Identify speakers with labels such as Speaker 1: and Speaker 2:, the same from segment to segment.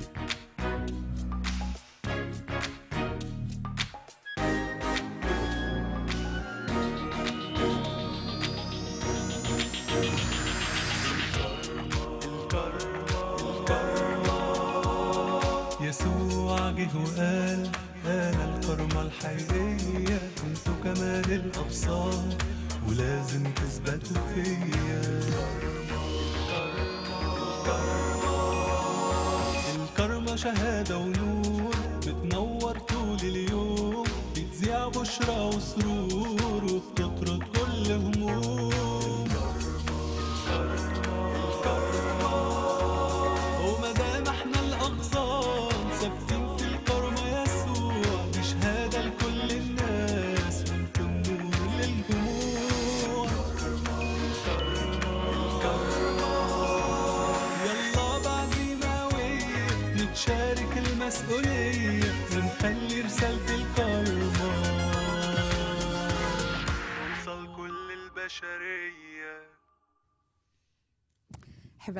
Speaker 1: يسوع جه وقال أنا الكرمة الحقيقية انتوا كمال الأبصار ولازم تثبتوا فيا شهادة ويوم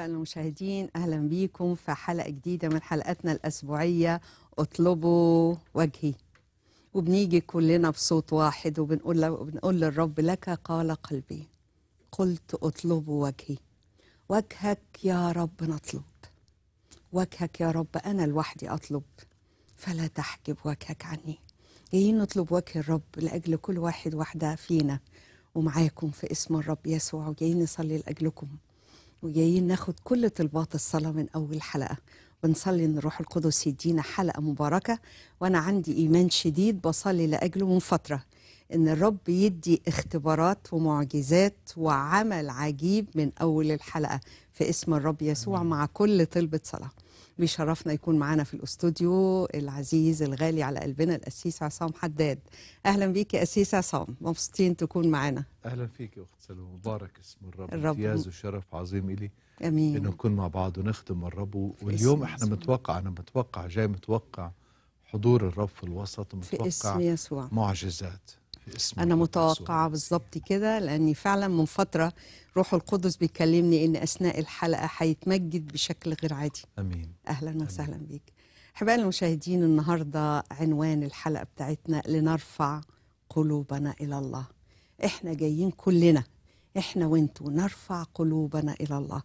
Speaker 2: الحبايب المشاهدين اهلا بكم في حلقه جديده من حلقاتنا الاسبوعيه اطلبوا وجهي وبنيجي كلنا بصوت واحد وبنقول وبنقول بنقول للرب لك قال قلبي قلت اطلبوا وجهي وجهك يا رب نطلب وجهك يا رب انا لوحدي اطلب فلا تحجب وجهك عني جايين نطلب وجه الرب لاجل كل واحد واحده فينا ومعاكم في اسم الرب يسوع وجايين نصلي لاجلكم وجايين ناخد كل طلبات الصلاة من أول حلقة بنصلي ان الروح القدس يدينا حلقة مباركة وأنا عندي إيمان شديد بصلي لأجله من فترة إن الرب يدي اختبارات ومعجزات وعمل عجيب من أول الحلقة في اسم الرب يسوع مع كل طلبة صلاة بيشرفنا يكون معانا في الاستوديو العزيز الغالي على قلبنا الاسيس عصام حداد اهلا بيك يا اسيس عصام مبسوطين تكون معانا
Speaker 3: اهلا فيك يا اخت سلمى مبارك اسم الرب, امتياز وشرف عظيم الي امين انه نكون مع بعض ونخدم الرب واليوم احنا يسوع. متوقع انا متوقع جاي متوقع حضور الرب في الوسط ومتوقع في اسم يسوع معجزات
Speaker 2: أنا متوقعة بالظبط كده لأني فعلا من فترة روح القدس بيكلمني إن أثناء الحلقة هيتمجد بشكل غير عادي أمين أهلا أمين. وسهلا بيك أحبائي المشاهدين النهاردة عنوان الحلقة بتاعتنا لنرفع قلوبنا إلى الله إحنا جايين كلنا إحنا وإنتوا نرفع قلوبنا إلى الله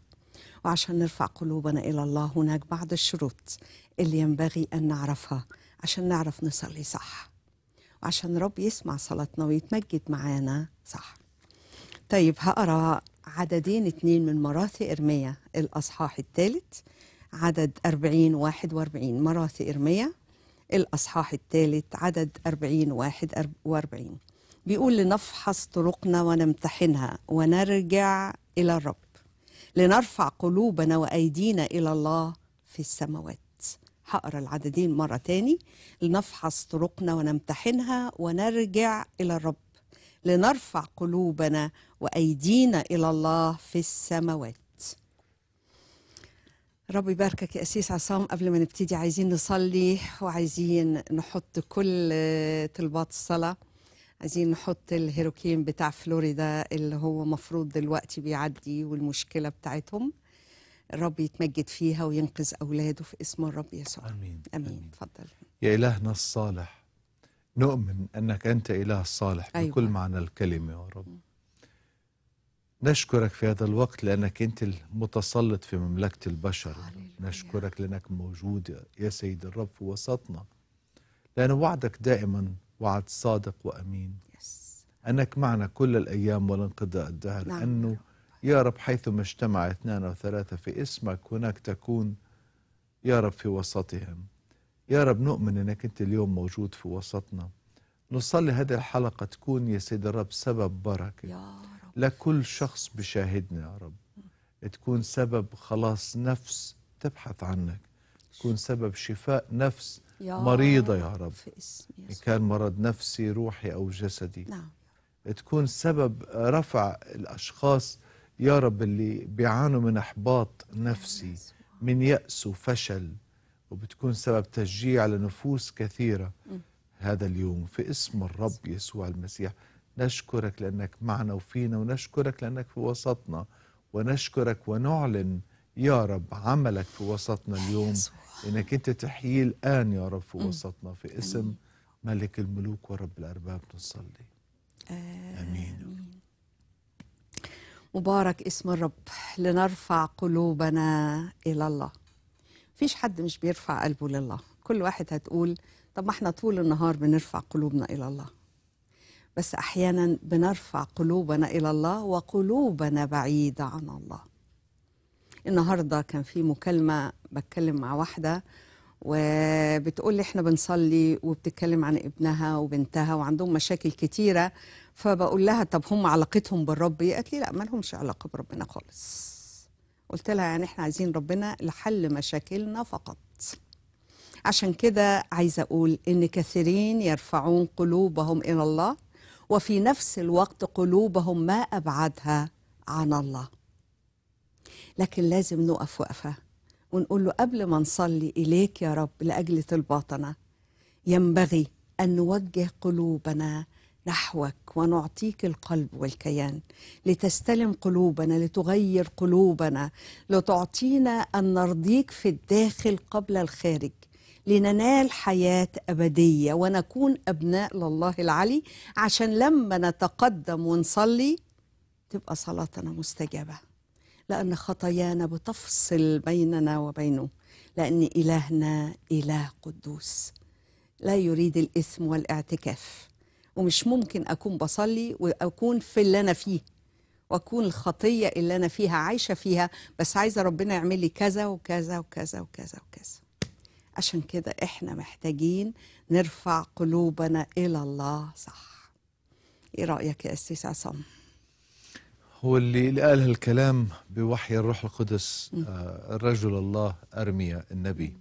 Speaker 2: وعشان نرفع قلوبنا إلى الله هناك بعض الشروط اللي ينبغي أن نعرفها عشان نعرف نصلي صح عشان رب يسمع صلاتنا ويتمجد معانا صح طيب هقرا عددين اتنين من مراثي إرميا الأصحاح الثالث عدد 40 41 مراثي إرميا الأصحاح الثالث عدد 40 41 بيقول لنفحص طرقنا ونمتحنها ونرجع إلى الرب لنرفع قلوبنا وأيدينا إلى الله في السماوات هقرا العددين مرة تاني لنفحص طرقنا ونمتحنها ونرجع إلى الرب لنرفع قلوبنا وأيدينا إلى الله في السماوات رب يباركك يا أسيس عصام قبل ما نبتدي عايزين نصلي وعايزين نحط كل طلبات الصلاة عايزين نحط الهيروكين بتاع فلوريدا اللي هو مفروض دلوقتي بيعدي والمشكلة بتاعتهم الرب يتمجد فيها وينقذ أولاده في اسم الرب يسوع أمين أمين تفضل
Speaker 3: يا إلهنا الصالح نؤمن أنك أنت إله الصالح أيوة. بكل معنى الكلمة يا رب نشكرك في هذا الوقت لأنك أنت المتسلط في مملكة البشر نشكرك لأنك موجود يا سيد الرب في وسطنا لأن وعدك دائما وعد صادق وأمين يس. أنك معنا كل الأيام والانقضاء الدهر نعم. أنه يا رب حيثما اجتمع اثنان أو ثلاثة في اسمك هناك تكون يا رب في وسطهم يا رب نؤمن أنك أنت اليوم موجود في وسطنا نصلي هذه الحلقة تكون يا سيد الرب سبب بركة يا رب. لكل شخص بشاهدنا يا رب تكون سبب خلاص نفس تبحث عنك تكون سبب شفاء نفس يا مريضة يا رب في اسم إن كان مرض نفسي روحي أو جسدي نعم. تكون سبب رفع الأشخاص يا رب اللي بيعانوا من احباط نفسي من ياس وفشل وبتكون سبب تشجيع لنفوس كثيره هذا اليوم في اسم الرب يسوع المسيح نشكرك لانك معنا وفينا ونشكرك لانك في وسطنا ونشكرك ونعلن يا رب عملك في وسطنا اليوم انك انت تحيي الان يا رب في وسطنا في اسم ملك الملوك ورب الارباب نصلي امين, آمين.
Speaker 2: مبارك اسم الرب لنرفع قلوبنا إلى الله مفيش حد مش بيرفع قلبه لله كل واحد هتقول طب ما احنا طول النهار بنرفع قلوبنا إلى الله بس أحيانا بنرفع قلوبنا إلى الله وقلوبنا بعيدة عن الله النهاردة كان في مكالمة بتكلم مع واحدة وبتقول لي احنا بنصلي وبتتكلم عن ابنها وبنتها وعندهم مشاكل كتيرة فبقول لها طب هم علاقتهم بالرب ايه قالت لي لا ما لهمش علاقه بربنا خالص قلت لها يعني احنا عايزين ربنا لحل مشاكلنا فقط عشان كده عايزه اقول ان كثيرين يرفعون قلوبهم الى الله وفي نفس الوقت قلوبهم ما ابعدها عن الله لكن لازم نقف وقفه ونقول له قبل ما نصلي اليك يا رب لاجل طلباتنا ينبغي ان نوجه قلوبنا نحوك ونعطيك القلب والكيان لتستلم قلوبنا لتغير قلوبنا لتعطينا ان نرضيك في الداخل قبل الخارج لننال حياه ابديه ونكون ابناء لله العلي عشان لما نتقدم ونصلي تبقى صلاتنا مستجابه لان خطايانا بتفصل بيننا وبينه لان الهنا اله قدوس لا يريد الاثم والاعتكاف ومش ممكن أكون بصلي وأكون في اللي أنا فيه وأكون الخطية اللي أنا فيها عايشة فيها بس عايزة ربنا يعمل لي كذا وكذا وكذا وكذا وكذا عشان كده إحنا محتاجين نرفع قلوبنا إلى الله صح إيه رأيك يا أستاذ عصام؟
Speaker 3: هو اللي, قال هالكلام بوحي الروح القدس آه رجل الله أرميا النبي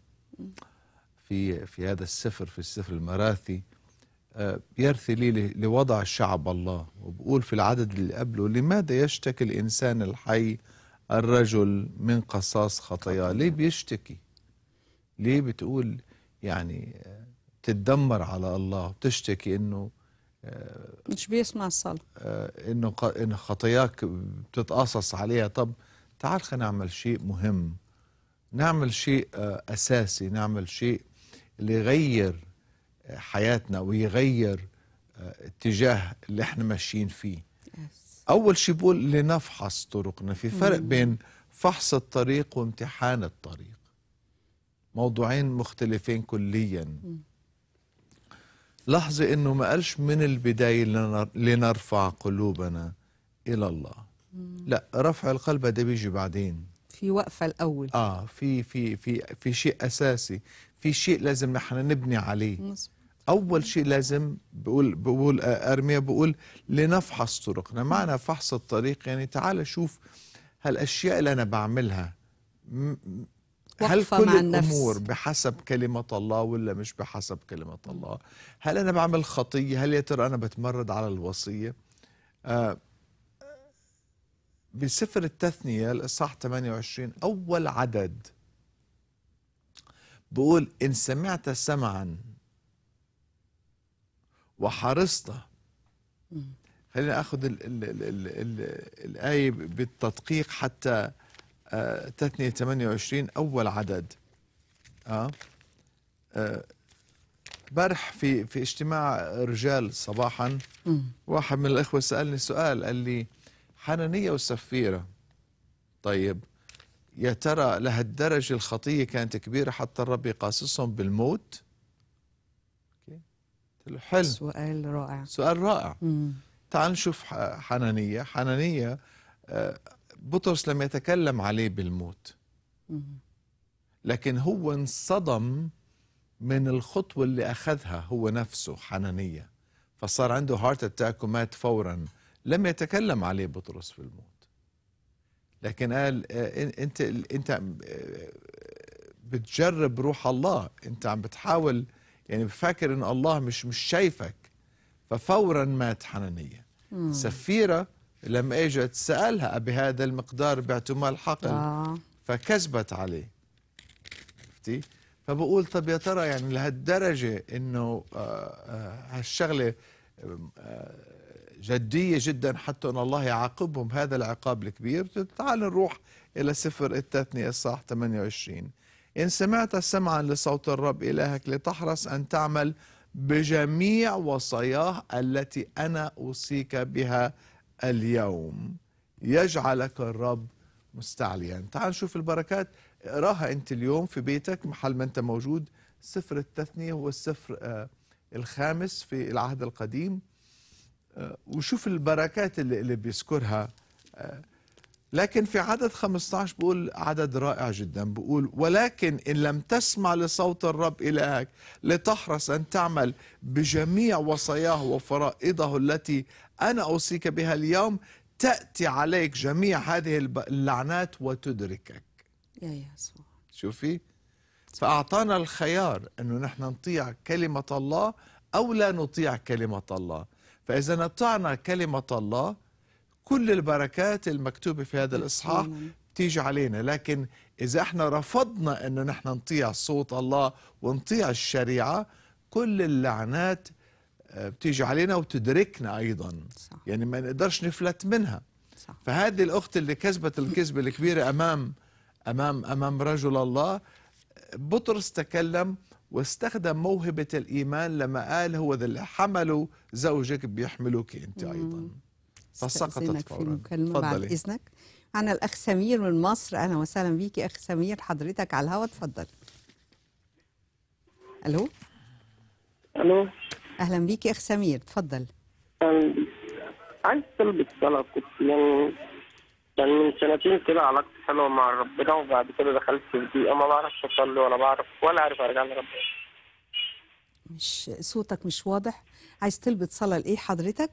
Speaker 3: في في هذا السفر في السفر المراثي بيرثي لي لوضع الشعب الله وبقول في العدد اللي قبله لماذا يشتكي الإنسان الحي الرجل من قصاص خطاياه ليه بيشتكي ليه بتقول يعني تتدمر على الله وتشتكي انه آه،
Speaker 2: مش بيسمع الصلاة
Speaker 3: آه، انه ان خطاياك بتتقصص عليها طب تعال خلينا نعمل شيء مهم نعمل شيء آه، اساسي نعمل شيء اللي يغير حياتنا ويغير آه، اتجاه اللي احنا ماشيين فيه اول شيء بقول لنفحص طرقنا في فرق بين فحص الطريق وامتحان الطريق موضوعين مختلفين كليا لحظة انه ما قالش من البداية لنرفع قلوبنا الى الله لا رفع القلب ده بيجي بعدين في وقفة الاول اه في في في في شيء اساسي في شيء لازم نحن نبني عليه مصبح. اول شيء لازم بقول بقول آه، ارميا بقول لنفحص طرقنا معنى فحص الطريق يعني تعال شوف هالاشياء اللي انا بعملها
Speaker 4: هل كل
Speaker 5: الامور النفس.
Speaker 3: بحسب كلمه الله ولا مش بحسب كلمه الله هل انا بعمل خطيه هل يا ترى انا بتمرد على الوصيه آه بسفر التثنيه الاصحاح 28 اول عدد بقول ان سمعت سمعا وحرصت خلينا اخذ الايه بالتدقيق حتى آه، تثنيه 28 اول عدد آه, آه برح في في اجتماع رجال صباحا واحد من الاخوه سالني سؤال قال لي حنانيه وسفيره طيب يا ترى لهالدرجه الخطيه كانت كبيره حتى الرب يقاصصهم بالموت حلو سؤال رائع سؤال رائع تعال نشوف حنانية حنانية آه، بطرس لم يتكلم عليه بالموت لكن هو انصدم من الخطوة اللي أخذها هو نفسه حنانية فصار عنده هارت اتاك ومات فورا لم يتكلم عليه بطرس في الموت لكن قال آه، انت انت آه، بتجرب روح الله انت عم بتحاول يعني فاكر ان الله مش مش شايفك ففورا مات حنانية سفيرة لما اجت سألها بهذا المقدار باعتمال حقل آه. فكذبت عليه عرفتي فبقول طب يا ترى يعني لهالدرجة انه آه، آه، هالشغلة آه، جدية جدا حتى ان الله يعاقبهم هذا العقاب الكبير تعال نروح الى سفر التثنية الصح 28 إن سمعت سمعا لصوت الرب إلهك لتحرص أن تعمل بجميع وصاياه التي أنا أوصيك بها اليوم يجعلك الرب مستعليا تعال نشوف البركات اقراها أنت اليوم في بيتك محل ما أنت موجود سفر التثنية هو السفر آه، الخامس في العهد القديم آه، وشوف البركات اللي, بيذكرها آه، لكن في عدد 15 بقول عدد رائع جدا بقول ولكن إن لم تسمع لصوت الرب إلهك لتحرص أن تعمل بجميع وصاياه وفرائضه التي أنا أوصيك بها اليوم تأتي عليك جميع هذه اللعنات وتدركك
Speaker 2: يا يسوع
Speaker 3: شوفي فأعطانا الخيار أنه نحن نطيع كلمة الله أو لا نطيع كلمة الله فإذا نطعنا كلمة الله كل البركات المكتوبة في هذا الإصحاح بتيجي علينا لكن إذا احنا رفضنا أنه نحن نطيع صوت الله ونطيع الشريعة كل اللعنات آه، بتيجي علينا وتدركنا أيضا صح. يعني ما نقدرش نفلت منها صح. فهذه الأخت اللي كسبت الكذبة الكبيرة أمام أمام أمام رجل الله بطرس تكلم واستخدم موهبة الإيمان لما قال هو ذا اللي حمله زوجك بيحملوك أنت أيضا فسقطت في المكالمة بعد إذنك
Speaker 2: معنا الأخ سمير من مصر أهلا وسهلا بيكي أخ سمير حضرتك على الهوا تفضل ألو ألو أهلا بيكي أخ سمير تفضل
Speaker 6: عايز طلبة صلاة كنت يعني كان من سنتين كده علاقتي حلوة مع ربنا وبعد كده دخلت في ضيقة ما بعرفش أصلي ولا بعرف ولا عارف أرجع لربنا
Speaker 2: مش صوتك مش واضح عايز تلبط صلاة لإيه حضرتك؟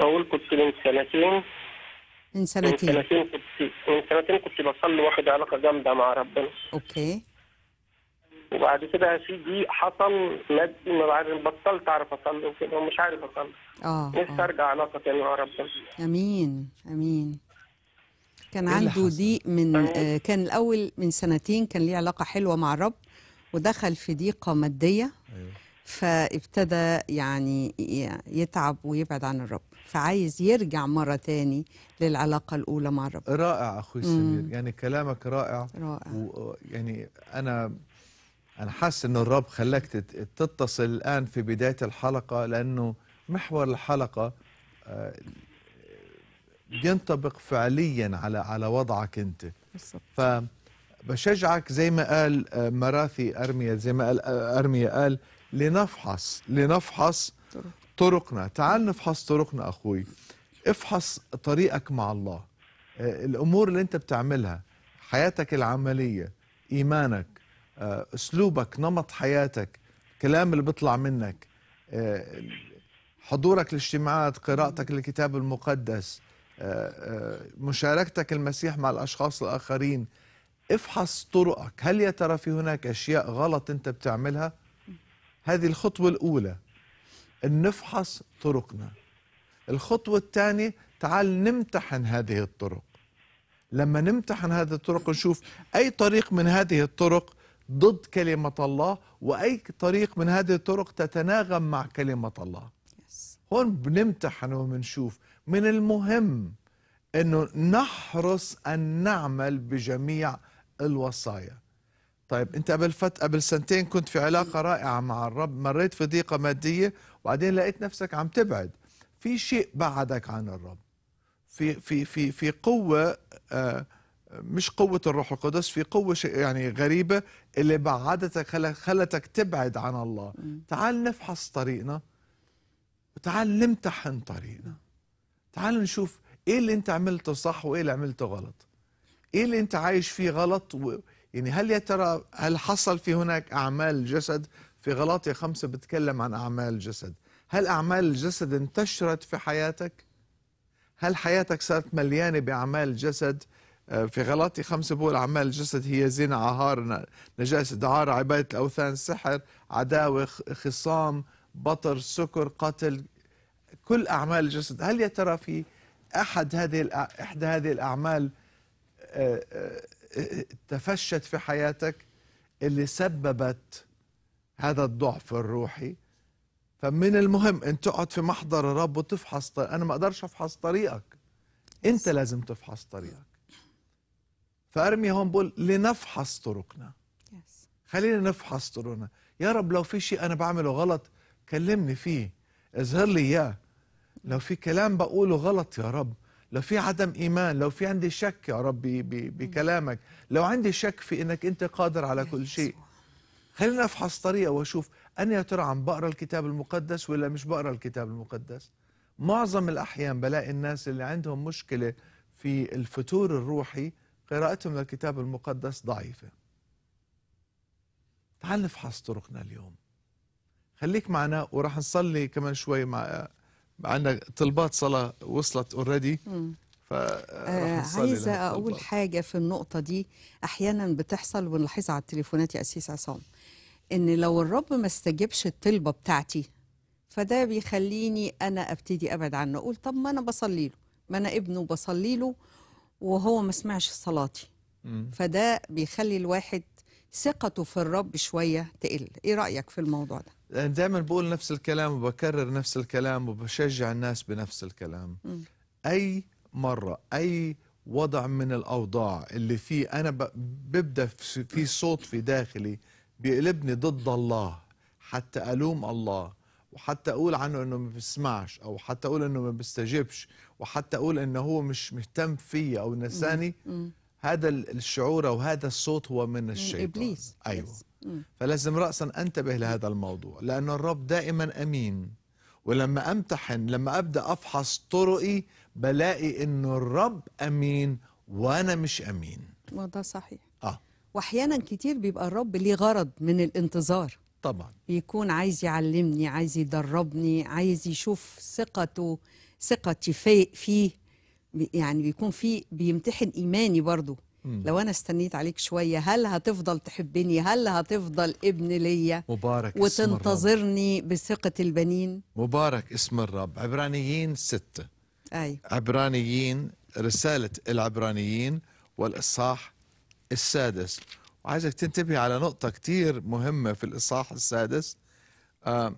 Speaker 6: بقول كنت من سنتين
Speaker 2: من سنتين من سنتين
Speaker 6: كنت من سنتين كنت بصلي واخد علاقة جامدة مع ربنا أوكي وبعد كده يا سيدي حصل ما بعد بطلت أعرف أصلي وكده ومش عارف أصلي آه نفسي آه. أرجع علاقة تاني مع ربنا
Speaker 4: آمين
Speaker 2: آمين كان إيه عنده ضيق من آه كان الأول من سنتين كان ليه علاقة حلوة مع الرب ودخل في ضيقة مادية أيوه. فابتدى يعني يتعب ويبعد عن الرب فعايز يرجع مرة تاني
Speaker 3: للعلاقة الأولى مع الرب رائع أخوي سمير يعني كلامك رائع رائع و يعني أنا أنا حاسس إن الرب خلاك تتصل الآن في بداية الحلقة لأنه محور الحلقة بينطبق آه، فعليا على على وضعك أنت بالظبط فبشجعك زي ما قال آه، مراثي أرميا زي ما قال آه، أرميا قال لنفحص لنفحص طرقنا تعال نفحص طرقنا أخوي افحص طريقك مع الله آه، الأمور اللي أنت بتعملها حياتك العملية إيمانك آه، أسلوبك نمط حياتك الكلام اللي بيطلع منك آه، حضورك للاجتماعات قراءتك للكتاب المقدس مشاركتك المسيح مع الأشخاص الآخرين افحص طرقك هل يا ترى في هناك أشياء غلط أنت بتعملها هذه الخطوة الأولى ان نفحص طرقنا الخطوة الثانية تعال نمتحن هذه الطرق لما نمتحن هذه الطرق نشوف أي طريق من هذه الطرق ضد كلمة الله وأي طريق من هذه الطرق تتناغم مع كلمة الله هون بنمتحن وبنشوف من المهم أنه نحرص أن نعمل بجميع الوصايا طيب انت قبل فت قبل سنتين كنت في علاقه رائعه مع الرب مريت في ضيقه ماديه وبعدين لقيت نفسك عم تبعد في شيء بعدك عن الرب في في في في قوه آه مش قوة الروح القدس في قوة يعني غريبة اللي بعدتك خلتك تبعد عن الله تعال نفحص طريقنا وتعال نمتحن طريقنا تعال نشوف ايه اللي انت عملته صح وايه اللي عملته غلط ايه اللي انت عايش فيه غلط و... يعني هل يا ترى هل حصل في هناك أعمال جسد في غلاطي خمسة بتكلم عن أعمال الجسد هل أعمال الجسد انتشرت في حياتك؟ هل حياتك صارت مليانة بأعمال الجسد؟ آه، في غلاطي خمسة بقول أعمال الجسد هي زنا عهار نجاسة دعارة عبادة الأوثان سحر عداوة خصام بطر سكر قتل كل أعمال الجسد هل يا ترى في أحد هذه إحدى هذه الأعمال آه، آه، تفشت في حياتك اللي سببت هذا الضعف الروحي فمن المهم ان تقعد في محضر الرب وتفحص طريق. انا ما اقدرش افحص طريقك انت لازم تفحص طريقك فارمي هون بقول لنفحص طرقنا خلينا نفحص طرقنا يا رب لو في شيء انا بعمله غلط كلمني فيه اظهر لي اياه لو في كلام بقوله غلط يا رب لو في عدم ايمان لو في عندي شك يا ربي بكلامك لو عندي شك في انك انت قادر على كل شيء خلينا افحص طريقه واشوف انا يا ترى عم بقرا الكتاب المقدس ولا مش بقرا الكتاب المقدس معظم الاحيان بلاقي الناس اللي عندهم مشكله في الفتور الروحي قراءتهم للكتاب المقدس ضعيفه تعال نفحص طرقنا اليوم خليك معنا وراح نصلي كمان شوي مع عندنا طلبات صلاه وصلت اوريدي آه عايزه اقول
Speaker 2: حاجه في النقطه دي احيانا بتحصل ونلاحظها على التليفونات يا اسيس عصام ان لو الرب ما استجبش الطلبه بتاعتي فده بيخليني انا ابتدي ابعد عنه اقول طب ما انا بصلي له ما انا ابنه بصلي له وهو ما سمعش صلاتي فده بيخلي الواحد ثقته في الرب شويه تقل ايه رايك في الموضوع ده
Speaker 3: دائما بقول نفس الكلام وبكرر نفس الكلام وبشجع الناس بنفس الكلام م. اي مره اي وضع من الاوضاع اللي فيه انا ببدا في صوت في داخلي بيقلبني ضد الله حتى الوم الله وحتى اقول عنه انه ما بيسمعش او حتى اقول انه ما بيستجبش وحتى اقول انه هو مش مهتم فيا او نساني هذا الشعور او هذا الصوت هو من الشيطان ابليس ايوه فلازم رأسا أنتبه لهذا الموضوع لأن الرب دائما أمين ولما أمتحن لما أبدأ أفحص طرقي بلاقي أنه الرب أمين وأنا مش أمين
Speaker 2: وده صحيح آه. وأحيانا كتير بيبقى الرب ليه غرض من الانتظار طبعا يكون عايز يعلمني عايز يدربني عايز يشوف ثقته ثقتي فيه يعني بيكون في بيمتحن إيماني برضه لو انا استنيت عليك شويه هل هتفضل تحبني هل هتفضل ابن ليا مبارك وتنتظرني اسم الرب. بثقه البنين
Speaker 3: مبارك اسم الرب عبرانيين ستة أي. عبرانيين رساله العبرانيين والاصحاح السادس وعايزك تنتبه على نقطه كتير مهمه في الاصحاح السادس آه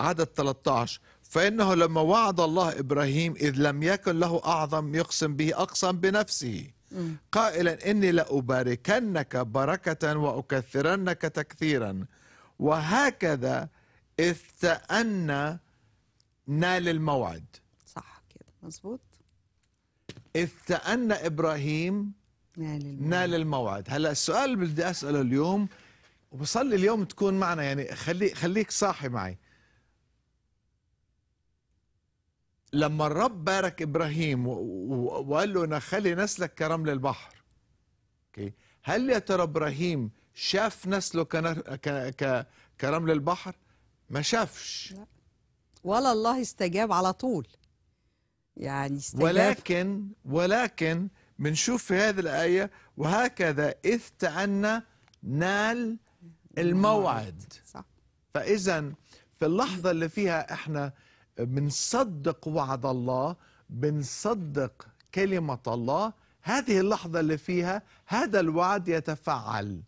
Speaker 3: عدد 13 فانه لما وعد الله ابراهيم اذ لم يكن له اعظم يقسم به اقسم بنفسه قائلا إني لأباركنك بركة وأكثرنك تكثيرا وهكذا استأن نال الموعد صح كده مظبوط استأن إبراهيم نال الموعد, نال الموعد. هلا السؤال اللي بدي أسأله اليوم وبصلي اليوم تكون معنا يعني خلي خليك صاحي معي لما الرب بارك ابراهيم وقال له نخلي خلي نسلك كرمل البحر اوكي هل يا ترى ابراهيم شاف نسله كرمل البحر ما شافش لا.
Speaker 2: ولا الله استجاب على طول
Speaker 3: يعني استجاب ولكن ولكن بنشوف في هذه الآية وهكذا إذ تعنى نال الموعد صح. فإذا في اللحظة اللي فيها إحنا بنصدق وعد الله بنصدق كلمة الله هذه اللحظة اللي فيها هذا الوعد يتفعل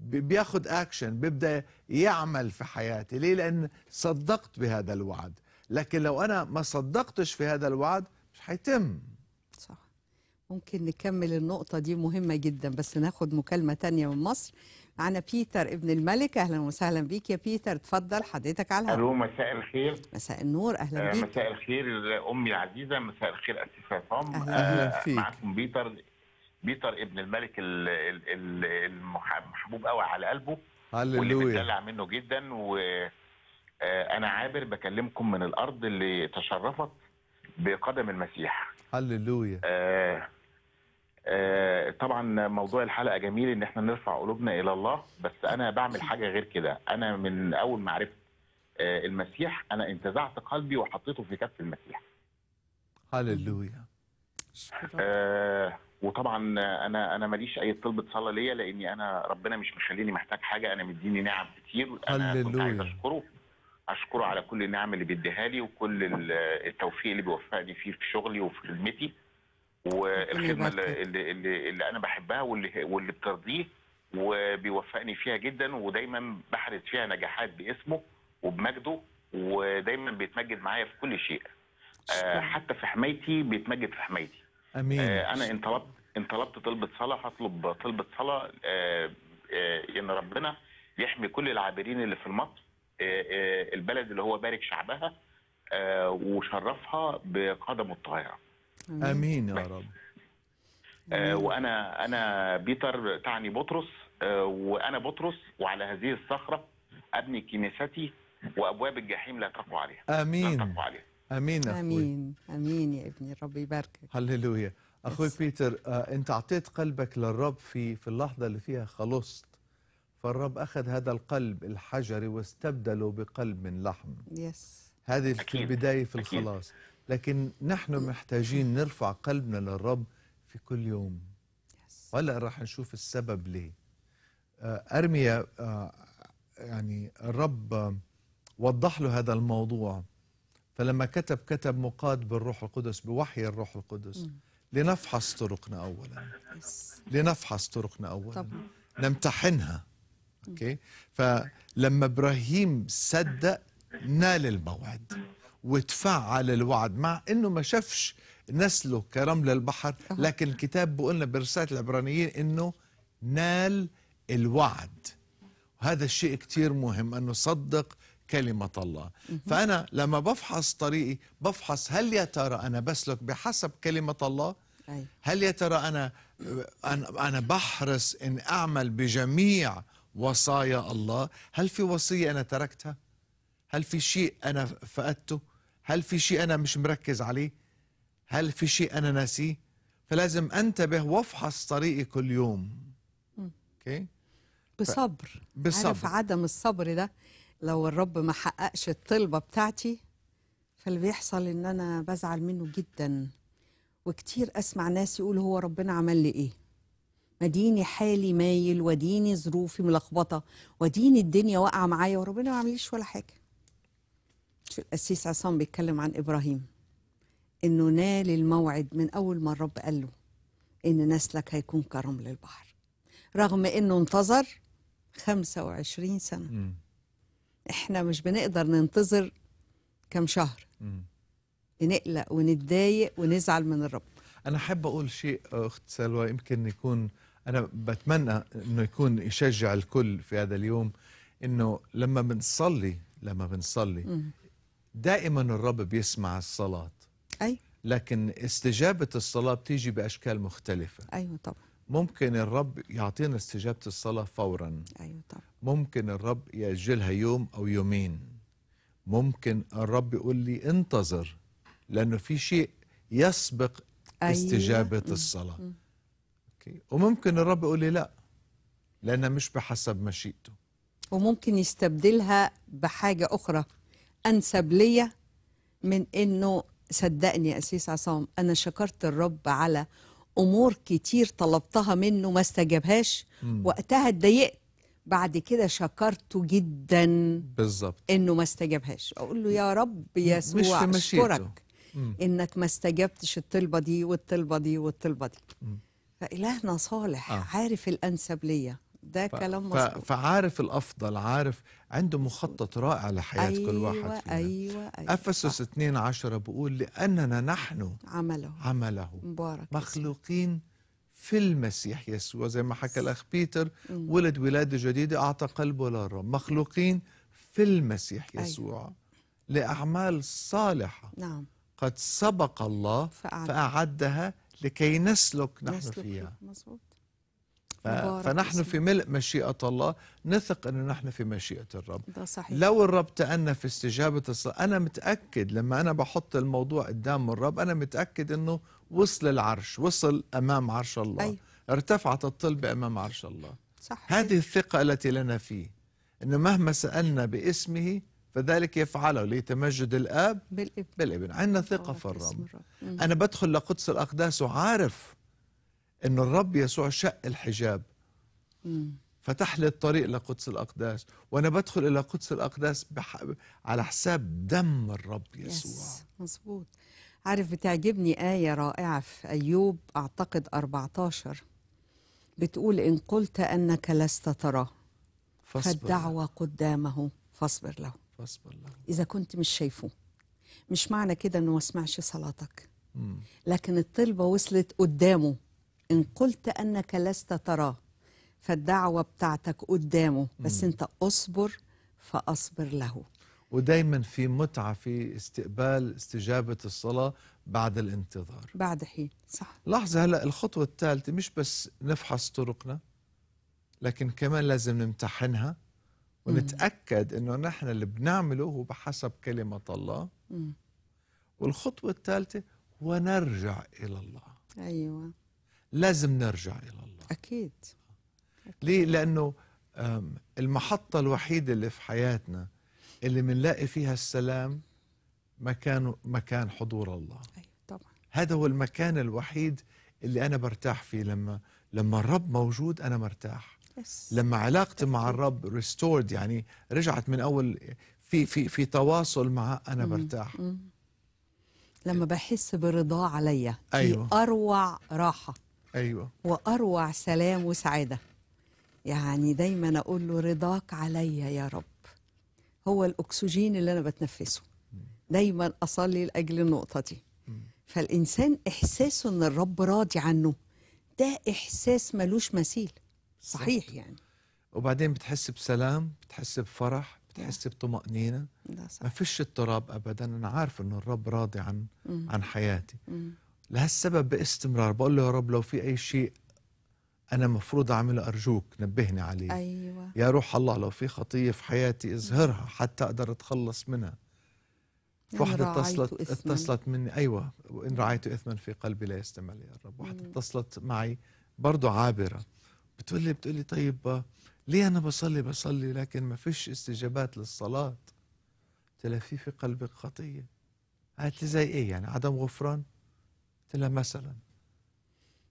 Speaker 3: بياخد اكشن بيبدا يعمل في حياتي ليه لان صدقت بهذا الوعد لكن لو انا ما صدقتش في هذا الوعد مش هيتم صح
Speaker 2: ممكن نكمل النقطة دي مهمة جدا بس ناخد مكالمة تانية من مصر معنا بيتر ابن الملك اهلا وسهلا بيك يا بيتر تفضل حضرتك على الو
Speaker 7: مساء الخير
Speaker 2: مساء النور اهلا آه، بيك
Speaker 7: مساء الخير امي العزيزه مساء الخير اسيف عصام اهلا آه، فيك معكم بيتر بيتر ابن الملك المحبوب قوي على قلبه
Speaker 4: هللويا واللي بتدلع
Speaker 7: منه جدا و آه، انا عابر بكلمكم من الارض اللي تشرفت بقدم المسيح
Speaker 3: هللويا
Speaker 7: آه آه، طبعا موضوع الحلقه جميل ان احنا نرفع قلوبنا الى الله بس انا بعمل حاجه غير كده انا من اول ما عرفت آه، المسيح انا انتزعت قلبي وحطيته في كف المسيح
Speaker 3: هللويا
Speaker 7: آه، وطبعا انا انا ماليش اي طلبه صلاه ليا لاني انا ربنا مش مخليني محتاج حاجه انا مديني نعم كتير انا هللويا. كنت عايز اشكره اشكره على كل النعم اللي بيديها لي وكل التوفيق اللي بيوفقني فيه في شغلي وفي خدمتي والخدمه طيب. اللي, اللي, اللي انا بحبها واللي واللي بترضيه وبيوفقني فيها جدا ودايما بحرز فيها نجاحات باسمه وبمجده ودايما بيتمجد معايا في كل شيء آه حتى في حمايتي بيتمجد في حمايتي
Speaker 3: امين آه انا ان
Speaker 7: طلبت ان طلبت طلبه صلاه هطلب طلبه صلاه آه آه ان ربنا يحمي كل العابرين اللي في مصر آه، آه، البلد اللي هو بارك شعبها آه، وشرفها بقدمه الطاهره
Speaker 3: امين, يا
Speaker 7: رب آه، وانا انا بيتر تعني بطرس آه، وانا بطرس وعلى هذه الصخره ابني كنيستي وابواب الجحيم لا تقوى
Speaker 3: عليها امين لا تقوى عليها امين يا امين أخوي. امين يا ابني ربي يباركك هللويا اخوي بس. بيتر آه، انت اعطيت قلبك للرب في في اللحظه اللي فيها خلصت فالرب اخذ هذا القلب الحجري واستبدله بقلب من لحم
Speaker 4: يس
Speaker 3: هذه في البدايه في الخلاص لكن نحن محتاجين نرفع قلبنا للرب في كل يوم وهلا راح نشوف السبب ليه آه، ارميا آه، يعني الرب آه، وضح له هذا الموضوع فلما كتب كتب مقاد بالروح القدس بوحي الروح القدس لنفحص طرقنا اولا لنفحص طرقنا اولا طبعا. نمتحنها اوكي فلما ابراهيم صدق نال الموعد وتفعل الوعد مع انه ما شافش نسله كرمل البحر لكن الكتاب بيقول لنا برساله العبرانيين انه نال الوعد وهذا الشيء كثير مهم انه صدق كلمة الله فأنا لما بفحص طريقي بفحص هل يا ترى أنا بسلك بحسب كلمة الله هل يا ترى أنا أنا بحرص إن أعمل بجميع وصايا الله هل في وصية أنا تركتها هل في شيء أنا فقدته هل في شيء أنا مش مركز عليه هل في شيء أنا ناسيه فلازم أنتبه وأفحص طريقي كل يوم أوكي okay.
Speaker 2: بصبر بصبر عارف عدم الصبر ده لو الرب ما حققش الطلبة بتاعتي فاللي بيحصل إن أنا بزعل منه جدا وكتير أسمع ناس يقول هو ربنا عمل لي إيه مديني حالي مايل وديني ظروفي ملخبطه وديني الدنيا واقعه معايا وربنا ما عمليش ولا حاجه القسيس عصام بيتكلم عن ابراهيم انه نال الموعد من اول ما الرب قال له ان نسلك هيكون كرمل البحر رغم انه انتظر 25 سنه احنا مش بنقدر ننتظر كم شهر بنقلق ونتضايق ونزعل من الرب
Speaker 3: انا حابه اقول شيء اخت سلوى يمكن يكون انا بتمنى انه يكون يشجع الكل في هذا اليوم انه لما بنصلي لما بنصلي دائما الرب بيسمع الصلاة أي لكن استجابة الصلاة بتيجي بأشكال مختلفة أيوة طبعا ممكن الرب يعطينا استجابة الصلاة فورا أيوة طبعا ممكن الرب يأجلها يوم أو يومين ممكن الرب يقول لي انتظر لأنه في شيء يسبق أيوة. استجابة الصلاة م. أوكي. وممكن الرب يقول لي لا لأنها مش بحسب مشيئته
Speaker 2: وممكن يستبدلها بحاجة أخرى أنسب ليا من إنه صدقني يا أسيس عصام أنا شكرت الرب على أمور كتير طلبتها منه ما استجابهاش وقتها اتضايقت بعد كده شكرته جدا بالظبط انه ما استجابهاش اقول له يا رب يسوع اشكرك انك ما استجبتش الطلبه دي والطلبه دي والطلبه دي مم. فالهنا صالح آه. عارف الانسب ليا ده ف... كلام مظبوط
Speaker 3: فعارف الافضل عارف عنده مخطط رائع لحياه أيوة كل واحد فينا ايوه ايوه افسس 2 10 بقول لاننا نحن عمله عمله مبارك مخلوقين في المسيح يسوع زي ما حكى الاخ بيتر ولد ولاده جديده اعطى قلبه للرب مخلوقين في المسيح أيوة. يسوع لاعمال صالحه نعم قد سبق الله فأعد. فاعدها لكي نسلك نحن نسلك فيها مظبوط فنحن في ملء مشيئة الله نثق أن نحن في مشيئة الرب ده صحيح. لو الرب تأنى في استجابة الصلاة أنا متأكد لما أنا بحط الموضوع قدام الرب أنا متأكد أنه وصل العرش وصل أمام عرش الله أيوه. ارتفعت الطلبة أمام عرش الله صحيح. هذه الثقة التي لنا فيه أنه مهما سألنا باسمه فذلك يفعله ليتمجد الاب بالابن, بالابن. عندنا ثقه آه، في الرب. الرب انا بدخل لقدس الاقداس وعارف انه الرب يسوع شق الحجاب فتح لي الطريق لقدس الاقداس وانا بدخل الى قدس الاقداس على حساب دم الرب يسوع يس. مظبوط
Speaker 2: عارف بتعجبني آية رائعة في أيوب أعتقد 14 بتقول إن قلت أنك لست تراه فالدعوة قدامه فاصبر له فاصبر له إذا كنت مش شايفه مش معنى كده إنه ما سمعش صلاتك لكن الطلبة وصلت قدامه إن قلت أنك لست تراه فالدعوة بتاعتك قدامه بس أنت أصبر فأصبر
Speaker 3: له ودايما في متعة في استقبال استجابة الصلاة بعد الانتظار
Speaker 2: بعد حين صح
Speaker 3: لحظة هلأ الخطوة الثالثة مش بس نفحص طرقنا لكن كمان لازم نمتحنها ونتأكد أنه نحن اللي بنعمله هو بحسب كلمة الله والخطوة الثالثة ونرجع إلى الله أيوة لازم نرجع إلى الله أكيد, أكيد. ليه؟ لأنه المحطة الوحيدة اللي في حياتنا اللي بنلاقي فيها السلام مكان مكان حضور الله أيوة طبعا هذا هو المكان الوحيد اللي أنا برتاح فيه لما لما الرب موجود أنا مرتاح يس. لما علاقتي مع الرب ريستورد يعني رجعت من أول في في في تواصل معه أنا
Speaker 2: برتاح مم. مم. لما بحس برضاه عليا أيوة. في أروع راحة ايوه واروع سلام وسعاده يعني دايما اقول له رضاك عليا يا رب هو الاكسجين اللي انا بتنفسه دايما اصلي لاجل النقطه دي فالانسان احساسه ان الرب راضي عنه ده احساس ملوش مثيل صحيح يعني
Speaker 3: وبعدين بتحس بسلام بتحس بفرح بتحس نعم. بطمأنينة ما فيش اضطراب أبدا أنا عارف أن الرب راضي عن عن حياتي لهالسبب باستمرار بقول له يا رب لو في أي شيء أنا مفروض أعمله أرجوك نبهني عليه أيوة. يا روح الله لو في خطية في حياتي اظهرها حتى أقدر أتخلص منها في واحدة اتصلت إثماً. اتصلت مني أيوة وإن رعيت إثما في قلبي لا يستمع لي يا رب واحدة اتصلت معي برضه عابرة بتقول لي بتقول لي طيب ليه أنا بصلي بصلي لكن ما فيش استجابات للصلاة قلت لها في في قلبك خطية قالت لي زي إيه يعني عدم غفران قلت لها مثلا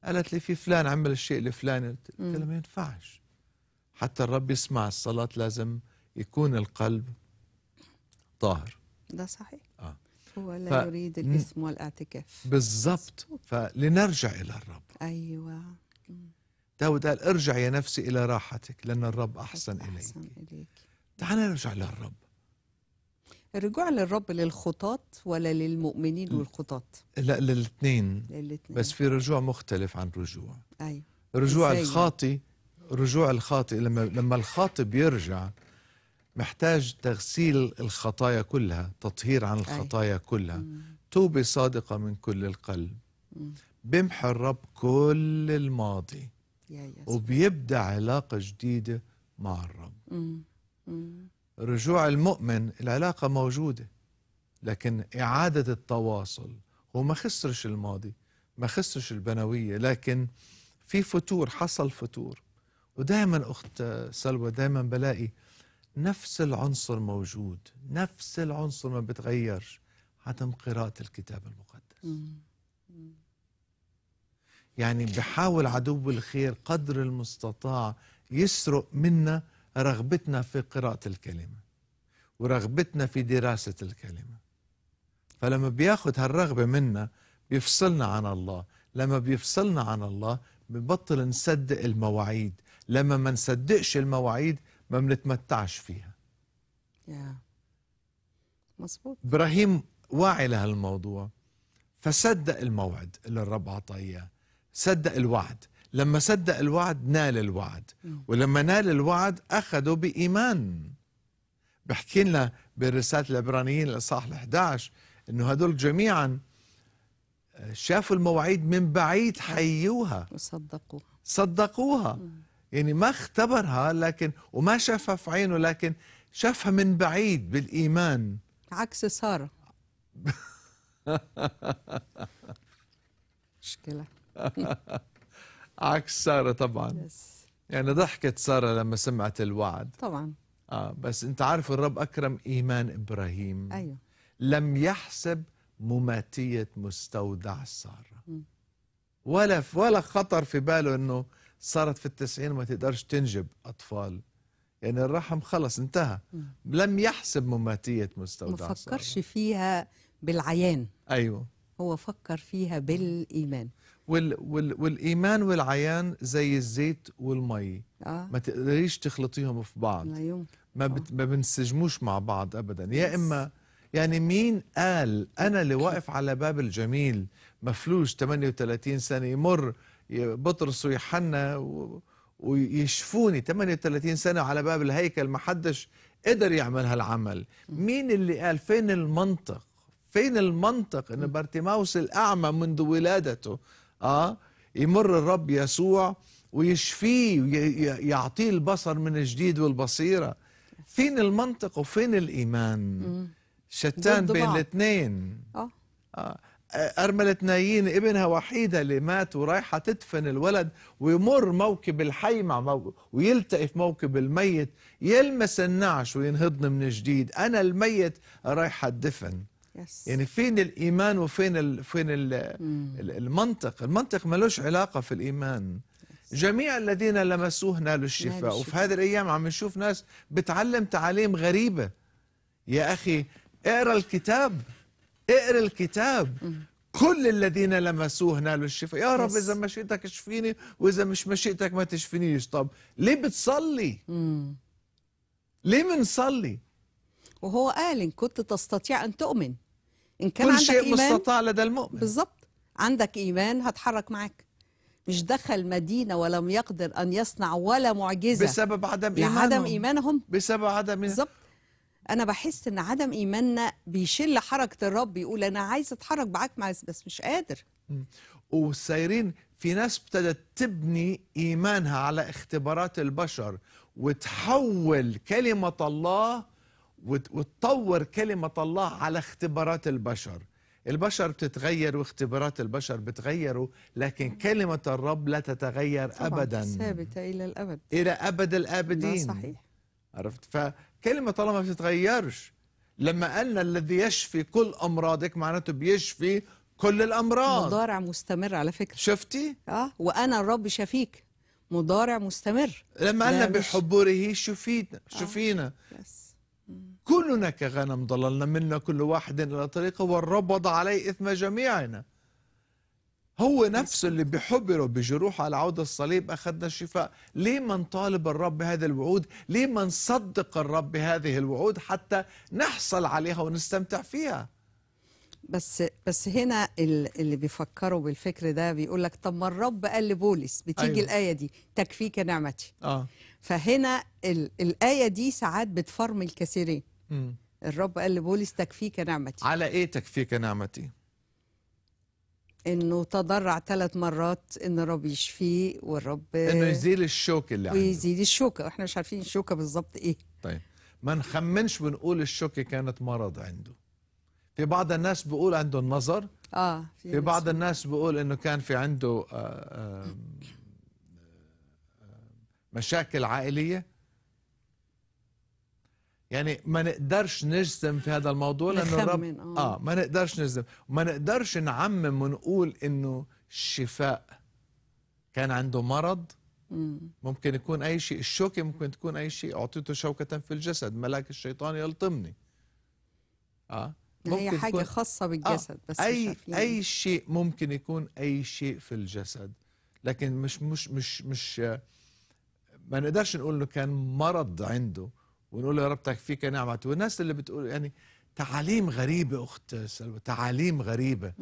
Speaker 3: قالت لي في فلان عمل الشيء الفلاني قلت لها ما ينفعش حتى الرب يسمع الصلاة لازم يكون القلب طاهر ده صحيح آه.
Speaker 2: هو لا ف... يريد الاسم والاعتكاف
Speaker 3: بالضبط فلنرجع إلى الرب
Speaker 2: أيوة
Speaker 3: داود قال ارجع يا نفسي إلى راحتك لأن الرب أحسن, أحسن إليك, إليك. تعال نرجع للرب
Speaker 2: الرجوع للرب للخطاط ولا للمؤمنين والخطاط؟
Speaker 3: لا للاثنين بس في رجوع مختلف عن رجوع ايوه رجوع الخاطي رجوع الخاطئ لما لما الخاطئ بيرجع محتاج تغسيل الخطايا كلها تطهير عن الخطايا كلها توبة صادقة من كل القلب بيمحى الرب كل الماضي وبيبدأ علاقة جديدة مع الرب رجوع المؤمن العلاقة موجودة لكن إعادة التواصل هو ما خسرش الماضي ما خسرش البنوية لكن في فتور حصل فتور ودائما أخت سلوى دائما بلاقي نفس العنصر موجود نفس العنصر ما بتغيرش عدم قراءة الكتاب
Speaker 4: المقدس
Speaker 3: يعني بحاول عدو الخير قدر المستطاع يسرق منا رغبتنا في قراءة الكلمة ورغبتنا في دراسة الكلمة فلما بياخد هالرغبة منا بيفصلنا عن الله لما بيفصلنا عن الله بنبطل نصدق المواعيد لما ما نصدقش المواعيد ما بنتمتعش فيها
Speaker 2: yeah. مظبوط
Speaker 3: ابراهيم واعي لهالموضوع فصدق الموعد اللي الرب اعطاه اياه صدق الوعد لما صدق الوعد نال الوعد ولما نال الوعد أخذه بإيمان بحكي لنا برسالة العبرانيين الإصحاح 11 أنه هدول جميعا آه، شافوا المواعيد من بعيد حيوها وصدقوها صدقوها يعني ما اختبرها لكن وما شافها في عينه لكن شافها من بعيد بالإيمان عكس سارة مشكلة عكس ساره طبعا يس. يعني ضحكت ساره لما سمعت الوعد طبعا اه بس انت عارف الرب اكرم ايمان ابراهيم ايوه لم يحسب مماتيه مستودع ساره ولا ولا خطر في باله انه صارت في التسعين وما تقدرش تنجب اطفال يعني الرحم خلص انتهى م. لم يحسب مماتيه مستودع ما فكرش
Speaker 2: فيها بالعيان
Speaker 3: ايوه هو
Speaker 2: فكر فيها بالايمان
Speaker 3: وال وال والايمان والعيان زي الزيت والمي آه. ما تقدريش تخلطيهم في بعض لا يمكن. ما بت... ما بنسجموش مع بعض ابدا يا اما يعني مين قال انا اللي واقف على باب الجميل مفلوج 38 سنه يمر بطرس ويحنى ويشفوني 38 سنه على باب الهيكل ما حدش قدر يعمل هالعمل مين اللي قال فين المنطق فين المنطق ان بارتيماوس الاعمى منذ ولادته اه يمر الرب يسوع ويشفيه ويعطيه البصر من جديد والبصيره فين المنطق وفين الايمان شتان بين الاثنين آه. اه أرملة نايين ابنها وحيدة اللي مات ورايحة تدفن الولد ويمر موكب الحي مع موكب ويلتقي في موكب الميت يلمس النعش وينهضن من جديد أنا الميت رايحة الدفن يس. يعني فين الايمان وفين ال فين ال المنطق المنطق لهش علاقه في الايمان جميع الذين لمسوه نالوا الشفاء وفي هذه الايام عم نشوف ناس بتعلم تعاليم غريبه يا اخي اقرا الكتاب اقرا الكتاب كل الذين لمسوه نالوا الشفاء يا رب اذا مشيئتك اشفيني واذا مش مشيئتك ما تشفينيش طب ليه بتصلي ليه بنصلي وهو قال ان كنت تستطيع ان
Speaker 4: تؤمن
Speaker 2: ان كان كل عندك شيء إيمان مستطاع لدى المؤمن بالظبط عندك ايمان هتحرك معاك مش دخل مدينة ولم يقدر أن يصنع ولا معجزة بسبب عدم إيمانهم عدم إيمانهم بسبب عدم بالظبط أنا بحس إن عدم إيماننا بيشل حركة الرب يقول أنا عايز أتحرك معاك بس مش قادر
Speaker 3: وسايرين في ناس ابتدت تبني إيمانها على اختبارات البشر وتحول كلمة الله وتطور كلمة الله على اختبارات البشر البشر بتتغير واختبارات البشر بتغيروا لكن كلمة الرب لا تتغير طبعا أبدا ثابتة إلى الأبد إلى أبد الآبدين صحيح عرفت فكلمة الله ما بتتغيرش لما قالنا الذي يشفي كل أمراضك معناته بيشفي كل الأمراض مضارع مستمر على فكرة شفتي؟ آه وأنا الرب شفيك مضارع مستمر لما قالنا يعني بحبوره آه، شفينا شفينا كلنا كغنم ضللنا منا كل واحد إلى طريقه والربض عليه إثم جميعنا هو نفسه اللي بحبره بجروحه على عود الصليب أخذنا الشفاء ليه ما نطالب الرب بهذه الوعود ليه ما نصدق الرب بهذه الوعود حتى نحصل عليها ونستمتع فيها
Speaker 2: بس بس هنا اللي بيفكروا بالفكر ده بيقول لك طب ما الرب قال لبولس بتيجي أيوة. الايه دي تكفيك نعمتي آه. فهنا الايه دي ساعات بتفرمل كثيرين مم. الرب قال لبولس تكفيك نعمتي
Speaker 3: على ايه تكفيك نعمتي
Speaker 2: انه تضرع ثلاث مرات
Speaker 3: ان الرب يشفيه والرب انه يزيل الشوك اللي عنده ويزيل الشوكه واحنا مش عارفين الشوكه بالظبط ايه طيب ما نخمنش ونقول الشوكه كانت مرض عنده في بعض الناس بيقول عنده النظر
Speaker 2: اه في, في بعض
Speaker 3: الناس بيقول انه كان في عنده آآ آه، آآ آه، آه، مشاكل عائليه يعني ما نقدرش نجزم في هذا الموضوع لانه الرب آه. اه ما نقدرش نجزم ما نقدرش نعمم ونقول انه الشفاء كان عنده مرض ممكن يكون اي شيء الشوكه ممكن تكون اي شيء اعطيته شوكه في الجسد ملاك الشيطان يلطمني اه
Speaker 2: يعني ممكن هي حاجه تكون... خاصه بالجسد آه. بس اي اي
Speaker 3: شيء ممكن يكون اي شيء في الجسد لكن مش مش مش مش ما نقدرش نقول انه كان مرض عنده ونقول يا رب تكفيك نعمة والناس اللي بتقول يعني تعاليم غريبة أخت سلوى تعاليم غريبة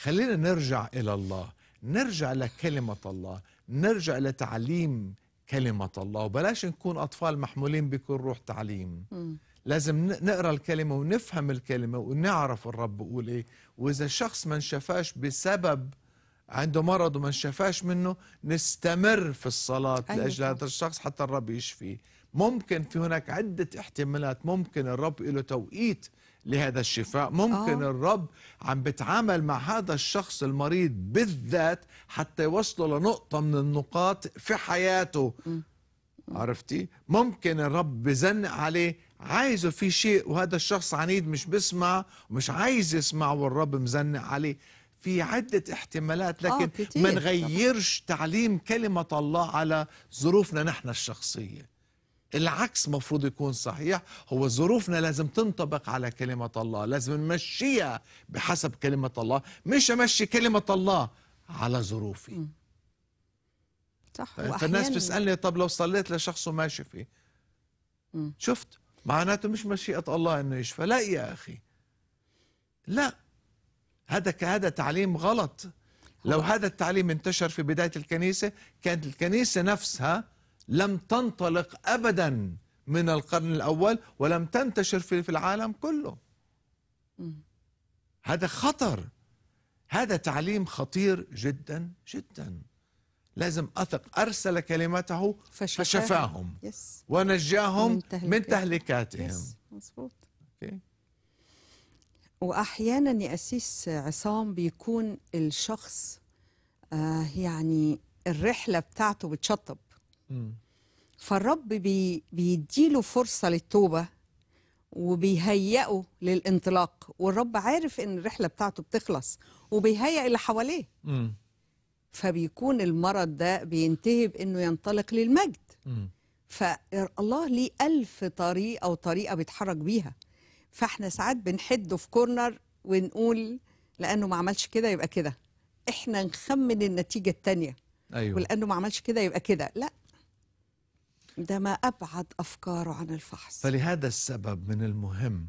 Speaker 3: خلينا نرجع إلى الله نرجع لكلمة الله نرجع لتعليم كلمة الله وبلاش نكون أطفال محمولين بكل روح تعليم لازم نقرا الكلمة ونفهم الكلمة ونعرف الرب بيقول إيه وإذا شخص ما انشفاش بسبب عنده مرض وما انشفاش منه نستمر في الصلاة أيوة. لأجل هذا الشخص حتى الرب يشفيه ممكن في هناك عدة احتمالات ممكن الرب له توقيت لهذا الشفاء ممكن أوه. الرب عم بتعامل مع هذا الشخص المريض بالذات حتى يوصله لنقطة من النقاط في حياته م. عرفتي ممكن الرب بزنق عليه عايزه في شيء وهذا الشخص عنيد مش بسمع ومش عايز يسمع والرب مزنق عليه في عدة احتمالات آه، لكن ما نغيرش تعليم كلمة الله على ظروفنا نحن الشخصية العكس مفروض يكون صحيح هو ظروفنا لازم تنطبق على كلمة الله لازم نمشيها بحسب كلمة الله مش أمشي كلمة الله على ظروفي
Speaker 4: صح
Speaker 2: طيب، فالناس بتسألني
Speaker 3: طب لو صليت لشخص وما شفي شفت معناته مش مشيئة الله أنه يشفى لا يا أخي لا هذا هذا تعليم غلط لو هذا التعليم انتشر في بداية الكنيسة كانت الكنيسة نفسها لم تنطلق أبدا من القرن الأول ولم تنتشر في العالم كله هذا خطر هذا تعليم خطير جدا جدا لازم أثق أرسل كلمته فشفاهم, فشفاهم يس. ونجاهم
Speaker 4: من, تهلك. من تهلكاتهم مظبوط
Speaker 3: okay.
Speaker 2: وأحيانا ياسيس أسيس عصام بيكون الشخص آه يعني الرحلة بتاعته بتشطب فالرب بي بيديله فرصة للتوبة وبيهيئه للانطلاق والرب عارف ان الرحلة بتاعته بتخلص وبيهيئ اللي حواليه م. فبيكون المرض ده بينتهي بانه ينطلق للمجد م. فالله ليه ألف طريقة وطريقة بيتحرك بيها فاحنا ساعات بنحده في كورنر ونقول لأنه ما عملش كده يبقى كده احنا نخمن النتيجة التانية أيوة. ولأنه ما عملش كده يبقى كده لا ده ما أبعد
Speaker 3: أفكاره عن الفحص فلهذا السبب من المهم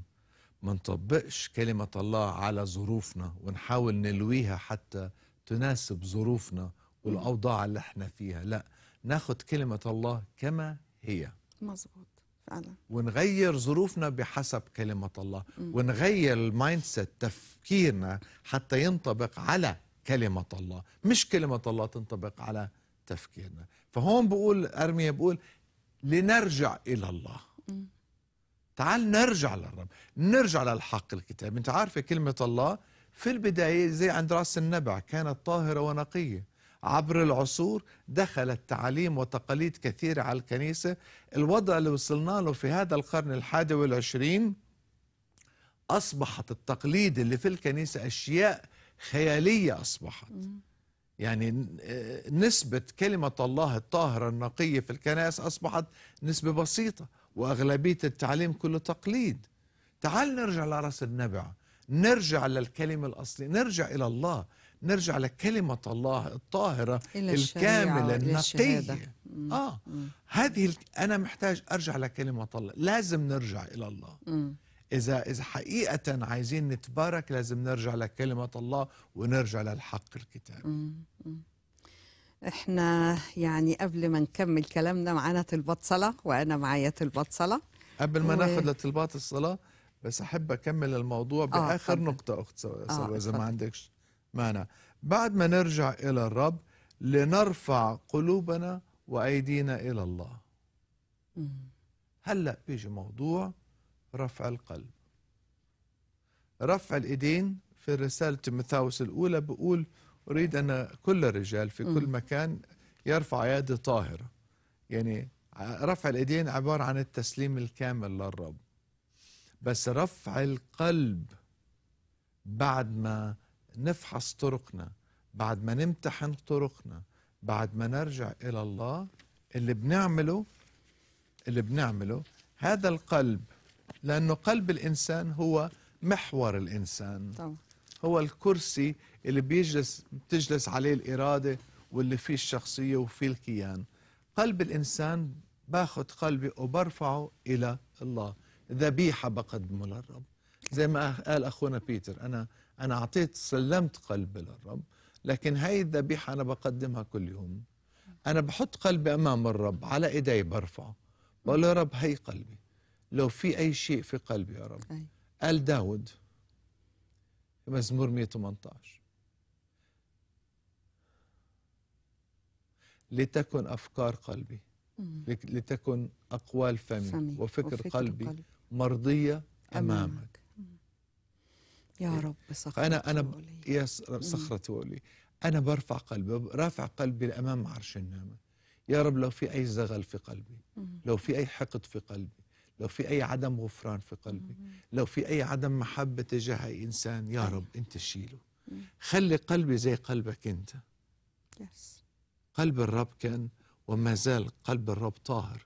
Speaker 3: ما نطبقش كلمة الله على ظروفنا ونحاول نلويها حتى تناسب ظروفنا والأوضاع اللي احنا فيها لا ناخد كلمة الله كما هي مظبوط فعلا ونغير ظروفنا بحسب كلمة الله ونغير المايند سيت تفكيرنا حتى ينطبق على كلمة الله مش كلمة الله تنطبق على تفكيرنا فهون بقول أرميا بقول لنرجع إلى الله تعال نرجع للرب نرجع للحق الكتاب انت عارفة كلمة الله في البداية زي عند رأس النبع كانت طاهرة ونقية عبر العصور دخلت تعاليم وتقاليد كثيرة على الكنيسة الوضع اللي وصلنا له في هذا القرن الحادي والعشرين أصبحت التقليد اللي في الكنيسة أشياء خيالية أصبحت يعني آه، نسبة كلمة الله الطاهرة النقية في الكنائس أصبحت نسبة بسيطة وأغلبية التعليم كله تقليد تعال نرجع لرأس النبع نرجع للكلمة الأصلية نرجع إلى الله نرجع لكلمة الله الطاهرة إلى الكاملة النقية آه هذه أنا محتاج أرجع لكلمة الله لازم نرجع إلى الله مم. إذا إذا حقيقة عايزين نتبارك لازم نرجع لكلمة الله ونرجع للحق الكتاب
Speaker 2: احنا يعني قبل ما نكمل كلامنا معانا صلاة وأنا معايا صلاة قبل ما و... ناخد
Speaker 3: لطلبات الصلاة بس أحب أكمل الموضوع آه، بآخر آه نقطة أخت سوا آه، إذا ما عندكش مانع بعد ما نرجع إلى الرب لنرفع قلوبنا وأيدينا إلى الله هلأ بيجي موضوع رفع القلب رفع الإيدين في رسالة تيموثاوس الأولى بقول أريد أن كل الرجال في كل مكان يرفع يد طاهرة يعني رفع الإيدين عبارة عن التسليم الكامل للرب بس رفع القلب بعد ما نفحص طرقنا بعد ما نمتحن طرقنا بعد ما نرجع إلى الله اللي بنعمله اللي بنعمله هذا القلب لأنه قلب الإنسان هو محور الإنسان طبعا. هو الكرسي اللي بيجلس بتجلس عليه الإرادة واللي فيه الشخصية وفيه الكيان قلب الإنسان باخذ قلبي وبرفعه إلى الله ذبيحة بقدمه للرب زي ما قال أخونا بيتر أنا أنا أعطيت سلمت قلبي للرب لكن هاي الذبيحة أنا بقدمها كل يوم أنا بحط قلبي أمام الرب على إيدي برفعه بقول له يا رب هي قلبي لو في أي شيء في قلبي يا رب أي. قال داود في مزمور 118 لتكن أفكار قلبي لتكن أقوال فمي, فمي. وفكر, وفكر قلبي, قلبي مرضية أمامك, أمامك. يا إيه.
Speaker 4: رب صخرة
Speaker 3: أنا أنا يا صخرة ولي أنا برفع قلبي رافع قلبي لأمام عرش النعمة يا رب لو في أي زغل في قلبي لو في أي حقد في قلبي لو في أي عدم غفران في قلبي لو في أي عدم محبة تجاه أي إنسان يا طيب. رب أنت شيله خلي قلبي زي قلبك أنت قلب الرب كان وما زال قلب الرب طاهر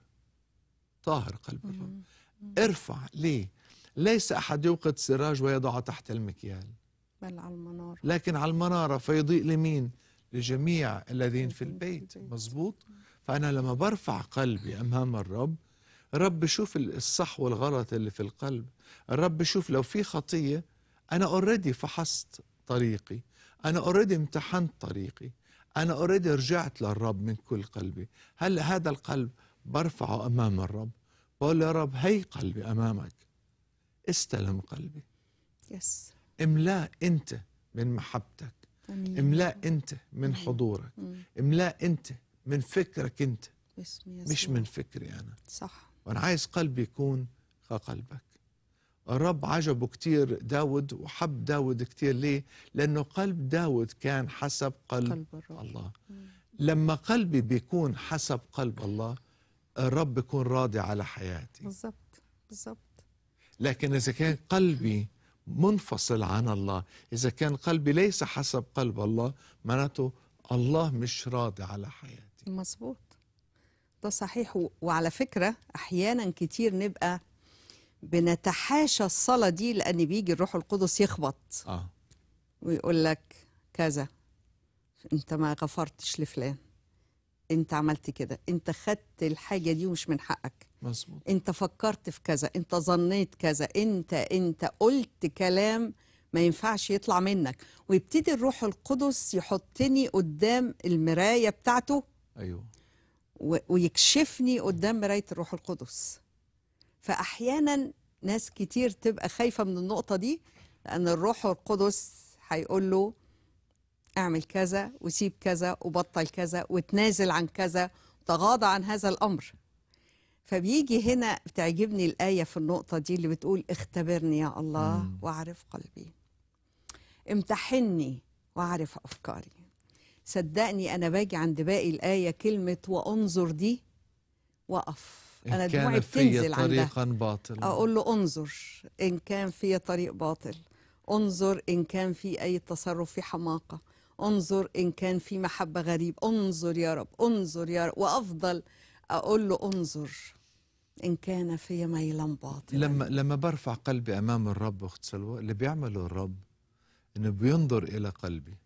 Speaker 3: طاهر قلب الرب ارفع ليه ليس أحد يوقد سراج ويضعه تحت المكيال
Speaker 2: بل على المنارة
Speaker 3: لكن على المنارة فيضيء لمين لجميع الذين في البيت مزبوط فأنا لما برفع قلبي أمام الرب الرب شوف الصح والغلط اللي في القلب الرب شوف لو في خطية أنا اوريدي فحصت طريقي أنا اوريدي امتحنت طريقي أنا اوريدي رجعت للرب من كل قلبي هل هذا القلب برفعه أمام الرب بقول يا رب هي قلبي أمامك استلم قلبي يس yes. املاه أنت من محبتك أمين. أنت من حضورك املاء أنت من فكرك أنت مش من فكري انا صح وانا عايز قلبي يكون كقلبك الرب عجبه كتير داود وحب داود كتير ليه لأنه قلب داود كان حسب قلب, قلب الرب. الله لما قلبي بيكون حسب قلب الله الرب بيكون راضي على حياتي
Speaker 2: بالظبط بالظبط
Speaker 3: لكن إذا كان قلبي منفصل عن الله إذا كان قلبي ليس حسب قلب الله معناته الله مش راضي على حياتي
Speaker 2: مظبوط ده صحيح وعلى فكرة أحيانا كتير نبقى بنتحاشى الصلاة دي لأن بيجي الروح القدس يخبط آه. ويقول لك كذا أنت ما غفرتش لفلان أنت عملت كده أنت خدت الحاجة دي ومش من حقك مظبوط أنت فكرت في كذا أنت ظنيت كذا أنت أنت قلت كلام ما ينفعش يطلع منك ويبتدي الروح القدس يحطني قدام المراية بتاعته أيوه ويكشفني قدام مرايه الروح القدس فاحيانا ناس كتير تبقى خايفه من النقطه دي لان الروح القدس هيقول له اعمل كذا وسيب كذا وبطل كذا وتنازل عن كذا تغاضى عن هذا الامر فبيجي هنا بتعجبني الآية في النقطة دي اللي بتقول اختبرني يا الله واعرف قلبي امتحني واعرف أفكاري صدقني انا باجي عند باقي الايه كلمه وانظر دي واقف انا دموعي بتنزل عندها طريقا
Speaker 3: باطل اقول له
Speaker 2: انظر ان كان في طريق باطل انظر ان كان في اي تصرف في حماقه انظر ان كان في محبه غريب انظر يا رب انظر يا رب وافضل اقول له انظر ان كان في ميلا باطلا
Speaker 3: لما لما برفع قلبي امام الرب اخت سلوى اللي بيعمله الرب انه بينظر الى قلبي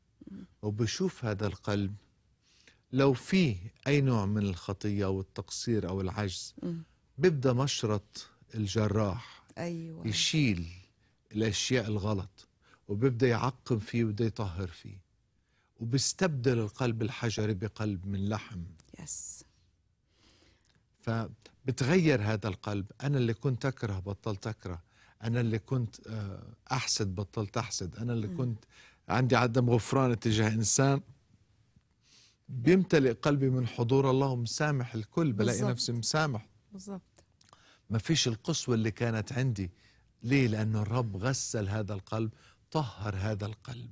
Speaker 3: وبشوف هذا القلب لو فيه أي نوع من الخطية أو التقصير أو العجز بيبدأ مشرط الجراح أيوة. يشيل الأشياء الغلط وبيبدأ يعقم فيه وبيبدأ يطهر فيه وبيستبدل القلب الحجري بقلب من لحم يس فبتغير هذا القلب أنا اللي كنت أكره بطلت أكره أنا اللي كنت آه، أحسد بطلت أحسد أنا اللي كنت عندي عدم غفران اتجاه إنسان بيمتلئ قلبي من حضور الله ومسامح الكل بلاقي بالزبط. نفسي مسامح بالظبط ما فيش القسوة اللي كانت عندي ليه لأنه الرب غسل هذا القلب طهر هذا القلب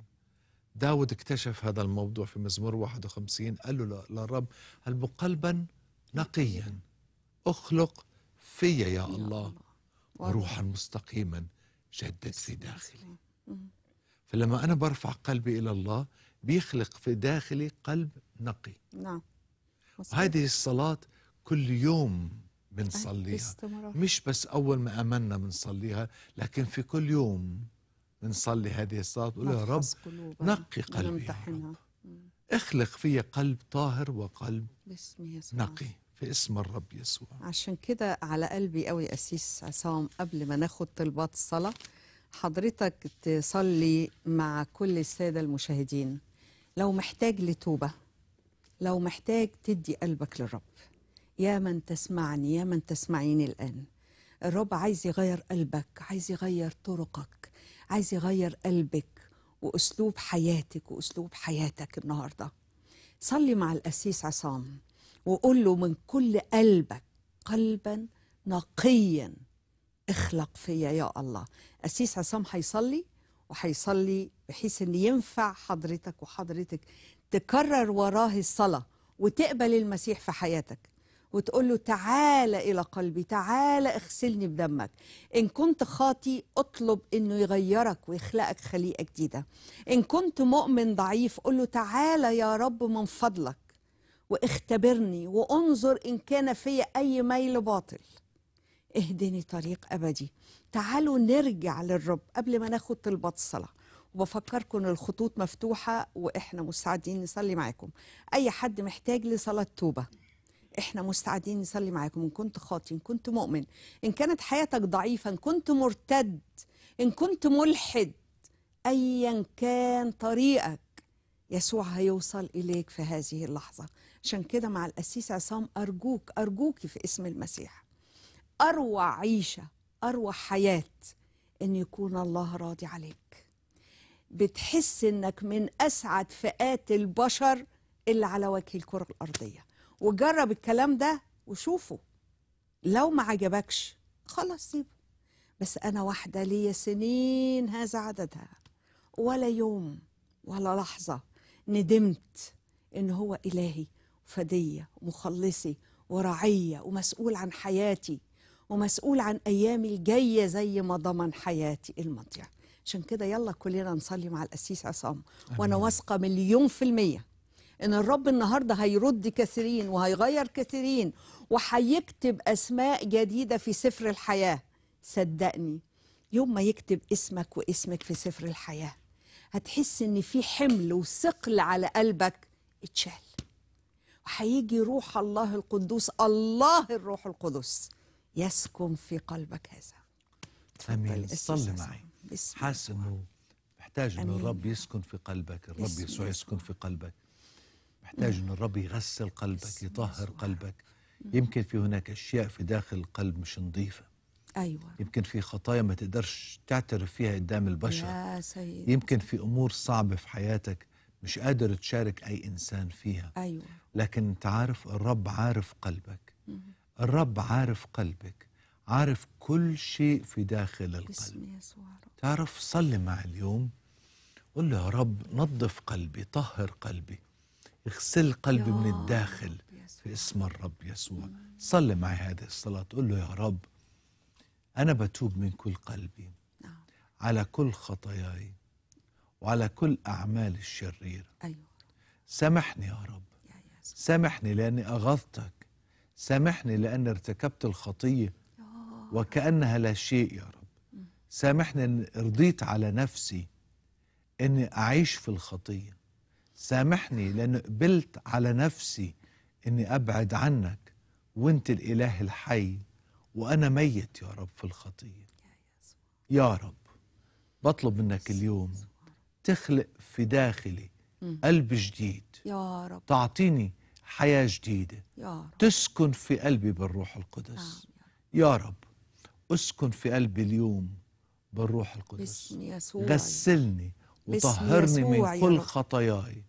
Speaker 3: داود اكتشف هذا الموضوع في مزمور 51 قال له للرب هل قلبا نقيا اخلق في يا الله وروحا مستقيما جدد في داخلي فلما أنا برفع قلبي إلى الله بيخلق في داخلي قلب نقي
Speaker 2: نعم هذه
Speaker 3: الصلاة كل يوم بنصليها مش بس أول ما أمنا بنصليها لكن في كل يوم بنصلي هذه الصلاة نقول يا رب نقي قلبي يا رب. اخلق في قلب طاهر وقلب باسم يسوع نقي في اسم الرب يسوع
Speaker 2: عشان كده على قلبي قوي أسيس عصام قبل ما ناخد طلبات الصلاة حضرتك تصلي مع كل السادة المشاهدين لو محتاج لتوبة لو محتاج تدي قلبك للرب يا من تسمعني يا من تسمعيني الآن الرب عايز يغير قلبك عايز يغير طرقك عايز يغير قلبك وأسلوب حياتك وأسلوب حياتك النهاردة صلي مع الأسيس عصام وقول له من كل قلبك قلبا نقيا اخلق فيا يا الله أسيس عصام هيصلي وهيصلي بحيث أن ينفع حضرتك وحضرتك تكرر وراه الصلاة وتقبل المسيح في حياتك وتقول له تعال إلى قلبي تعال اغسلني بدمك إن كنت خاطي اطلب إنه يغيرك ويخلقك خليقة جديدة إن كنت مؤمن ضعيف قل له تعال يا رب من فضلك واختبرني وانظر إن كان في أي ميل باطل اهدني طريق أبدي تعالوا نرجع للرب قبل ما ناخد طلبات الصلاة وبفكركم ان الخطوط مفتوحة وإحنا مستعدين نصلي معاكم أي حد محتاج لصلاة توبة احنا مستعدين نصلي معاكم ان كنت خاطي ان كنت مؤمن ان كانت حياتك ضعيفه ان كنت مرتد ان كنت ملحد ايا كان طريقك يسوع هيوصل اليك في هذه اللحظه عشان كده مع القسيس عصام ارجوك ارجوكي في اسم المسيح اروع عيشه اروع حياه ان يكون الله راضي عليك بتحس انك من اسعد فئات البشر اللي على وجه الكره الارضيه وجرب الكلام ده وشوفه لو ما عجبكش خلاص سيبه بس انا واحده ليا سنين هذا عددها ولا يوم ولا لحظه ندمت ان هو الهي وفديه ومخلصي ورعيه ومسؤول عن حياتي ومسؤول عن أيامي الجاية زي ما ضمن حياتي الماضية عشان كده يلا كلنا نصلي مع القسيس عصام وأنا واثقة مليون في المية إن الرب النهاردة هيرد كثيرين وهيغير كثيرين وهيكتب أسماء جديدة في سفر الحياة صدقني يوم ما يكتب اسمك واسمك في سفر الحياة هتحس إن في حمل وثقل على قلبك اتشال وهيجي روح الله القدوس الله الروح القدس يسكن في قلبك هذا
Speaker 5: امين صلي معي حاسس انه
Speaker 3: محتاج ان الرب يسكن في قلبك الرب يسوع يسكن, في قلبك محتاج ان الرب يغسل قلبك يطهر قلبك يمكن في هناك اشياء في داخل القلب مش نظيفه ايوه يمكن في خطايا ما تقدرش تعترف فيها قدام البشر يا
Speaker 2: سيدي يمكن
Speaker 3: في امور صعبه في حياتك مش قادر تشارك اي انسان فيها ايوه لكن انت عارف الرب عارف قلبك الرب عارف قلبك عارف كل شيء في داخل القلب تعرف صلي مع اليوم قل له يا رب نظف قلبي طهر قلبي اغسل قلبي من الداخل في اسم الرب يسوع صلي معي هذه الصلاة قل له يا رب أنا بتوب من كل قلبي نعم. على كل خطاياي وعلى كل أعمال الشريرة أيوة. سامحني يا رب سامحني لأني أغضتك سامحني لأن ارتكبت الخطية آه. وكأنها لا شيء يا رب سامحني أن رضيت على نفسي أني أعيش في الخطية سامحني لأن قبلت على نفسي أني أبعد عنك وأنت الإله الحي وأنا ميت يا رب في الخطية يا رب بطلب منك اليوم تخلق في داخلي قلب جديد يا رب تعطيني حياة جديدة يا رب. تسكن في قلبي بالروح القدس يا, رب. يا رب اسكن في قلبي اليوم بالروح القدس
Speaker 2: باسم يسوع غسلني
Speaker 3: وطهرني من كل خطاياي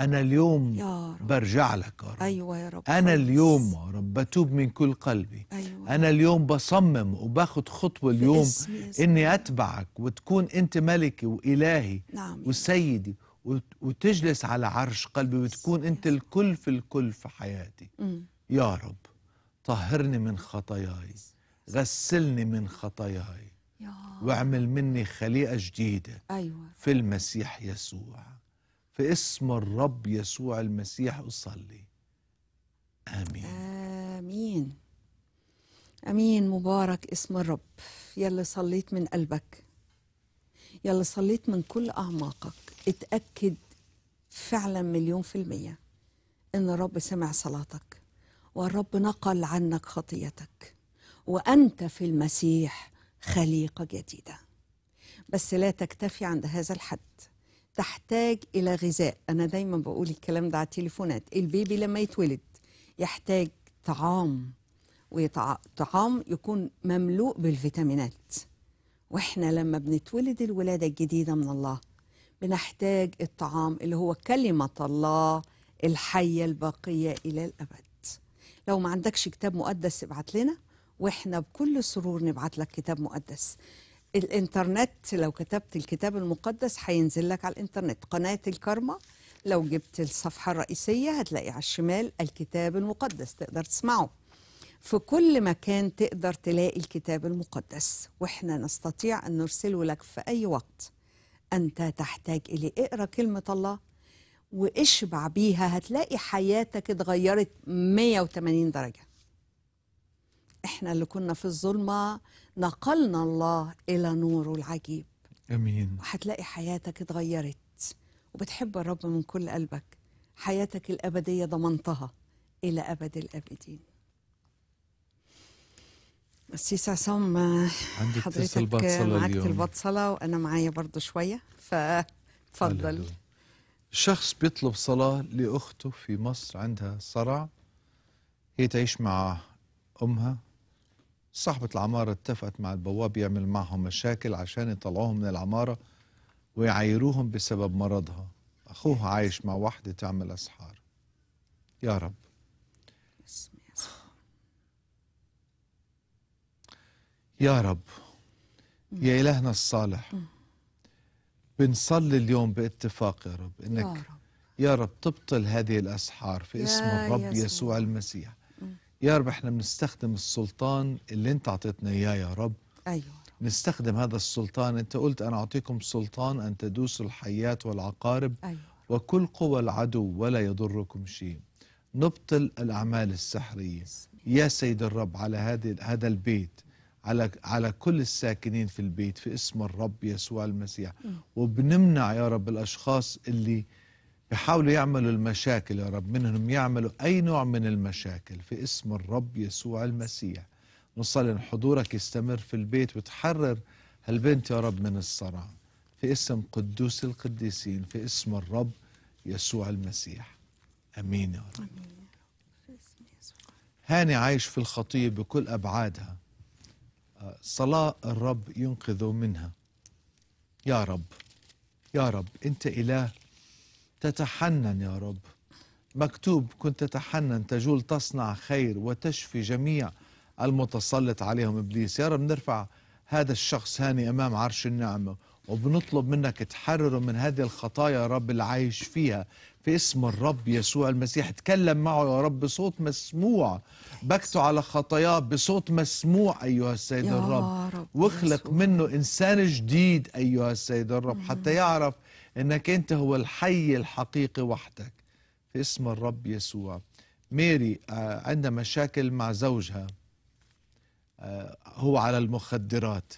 Speaker 3: أنا اليوم يا رب. برجع لك يا رب أيوة يا رب أنا اليوم يا رب بتوب من كل قلبي أيوة أنا اليوم بصمم وباخد خطوة اليوم إني أتبعك وتكون أنت ملكي وإلهي نعم وسيدي وتجلس على عرش قلبي وتكون انت الكل في الكل في حياتي يا رب طهرني من خطاياي غسلني من خطاياي واعمل مني خليقة جديدة أيوة. في المسيح يسوع في اسم الرب يسوع المسيح أصلي
Speaker 2: آمين آمين أمين مبارك اسم الرب يلي صليت من قلبك يلي صليت من كل أعماقك اتأكد فعلا مليون في المية ان الرب سمع صلاتك والرب نقل عنك خطيتك وانت في المسيح خليقة جديدة بس لا تكتفي عند هذا الحد تحتاج إلى غذاء أنا دايما بقول الكلام ده على التليفونات البيبي لما يتولد يحتاج طعام وطعام يكون مملوء بالفيتامينات واحنا لما بنتولد الولادة الجديدة من الله بنحتاج الطعام اللي هو كلمة الله الحية الباقية إلى الأبد لو ما عندكش كتاب مقدس ابعت لنا واحنا بكل سرور نبعت لك كتاب مقدس الانترنت لو كتبت الكتاب المقدس هينزل لك على الانترنت قناة الكرمة لو جبت الصفحة الرئيسية هتلاقي على الشمال الكتاب المقدس تقدر تسمعه في كل مكان تقدر تلاقي الكتاب المقدس واحنا نستطيع ان نرسله لك في اي وقت أنت تحتاج إليه اقرأ كلمة الله واشبع بيها هتلاقي حياتك اتغيرت 180 درجة احنا اللي كنا في الظلمة نقلنا الله إلى نوره العجيب أمين وهتلاقي حياتك اتغيرت وبتحب الرب من كل قلبك حياتك الأبدية ضمنتها إلى أبد الأبدين سي عصام
Speaker 5: حضرتك البطلة معاك
Speaker 2: البطسلة وأنا معايا برضو شوية
Speaker 3: فتفضل شخص بيطلب صلاة لأخته في مصر عندها صرع هي تعيش مع أمها صاحبة العمارة اتفقت مع البواب يعمل معهم مشاكل عشان يطلعوهم من العمارة ويعايروهم بسبب مرضها أخوها عايش مع واحدة تعمل أسحار يا رب يا رب يا إلهنا الصالح بنصلي اليوم باتفاق يا رب إنك يا رب, يا رب تبطل هذه الأسحار في اسم الرب يسوع, يسوع المسيح يا رب احنا بنستخدم السلطان اللي انت اعطيتنا اياه يا رب ايوه نستخدم هذا السلطان انت قلت انا اعطيكم سلطان ان تدوسوا الحيات والعقارب أيوة. وكل قوى العدو ولا يضركم شيء نبطل الاعمال السحريه يا سيد الرب على هذه هذا البيت على على كل الساكنين في البيت في اسم الرب يسوع المسيح وبنمنع يا رب الاشخاص اللي بيحاولوا يعملوا المشاكل يا رب منهم يعملوا اي نوع من المشاكل في اسم الرب يسوع المسيح نصلي ان حضورك يستمر في البيت وتحرر هالبنت يا رب من الصرع في اسم قدوس القديسين في اسم الرب يسوع المسيح امين يا رب امين هاني عايش في الخطيه بكل ابعادها صلاة الرب ينقذ منها يا رب يا رب أنت إله تتحنن يا رب مكتوب كنت تتحنن تجول تصنع خير وتشفي جميع المتسلط عليهم إبليس يا رب نرفع هذا الشخص هاني أمام عرش النعمة وبنطلب منك تحرره من هذه الخطايا يا رب اللي عايش فيها في اسم الرب يسوع المسيح اتكلم معه يا رب بصوت مسموع بكته على خطاياه بصوت مسموع أيها السيد الرب رب واخلق يسوع. منه إنسان جديد أيها السيد الرب حتى يعرف أنك أنت هو الحي الحقيقي وحدك في اسم الرب يسوع ميري آه، عندها مشاكل مع زوجها آه، هو على المخدرات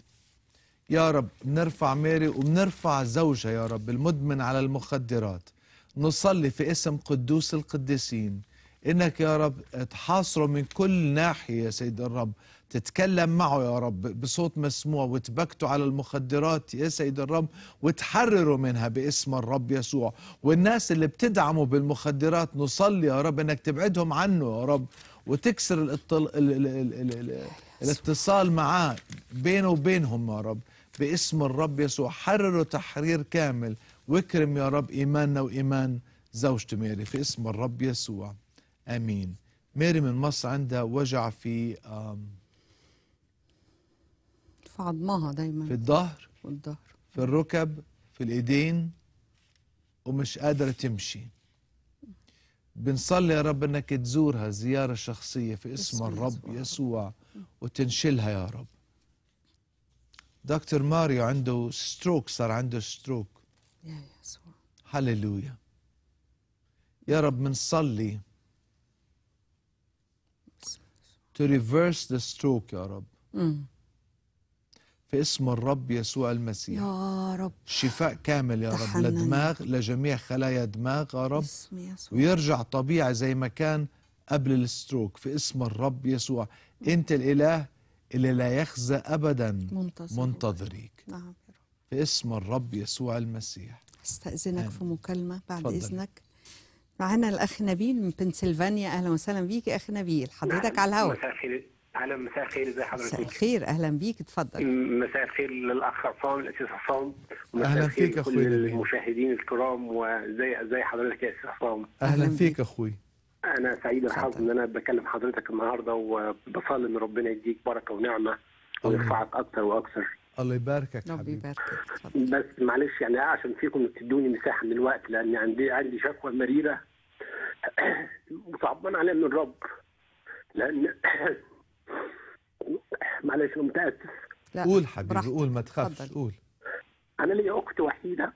Speaker 3: يا رب نرفع ماري ونرفع زوجها يا رب المدمن على المخدرات نصلي في اسم قدوس القديسين انك يا رب تحاصره من كل ناحيه يا سيد الرب تتكلم معه يا رب بصوت مسموع وتبكته على المخدرات يا سيد الرب وتحرره منها باسم الرب يسوع والناس اللي بتدعمه بالمخدرات نصلي يا رب انك تبعدهم عنه يا رب وتكسر الاتصال معاه بينه وبينهم يا رب باسم الرب يسوع حرره تحرير كامل واكرم يا رب إيماننا وإيمان زوجته ميري في اسم الرب يسوع آمين ميري من مصر عندها وجع في
Speaker 2: في عظمها دايما في
Speaker 3: الظهر والظهر في الركب في الإيدين ومش قادرة تمشي بنصلي يا رب انك تزورها زيارة شخصية في اسم, اسم الرب يسوع وتنشلها يا رب دكتور ماريو عنده ستروك صار عنده ستروك يا يسوع هللويا يا رب منصلي to reverse the stroke يا رب في اسم الرب يسوع المسيح
Speaker 2: يا رب
Speaker 3: شفاء كامل يا رب لدماغ لجميع خلايا دماغ يا رب ويرجع طبيعي زي ما كان قبل الستروك في اسم الرب يسوع انت الاله اللي لا يخزى أبدا منتظر منتظريك نعم يا باسم الرب يسوع المسيح
Speaker 2: استأذنك آمين. في مكالمة بعد فضل. إذنك معانا الأخ نبيل من بنسلفانيا أهلا وسهلا بيك يا أخ نبيل حضرتك نعم. على الهواء مساء
Speaker 6: الخير اهلا مساء الخير ازي حضرتك مساء الخير
Speaker 2: اهلا بيك اتفضل
Speaker 6: مساء الخير للاخ عصام الاستاذ عصام اهلا فيك اخوي المشاهدين الكرام وازي ازي حضرتك يا استاذ عصام اهلا
Speaker 3: فيك اخوي
Speaker 6: انا سعيد الحظ ان انا بكلم حضرتك النهارده وبصلي ان ربنا يديك بركه ونعمه ويرفعك اكتر واكثر
Speaker 3: الله يباركك ربي يباركك
Speaker 6: بس معلش يعني عشان فيكم تدوني مساحه من الوقت لان عندي عندي شكوى مريره وصعبان عليا من الرب لان معلش انا متاسف
Speaker 3: قول حبيبي قول ما تخافش قول
Speaker 6: انا ليا اخت وحيده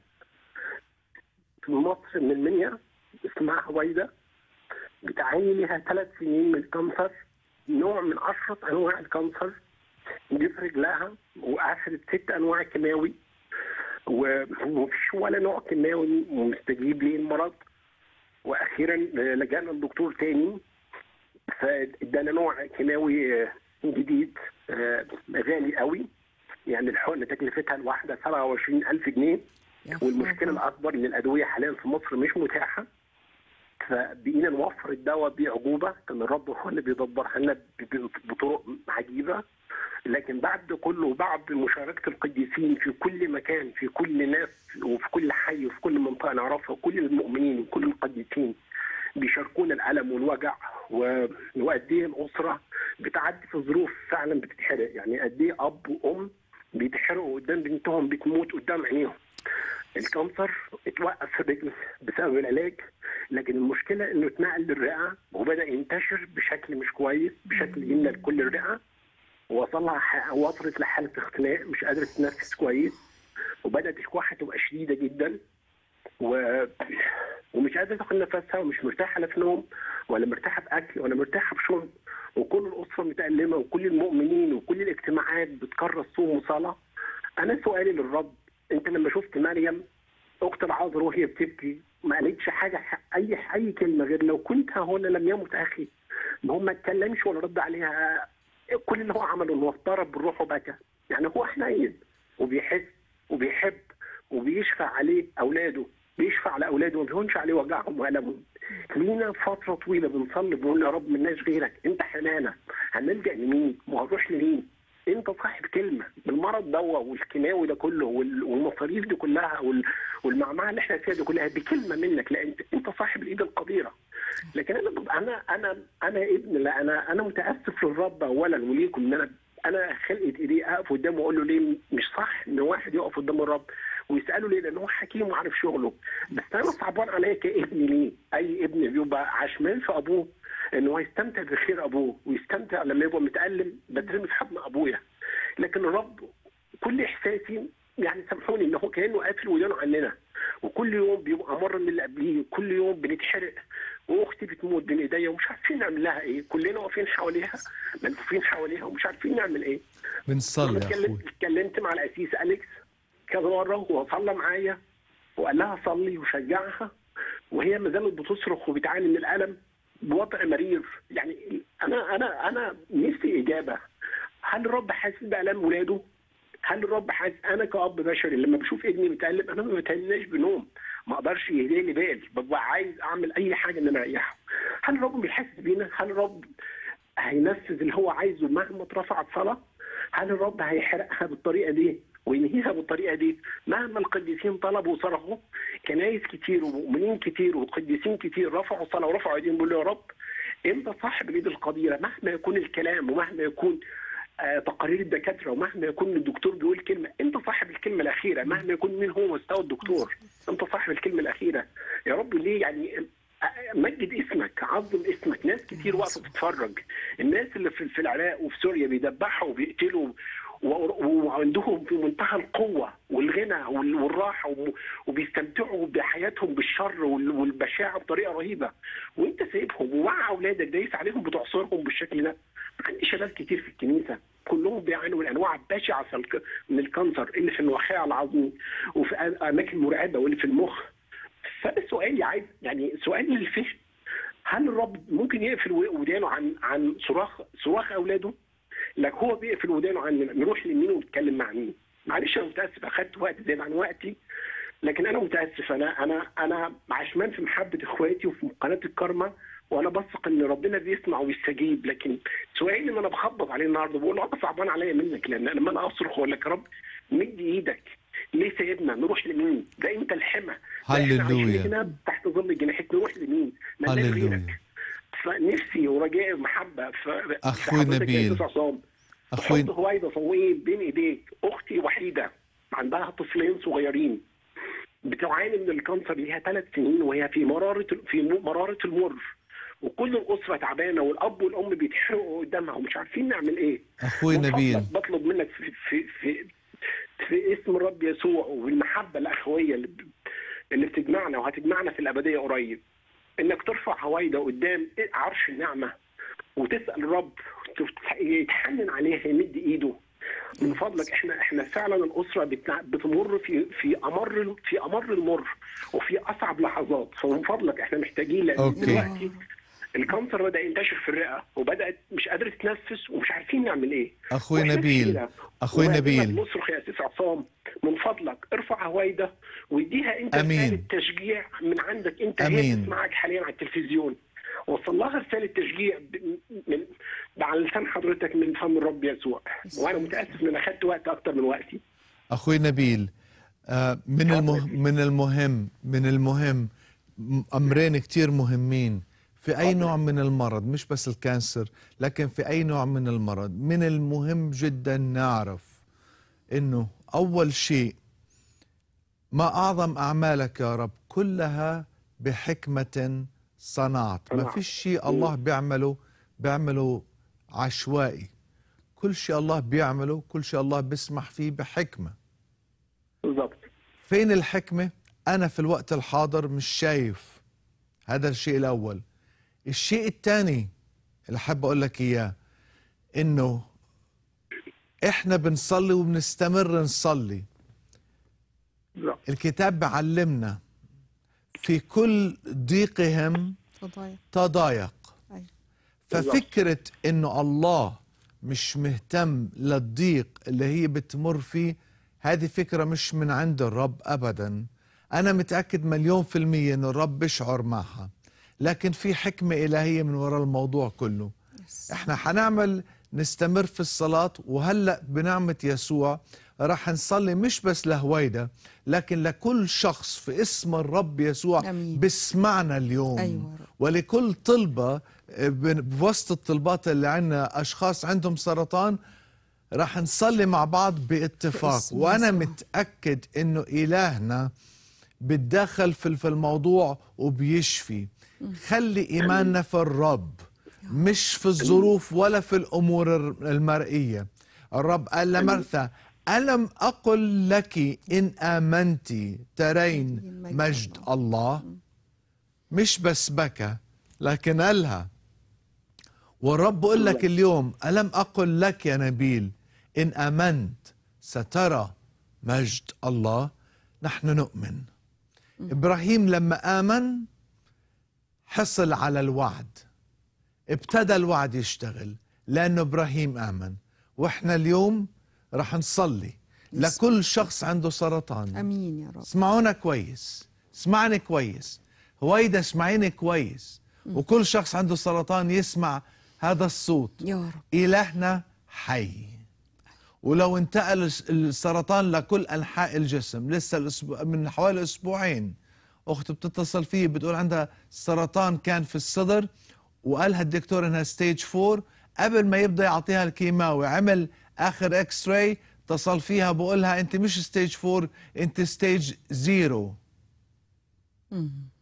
Speaker 6: في مصر من المنيا اسمها هويده عيني ليها ثلاث سنين من الكانسر نوع من اشرط انواع الكانسر دي في رجلها واخذت ست انواع كيماوي ومفيش ولا نوع كيماوي مستجيب ليه المرض واخيرا لجانا الدكتور تاني فادانا نوع كيماوي آه، جديد آه، غالي قوي يعني الحقنه تكلفتها الواحده 27000 جنيه والمشكله الاكبر ان الادويه حاليا في مصر مش متاحه فبقينا نوفر الدواء بعجوبه كان الرب هو اللي بيدبرها لنا بطرق عجيبه لكن بعد كله وبعد مشاركه القديسين في كل مكان في كل ناس وفي كل حي وفي كل منطقه نعرفها كل المؤمنين وكل القديسين بيشاركونا الالم والوجع وقد ايه الاسره بتعدي في ظروف فعلا بتتحرق يعني قد ايه اب وام بيتحرقوا قدام بنتهم بتموت قدام عينيهم الكانسر اتوقف في بيتنا بسبب العلاج لكن المشكله انه اتنقل للرئه وبدا ينتشر بشكل مش كويس بشكل يمنى لكل الرئه وصلها وصلت لحاله اختناق مش قادره تتنفس كويس وبدات الكوحه تبقى شديده جدا و... ومش قادره تاخد نفسها ومش مرتاحه لا في نوم ولا مرتاحه في اكل ولا مرتاحه في شرب وكل الاسره متالمه وكل المؤمنين وكل الاجتماعات بتكرر صوم وصلاه انا سؤالي للرب انت لما شفت مريم اخت العذر وهي بتبكي ما قالتش حاجه اي اي كلمه غير لو كنت هنا لم يمت اخي ما هو ما اتكلمش ولا رد عليها كل اللي هو عمله انه هو اضطرب بالروح وبكى يعني هو حنين وبيحس وبيحب وبيشفع عليه اولاده بيشفع على اولاده ما بيهونش عليه وجعهم والمهم لينا فتره طويله بنصلي بنقول يا رب ملناش غيرك انت حنانة هنلجا لمين؟ وهنروح لمين؟ انت صاحب كلمه بالمرض ده والكيماوي ده كله والمصاريف دي كلها والمعمعه اللي احنا فيها دي كلها دي كلمه منك لان انت انت صاحب الايد القديره لكن انا انا انا انا ابن لا انا انا متاسف للرب اولا وليكم ان انا انا خلقت ايديه اقف قدامه واقول له ليه مش صح ان واحد يقف قدام الرب ويساله ليه لان هو حكيم وعارف شغله بس انا صعبان عليا كابن ليه اي ابن بيبقى عشمان في ابوه ان هو يستمتع بخير ابوه ويستمتع لما يبقى متالم بترمي في حضن ابويا لكن الرب كل احساسي يعني سامحوني ان هو كانه قافل ودانه عننا وكل يوم بيبقى مر من اللي قبليه كل يوم بنتحرق واختي بتموت بين ايديا ومش عارفين نعمل لها ايه كلنا واقفين حواليها ملفوفين حواليها ومش عارفين نعمل ايه
Speaker 3: بنصلي اتكلمت
Speaker 6: مع القسيس اليكس كذا مره وصلى معايا وقال لها صلي وشجعها وهي ما زالت بتصرخ وبتعاني من الالم بوضع مرير يعني انا انا انا نفسي اجابه هل الرب حاسس بالام ولاده؟ هل الرب حاسس انا كاب بشري لما بشوف ابني متالم انا ما بتهناش بنوم ما اقدرش يهدي لي بال ببقى عايز اعمل اي حاجه ان انا اريحه هل الرب بيحس بينا؟ هل الرب هينفذ اللي هو عايزه مهما اترفعت صلاه؟ هل الرب هيحرقها بالطريقه دي؟ وينهيها بالطريقه دي مهما القديسين طلبوا وصرخوا كنايس كتير ومؤمنين كتير وقديسين كتير رفعوا الصلاه ورفعوا ايديهم بيقولوا يا رب انت صاحب اليد القديره مهما يكون الكلام ومهما يكون آه، تقارير الدكاتره ومهما يكون الدكتور بيقول كلمه انت صاحب الكلمه الاخيره مهما يكون مين هو مستوى الدكتور انت صاحب الكلمه الاخيره يا رب ليه يعني آه، مجد اسمك عظم اسمك ناس كتير واقفه بتتفرج الناس اللي في العراق وفي سوريا بيدبحوا وبيقتلوا وعندهم في منتهى القوه والغنى والراحه وبيستمتعوا بحياتهم بالشر والبشاعه بطريقه رهيبه وانت سايبهم ومع اولادك دايس عليهم بتعصرهم بالشكل ده عندي شباب كتير في الكنيسه كلهم بيعانوا من انواع بشعه من الكانسر اللي في النخاع العظمي وفي اماكن مرعبه واللي في المخ فده سؤالي عايز يعني سؤال للفهم هل الرب ممكن يقفل ودانه عن عن صراخ صراخ اولاده؟ لك هو بيقفل ودانه عن نروح لمين ونتكلم مع مين معلش انا متاسف اخدت وقت زياده عن وقتي لكن انا متاسف انا انا انا عشمان في محبه اخواتي وفي قناه الكرمه وانا بثق ان ربنا بيسمع ويستجيب لكن سؤالي ان انا بخبط عليه النهارده بقول له انا صعبان عليا منك لان لما انا اصرخ واقول لك يا رب مد ايدك ليه سيبنا نروح لمين؟ ده انت الحمى هللويا تحت ظل جناحك نروح لمين؟ هللويا نفسي ورجاء محبه في اخوي نبيل اخوي هوايده فوقيه بين ايديك اختي وحيده عندها طفلين صغيرين بتعاني من الكانسر ليها ثلاث سنين وهي في مراره في مراره المر وكل الاسره تعبانه والاب والام بيتحرقوا قدامها ومش عارفين نعمل ايه اخوي نبيل بطلب منك في في في, في اسم الرب يسوع والمحبه الاخويه اللي اللي بتجمعنا وهتجمعنا في الابديه قريب انك ترفع هوايده قدام عرش النعمه وتسال رب يتحنن عليها يمد ايده من فضلك احنا احنا فعلا الاسره بتمر في في امر في امر المر وفي اصعب لحظات فمن فضلك احنا محتاجين لان دلوقتي الكانسر بدا ينتشر في الرئه وبدات مش قادره تتنفس ومش عارفين نعمل ايه اخوي نبيل اخوي نبيل نصرخ يا استاذ عصام من فضلك ارفع هوايده واديها انت امين التشجيع من عندك انت امين معك حاليا على التلفزيون وصل لها رساله تشجيع من على لسان حضرتك من فم الرب يسوع وانا متاسف ان انا وقت اكتر من وقتي
Speaker 3: اخوي نبيل آه، من المهم من المهم من المهم امرين كتير مهمين في أي نوع من المرض مش بس الكانسر لكن في أي نوع من المرض من المهم جدا نعرف أنه أول شيء ما أعظم أعمالك يا رب كلها بحكمة صنعت ما في شيء الله بيعمله بيعمله عشوائي كل شيء الله بيعمله كل شيء الله بيسمح فيه بحكمة بالضبط فين الحكمة أنا في الوقت الحاضر مش شايف هذا الشيء الأول الشيء الثاني اللي حاب اقول لك اياه انه احنا بنصلي وبنستمر نصلي لا. الكتاب بعلمنا في كل ضيقهم تضايق, تضايق. أيوة. ففكرة انه الله مش مهتم للضيق اللي هي بتمر فيه هذه فكرة مش من عند الرب ابدا انا متأكد مليون في المية ان الرب بيشعر معها لكن في حكمة إلهية من وراء الموضوع كله yes. احنا حنعمل نستمر في الصلاة وهلأ بنعمة يسوع راح نصلي مش بس لهويدا لكن لكل شخص في اسم الرب يسوع أمين. بسمعنا اليوم أيوة. ولكل طلبة آه، بوسط الطلبات اللي عندنا أشخاص عندهم سرطان راح نصلي مع بعض باتفاق وأنا يسوع. متأكد أنه إلهنا بتدخل في الموضوع وبيشفي خلي إيماننا في الرب مش في الظروف ولا في الأمور المرئية الرب قال لمرثا ألم أقل لك إن آمنت ترين مجد الله مش بس بكى لكن قالها والرب بقول لك اليوم ألم أقل لك يا نبيل إن آمنت سترى مجد الله نحن نؤمن إبراهيم لما آمن حصل على الوعد ابتدى الوعد يشتغل لأنه إبراهيم آمن وإحنا اليوم رح نصلي لكل شخص عنده سرطان أمين يا رب اسمعونا كويس اسمعني كويس هويدا اسمعيني كويس وكل شخص عنده سرطان يسمع هذا الصوت يا رب إلهنا حي ولو انتقل السرطان لكل أنحاء الجسم لسه من حوالي أسبوعين اخت بتتصل فيه بتقول عندها سرطان كان في الصدر وقالها الدكتور انها ستيج 4 قبل ما يبدا يعطيها الكيماوي عمل اخر اكس راي اتصل فيها بقول لها انت مش ستيج 4 انت ستيج 0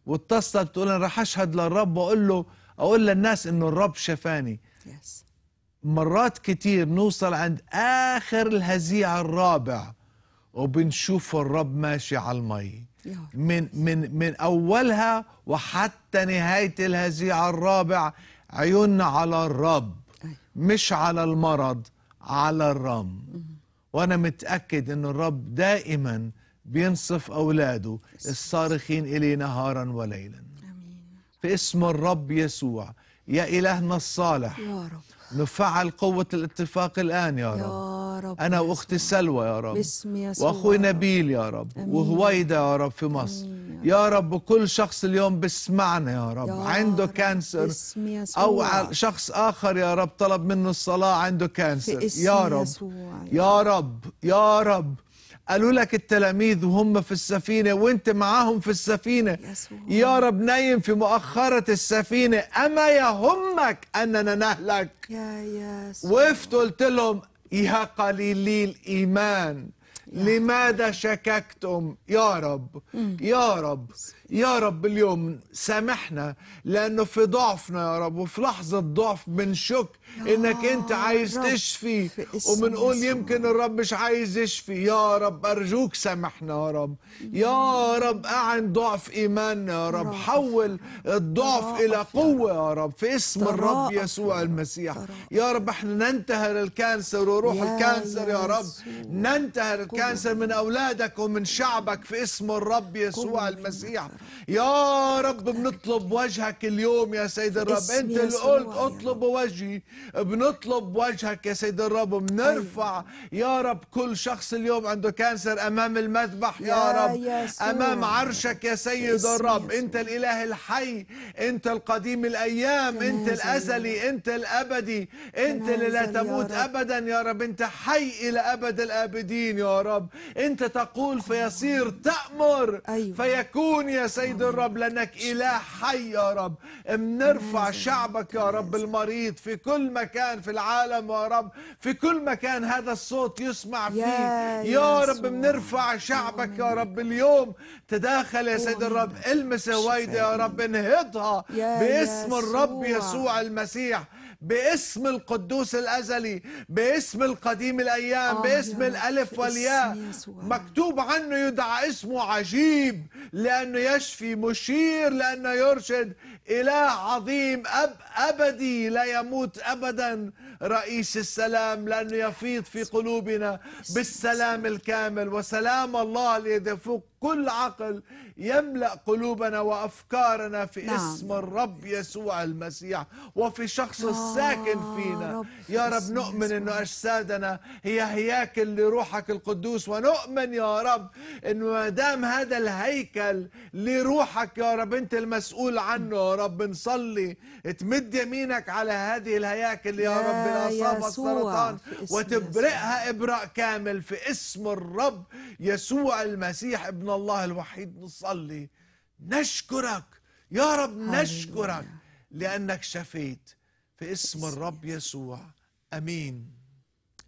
Speaker 3: واتصلت بتقول انا راح اشهد للرب واقول له اقول للناس انه الرب شفاني yes. مرات كتير نوصل عند اخر الهزيع الرابع وبنشوف الرب ماشي على المي من من من اولها وحتى نهايه الهزيع الرابع عيوننا على الرب أيوة. مش على المرض على الرم وانا متاكد ان الرب دائما بينصف اولاده الصارخين اليه نهارا وليلا في اسم الرب يسوع يا الهنا الصالح يا رب نفعل قوة الاتفاق الآن يا رب,
Speaker 4: يا رب أنا
Speaker 3: وأختي سلوى يا رب باسم يسوع وأخوي نبيل يا رب وهويدا يا رب في مصر يا, يا رب وكل شخص اليوم بيسمعنا يا رب يا عنده رب كانسر أو شخص آخر يا رب طلب منه الصلاة عنده كانسر يا رب يا رب يا رب قالوا لك التلاميذ وهم في السفينة وانت معاهم في السفينة يا رب نايم في مؤخرة السفينة أما يهمك أننا نهلك
Speaker 2: يا
Speaker 3: وقفت قلت لهم يا قليلي الإيمان لماذا شككتم يا رب يا رب يا رب اليوم سامحنا لانه في ضعفنا يا رب وفي لحظه ضعف بنشك انك آه، انت عايز تشفي وبنقول يمكن الرب مش عايز يشفي يا رب ارجوك سامحنا يا رب يا رب اعن ضعف ايماننا يا رب حول الضعف الى قوه يا رب في اسم الرب يسوع المسيح يا رب احنا ننتهر الكانسر وروح الكانسر يا رب ننتهر الكانسر من اولادك ومن شعبك في اسم الرب يسوع المسيح يا رب بنطلب وجهك اليوم يا سيد الرب انت اللي قلت اطلب وجهي بنطلب وجهك يا سيد الرب بنرفع أيوة. يا رب كل شخص اليوم عنده كانسر امام المذبح يا رب امام عرشك يا سيد الرب انت الاله الحي انت القديم الايام انت الازلي انت الابدي انت اللي لا تموت ابدا يا رب انت حي الى ابد الابدين يا رب انت تقول فيصير تأمر تأمر أيوة. فيكون يا سيد الرب لأنك إله حي يا رب بنرفع شعبك يا رب المريض في كل مكان في العالم يا رب في كل مكان هذا الصوت يسمع فيه يا, يا رب بنرفع شعبك يا رب اليوم تداخل يا سيد الرب المس هوايدي يا رب انهضها باسم الرب يسوع المسيح باسم القدوس الأزلي باسم القديم الأيام باسم الألف والياء مكتوب عنه يدعى اسمه عجيب لأنه يشفي مشير لأنه يرشد إله عظيم أب أبدي لا يموت أبدا رئيس السلام لأنه يفيض في قلوبنا بالسلام الكامل وسلام الله الذي فوق كل عقل يملأ قلوبنا وأفكارنا في نعم. اسم الرب يسوع المسيح وفي شخص الساكن آه، فينا رب يا رب نؤمن أنه أجسادنا هي هياكل لروحك القدوس ونؤمن يا رب أنه ما دام هذا الهيكل لروحك يا رب أنت المسؤول عنه يا رب نصلي تمد يمينك على هذه الهياكل يا, يا رب الأصابة السرطان وتبرئها إبراء كامل في اسم الرب يسوع المسيح ابن الله الوحيد نصلي نشكرك يا رب نشكرك لأنك شفيت في اسم الرب يسوع أمين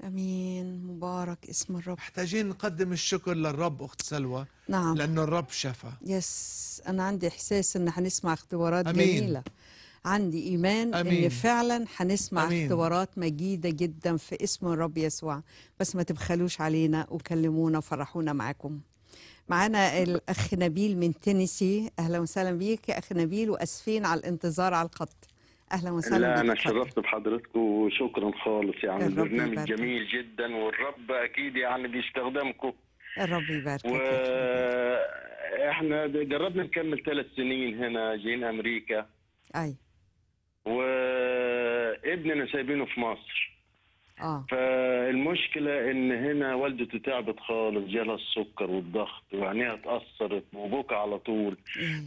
Speaker 3: امين مبارك اسم الرب محتاجين نقدم الشكر للرب اخت سلوى نعم لان الرب شفى
Speaker 2: يس انا عندي احساس ان هنسمع اختبارات أمين. جميله عندي ايمان أمين. ان فعلا هنسمع اختبارات مجيده جدا في اسم الرب يسوع بس ما تبخلوش علينا وكلمونا وفرحونا معاكم معانا الاخ نبيل من تينيسي اهلا وسهلا بيك يا اخ نبيل واسفين على الانتظار على الخط اهلا وسهلا لا انا شرفت
Speaker 8: بحضرتكم وشكرا خالص يعني البرنامج بارك. جميل جدا والرب اكيد يعني بيستخدمكم
Speaker 2: الرب يبارك و...
Speaker 8: احنا جربنا نكمل ثلاث سنين هنا جايين امريكا اي وابننا سايبينه في مصر آه. فالمشكله ان هنا والدته تعبت خالص جالها السكر والضغط وعينيها اتاثرت وبكى على طول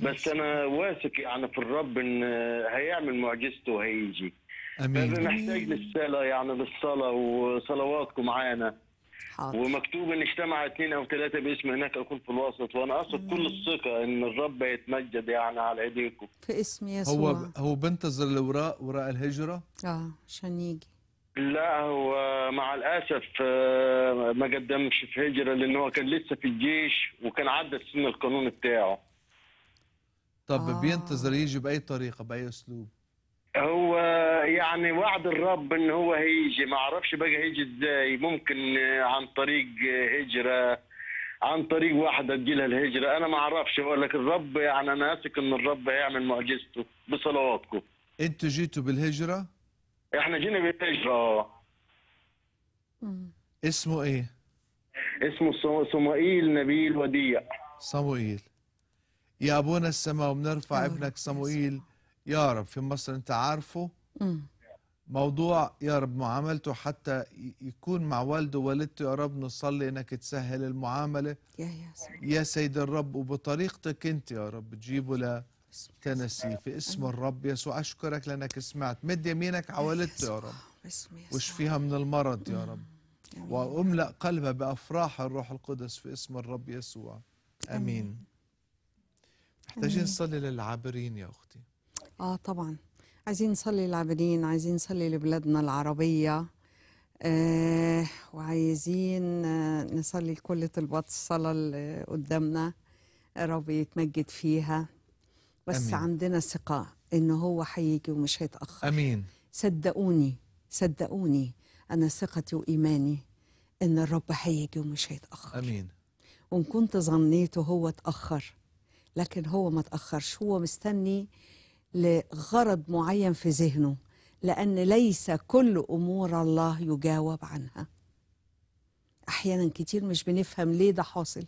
Speaker 8: بس انا واثق يعني في الرب ان هيعمل معجزته وهيجي
Speaker 4: امين محتاج
Speaker 8: للصلاه يعني للصلاه وصلواتكم معانا حاضر. ومكتوب ان اجتمع اثنين او ثلاثه باسم هناك اكون في الوسط وانا اثق كل الثقه ان الرب يتمجد يعني على ايديكم
Speaker 3: في اسم يسوع هو هو بنتظر الاوراق وراء الهجره اه عشان يجي
Speaker 8: لا هو مع الاسف آه، ما قدمش في هجره لان هو كان لسه في الجيش وكان عدى سن القانون بتاعه
Speaker 3: طب آه. بينتظر يجي باي طريقه باي اسلوب
Speaker 8: هو يعني وعد الرب ان هو هيجي ما اعرفش بقى هيجي ازاي ممكن آه، عن طريق هجره عن طريق واحده تجيلها الهجره انا ما اعرفش بقول لك الرب يعني انا اثق ان الرب هيعمل معجزته بصلواتكم
Speaker 3: انتوا جيتوا بالهجره
Speaker 8: احنا جينا بالهجرة
Speaker 3: اسمه ايه؟
Speaker 8: اسمه صموئيل نبيل وديع
Speaker 3: صموئيل يا ابونا السماء وبنرفع ابنك صموئيل يا رب في مصر انت عارفه مم. موضوع يا رب معاملته حتى يكون مع والده ووالدته يا رب نصلي انك تسهل المعامله يا, يا, يا سيد الرب وبطريقتك انت يا رب تجيبه تنسي في اسم الرب يسوع أشكرك لأنك سمعت مد يمينك عولدت يا رب واشفيها من المرض يا رب وأملأ قلبها بأفراح الروح القدس في اسم الرب يسوع أمين محتاجين نصلي للعابرين يا أختي
Speaker 2: آه طبعا عايزين نصلي للعابرين عايزين نصلي لبلادنا العربية آه وعايزين آه، نصلي لكل طلبات الصلاة اللي قدامنا رب يتمجد فيها
Speaker 3: بس أمين. عندنا
Speaker 2: ثقة إن هو هيجي ومش هيتأخر أمين صدقوني صدقوني أنا ثقتي وإيماني إن الرب هيجي ومش هيتأخر أمين وإن كنت ظنيته هو اتأخر لكن هو ما اتأخرش هو مستني لغرض معين في ذهنه لأن ليس كل أمور الله يجاوب عنها أحيانا كتير مش بنفهم ليه ده حاصل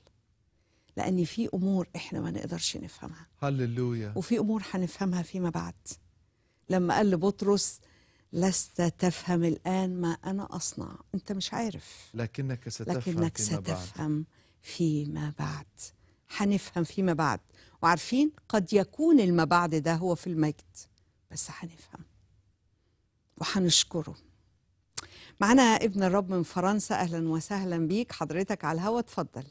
Speaker 2: لأن في أمور إحنا ما نقدرش
Speaker 3: نفهمها هللويا
Speaker 2: وفي أمور هنفهمها فيما بعد لما قال لبطرس لست تفهم الآن ما أنا أصنع أنت مش عارف
Speaker 3: لكنك ستفهم لكنك فيما ستفهم
Speaker 2: بعد. فيما بعد هنفهم فيما بعد وعارفين قد يكون الما بعد ده هو في المجد بس هنفهم وهنشكره معنا ابن الرب من فرنسا أهلا وسهلا بيك حضرتك على الهوا اتفضل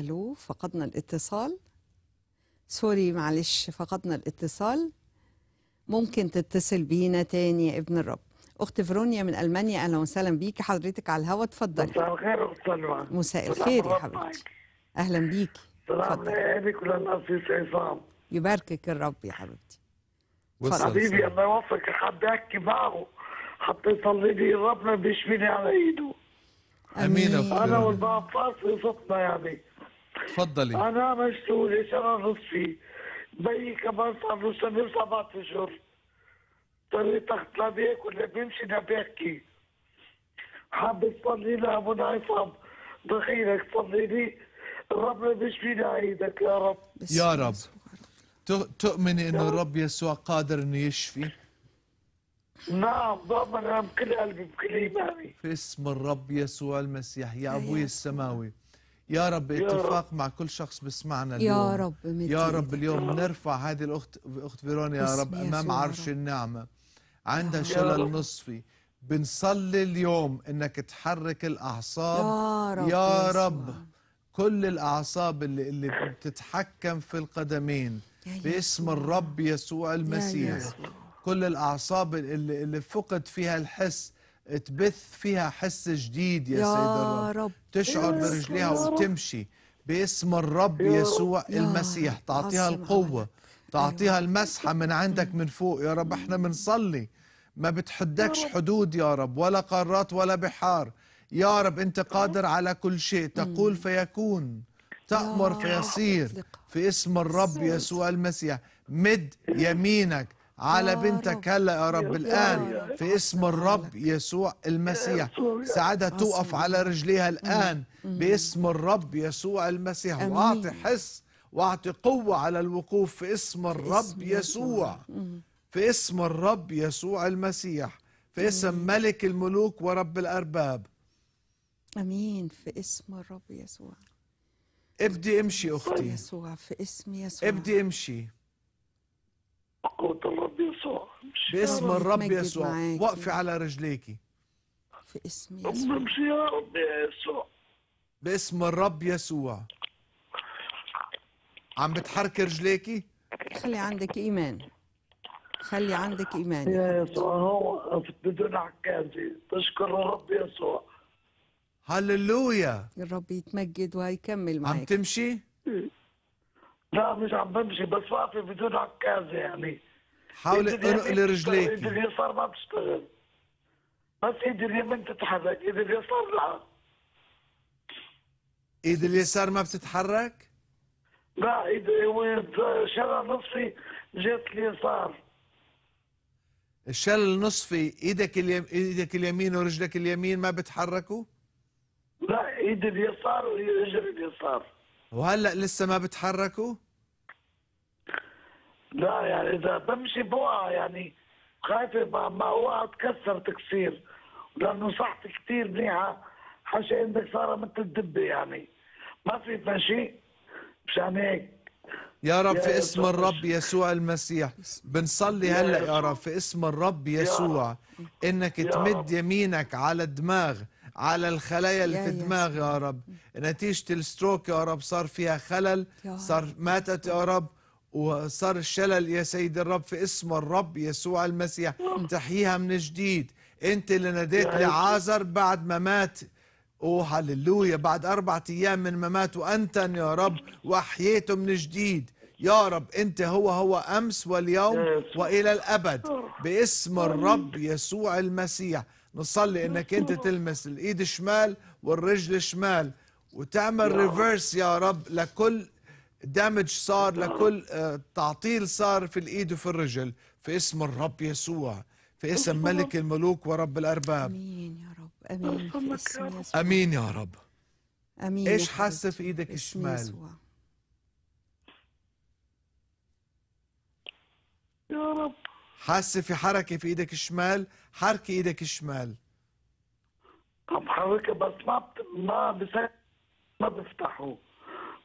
Speaker 2: الو فقدنا الاتصال سوري معلش فقدنا الاتصال ممكن تتصل بينا تاني يا ابن الرب اخت فرونيا من المانيا اهلا وسهلا بيكي حضرتك على الهواء اتفضلي مساء الخير
Speaker 5: اخت سلمى مساء الخير يا حبيبتي
Speaker 2: اهلا بيكي
Speaker 5: اتفضل عليك عصام
Speaker 2: يباركك الرب يا حبيبتي
Speaker 5: حبيبي الله يوفقك حد يحكي معه حتى يصلي لي ربنا بيشفيني على ايده امين, رب انا والبعض فاصل صوتنا يعني تفضلي انا مشلول انا نصفي بي كمان صار له سنه وسبعة اشهر اضطريت لا بياكل لا بيمشي لا بيحكي حابب تصلي لها العصام دخيلك صلي لي ربنا بيشفينا عيدك يا رب يا رب
Speaker 3: تؤمني انه الرب يسوع قادر انه يشفي؟
Speaker 5: نعم ضامن بكل قلبي بكل
Speaker 3: ايماني في اسم الرب يسوع المسيح يا ابوي السماوي يا رب يا اتفاق رب. مع كل شخص بسمعنا اليوم يا رب يا رب اليوم نرفع هذه الاخت اخت فيرونيا يا رب امام عرش رب. النعمه عندها شلل نصفي بنصلي اليوم انك تحرك الاعصاب يا رب, يا رب كل الاعصاب اللي اللي بتتحكم في القدمين باسم الرب يسوع المسيح يا يسوع. كل الاعصاب اللي, اللي فقد فيها الحس تبث فيها حس جديد يا, يا سيد الرب رب. تشعر إيه برجليها وتمشي باسم الرب يسوع المسيح تعطيها القوة تعطيها أيوة. المسحة من عندك من فوق يا رب احنا بنصلي ما بتحدكش حدود يا رب ولا قارات ولا بحار يا رب انت قادر على كل شيء تقول فيكون تأمر فيصير في اسم الرب يسوع المسيح مد يمينك على آه، بنتك هلا يا رب الآن في اسم الرب يسوع المسيح سعادة توقف على رجليها الآن باسم الرب يسوع المسيح وأعطي حس وأعطي قوة على الوقوف في اسم الرب يسوع في اسم الرب يسوع المسيح في اسم ملك الملوك ورب الأرباب أمين في اسم الرب يسوع ابدي امشي أختي يسوع في اسم يسوع ابدي امشي
Speaker 2: باسم الرب
Speaker 3: يسوع وقفي على رجليكي في اسم يسوع امشي
Speaker 5: يا رب يسوع
Speaker 3: باسم الرب يسوع عم بتحركي رجليكي
Speaker 2: خلي عندك ايمان خلي عندك ايمان
Speaker 5: يا يسوع هو بدون عكازي تشكر الرب يسوع هللويا
Speaker 2: الرب يتمجد وهيكمل معك عم تمشي؟
Speaker 5: لا مش عم بمشي بس واقفه بدون عكازه يعني حاولي انقلي رجليك ايدي اليسار ما بتشتغل بس ايد اليمين تتحرك ايدي اليسار لا ايد اليسار ما بتتحرك؟ لا ايد شل نصفي جت اليسار
Speaker 3: الشل النصفي ايدك اليم... ايدك اليمين ورجلك اليمين ما بتحركوا؟ لا
Speaker 5: ايد اليسار ورجل اليسار
Speaker 3: وهلا لسه ما بتحركوا؟
Speaker 5: لا يعني اذا بمشي بوقع يعني خايفه ما اوقع تكسر تكسير لانه صحتي كثير منيحه حاشا عندك صار مثل الدبه يعني ما في شيء مشان هيك يا رب في اسم الرب
Speaker 3: يسوع المسيح بنصلي هلا يا رب في اسم الرب يسوع انك تمد يمينك على الدماغ على الخلايا اللي في الدماغ يا رب نتيجه الستروك يا رب صار فيها خلل صار ماتت يا رب وصار الشلل يا سيد الرب في اسم الرب يسوع المسيح تحييها من جديد انت اللي ناديت يعني لعازر بعد ما مات اوه هللويا بعد أربعة أيام من مماته وانت يا رب وأحييته من جديد يا رب أنت هو هو أمس واليوم وإلى الأبد باسم oh. الرب يسوع المسيح نصلي أنك أنت تلمس الإيد الشمال والرجل الشمال وتعمل ريفيرس يا رب لكل دامج صار لكل آه، تعطيل صار في الايد وفي الرجل في اسم الرب يسوع في اسم ملك الملوك ورب الارباب امين يا رب امين في اسم يسوع امين يا رب امين ايش حاسه في ايدك الشمال يا رب حاسه في حركه في ايدك الشمال حركي ايدك الشمال
Speaker 5: عم حركه بس ما ما بفتحه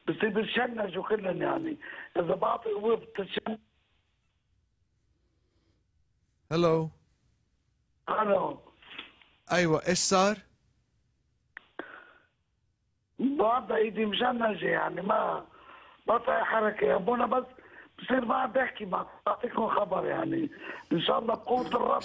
Speaker 5: بس بتشنج كلهم يعني اذا بعطي قوه بتتشنج هلو الو
Speaker 3: ايوه ايش صار؟
Speaker 5: بعض ايدي مشنجه يعني ما ما في حركه يا ابونا بس بصير ما عم بحكي معك بعطيكم خبر يعني ان شاء الله بقوه الرب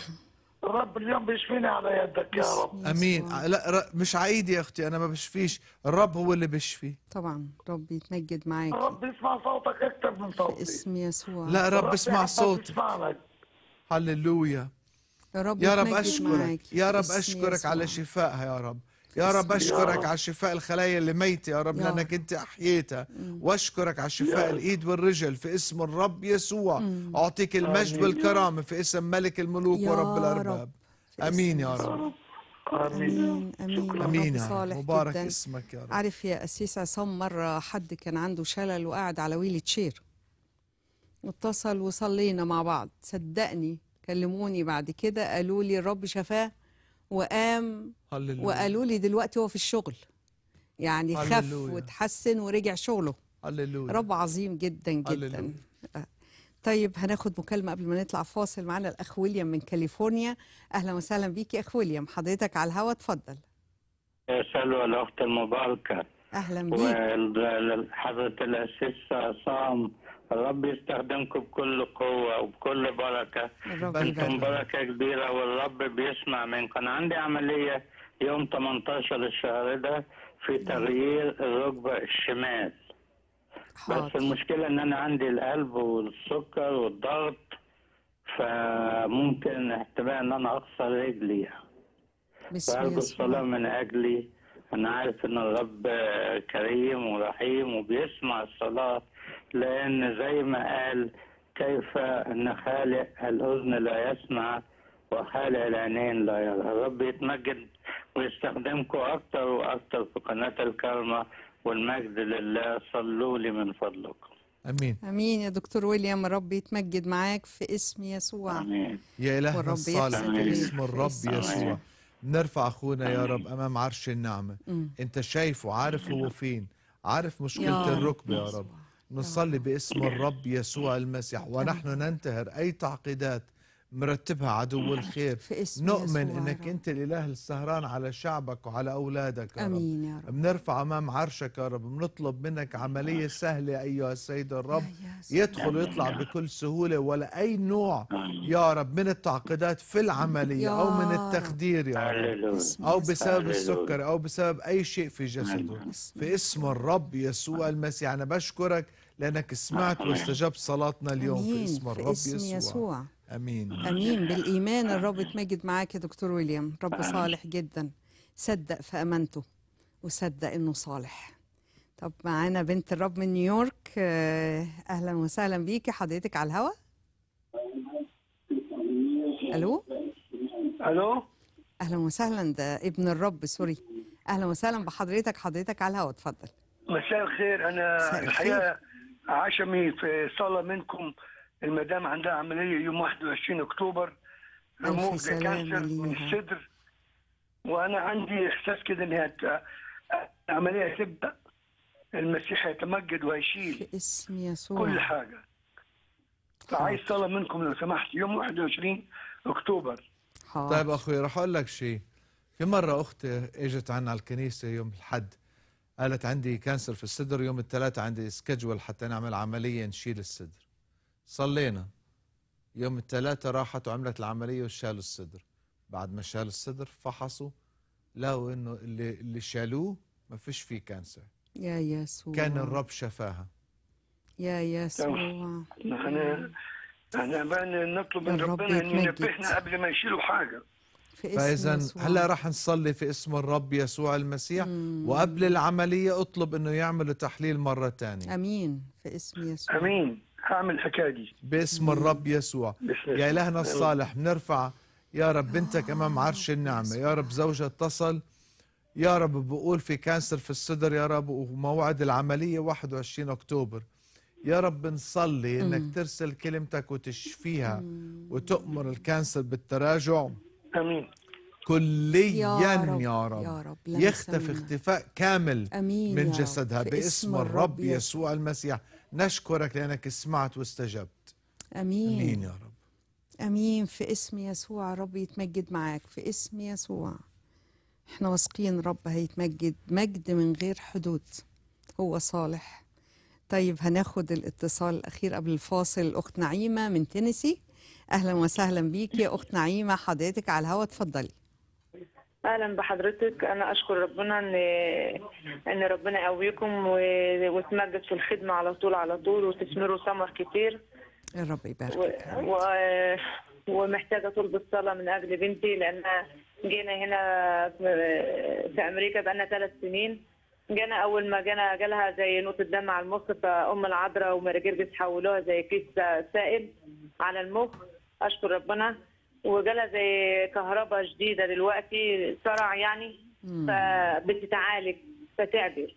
Speaker 5: رب اليوم بيشفيني على يدك يا رب امين
Speaker 3: لا مش عيد يا اختي انا ما بشفيش الرب هو اللي بيشفي طبعا رب يتمجد معاك
Speaker 2: الرب
Speaker 5: يسمع صوتك اكثر من صوتي
Speaker 2: اسم يسوع لا رب اسمع صوتك
Speaker 3: هللويا
Speaker 2: يا رب يا رب اشكرك معاك. يا رب اشكرك يسوع. على
Speaker 3: شفائها يا رب يا رب اشكرك على شفاء الخلايا اللي ميته يا رب يا لانك انت احييتها واشكرك على شفاء الايد والرجل في اسم الرب يسوع اعطيك المجد والكرامه في اسم ملك الملوك ورب الارباب
Speaker 5: امين يا رب امين امين شكرا امين صالح مبارك جداً. اسمك يا رب
Speaker 2: عارف يا اسيس عصام مره حد كان عنده شلل وقاعد على ويلي تشير اتصل وصلينا مع بعض صدقني كلموني بعد كده قالوا لي الرب شفاه وقام وقالوا لي دلوقتي هو في الشغل يعني خف وتحسن ورجع شغله
Speaker 3: هللويا. رب
Speaker 2: عظيم جدا جدا هللويا. طيب هناخد مكالمة قبل ما نطلع فاصل معانا الأخ ويليام من كاليفورنيا أهلا وسهلا بيك يا أخ ويليام حضرتك على الهوا اتفضل
Speaker 9: سلوى الأخت المباركة أهلا بيك وحضرة الأسيسة عصام الرب يستخدمكم بكل قوة وبكل بركة انتم بركة كبيرة والرب بيسمع منكم أنا عندي عملية يوم 18 الشهر ده في تغيير الركبة الشمال حاضر. بس المشكلة إن أنا عندي القلب والسكر والضغط فممكن احتمال إن أنا أخسر رجلي فأرجو يعني. الصلاة من أجلي أنا عارف إن الرب كريم ورحيم وبيسمع الصلاة لأن زي ما قال كيف أن خالق الأذن لا يسمع وخالق العينين لا يرى رب يتمجد ويستخدمكم أكثر وأكثر في قناة الكرمة والمجد لله صلوا لي من فضلكم
Speaker 10: امين امين يا
Speaker 2: دكتور ويليام ربي يتمجد معاك في اسم يسوع امين
Speaker 9: يا اله الصالح في
Speaker 3: اسم الرب يسوع نرفع اخونا يا رب امام عرش النعمه مم. انت شايفه عارف هو فين عارف مشكله الركبه يا رب نصلي باسم الرب يسوع المسيح ونحن ننتهر أي تعقيدات مرتبها عدو الخير نؤمن انك انت الاله السهران على شعبك وعلى اولادك يا امين يا رب بنرفع امام عرشك يا رب بنطلب منك عمليه سهله ايها السيد الرب يدخل ويطلع بكل سهوله ولا اي نوع يا رب من التعقيدات في العمليه او من التخدير يا رب او بسبب السكر او بسبب اي شيء في جسده في اسم الرب يسوع المسيح انا بشكرك لأنك آه. سمعت واستجبت صلاتنا اليوم في اسم الرب في اسم يسوع. يسوع أمين أمين
Speaker 2: بالإيمان الرب يتمجد معاك يا دكتور ويليام رب صالح جدا صدق في أمانته وصدق إنه صالح طب معانا بنت الرب من نيويورك آه، أهلا وسهلا بيكي حضرتك على الهوا ألو ألو أهلا وسهلا ده ابن الرب سوري أهلا وسهلا بحضرتك حضرتك على الهوا اتفضل
Speaker 5: مساء الخير أنا الحقيقة عشمي في آه، صاله منكم المدام عندها عمليه يوم 21 اكتوبر ريموف كانسر من الصدر وانا عندي احساس كده إنها عملية العمليه هتبدا المسيح هيتمجد وهيشيل اسم يسوع كل حاجه فعايز صلاة منكم لو سمحت يوم 21 اكتوبر
Speaker 3: حاضر. طيب اخوي رح اقول لك شيء في مره اختي اجت عنا على الكنيسه يوم الحد قالت عندي كانسر في الصدر يوم الثلاثاء عندي سكجول حتى نعمل عملية نشيل الصدر صلينا يوم الثلاثاء راحت وعملت العملية وشالوا الصدر بعد ما شالوا الصدر فحصوا لقوا انه اللي, اللي شالوه ما فيش
Speaker 5: فيه كانسر
Speaker 3: يا يسوع كان الرب شفاها يا يسوع
Speaker 5: نحن طيب. احنا بقى نطلب من ربنا انه ينبهنا قبل ما يشيلوا حاجه فاذا هلا
Speaker 3: رح نصلي في اسم الرب يسوع المسيح مم. وقبل العمليه اطلب انه يعملوا تحليل مره ثانيه امين في اسم يسوع امين هعمل حكاية باسم مم. الرب يسوع يا الهنا الصالح بنرفع يا رب بنتك امام عرش النعمه يا رب زوجها اتصل يا رب بقول في كانسر في الصدر يا رب وموعد العمليه 21 اكتوبر يا رب بنصلي انك ترسل كلمتك وتشفيها وتؤمر الكانسر بالتراجع امين كليا يا رب, يا رب, يا رب
Speaker 4: يختفي
Speaker 3: اختفاء كامل أمين من جسدها باسم الرب يسوع المسيح نشكرك لأنك سمعت واستجبت
Speaker 2: أمين أمين يا رب أمين في اسم يسوع رب يتمجد معاك في اسم يسوع احنا واثقين رب هيتمجد مجد من غير حدود هو صالح طيب هناخد الاتصال الأخير قبل الفاصل الأخت نعيمة من تينيسي اهلا وسهلا بيك يا اخت نعيمه حضرتك على الهوا اتفضلي
Speaker 11: اهلا بحضرتك انا اشكر ربنا ان ان ربنا يقويكم وتمجد في الخدمه على طول على طول وتثمروا ثمر كتير
Speaker 12: الرب يبارك
Speaker 11: و... و... ومحتاجه طول الصلاه من اجل بنتي لان جينا هنا في امريكا بقالنا ثلاث سنين جانا اول ما جانا جالها زي نقطه دم على المخ فام العذراء ومراجير بيحولوها زي كيس سائل على المخ اشكر ربنا وجالها زي كهرباء شديده دلوقتي صرع يعني فبتتعالج فتعبر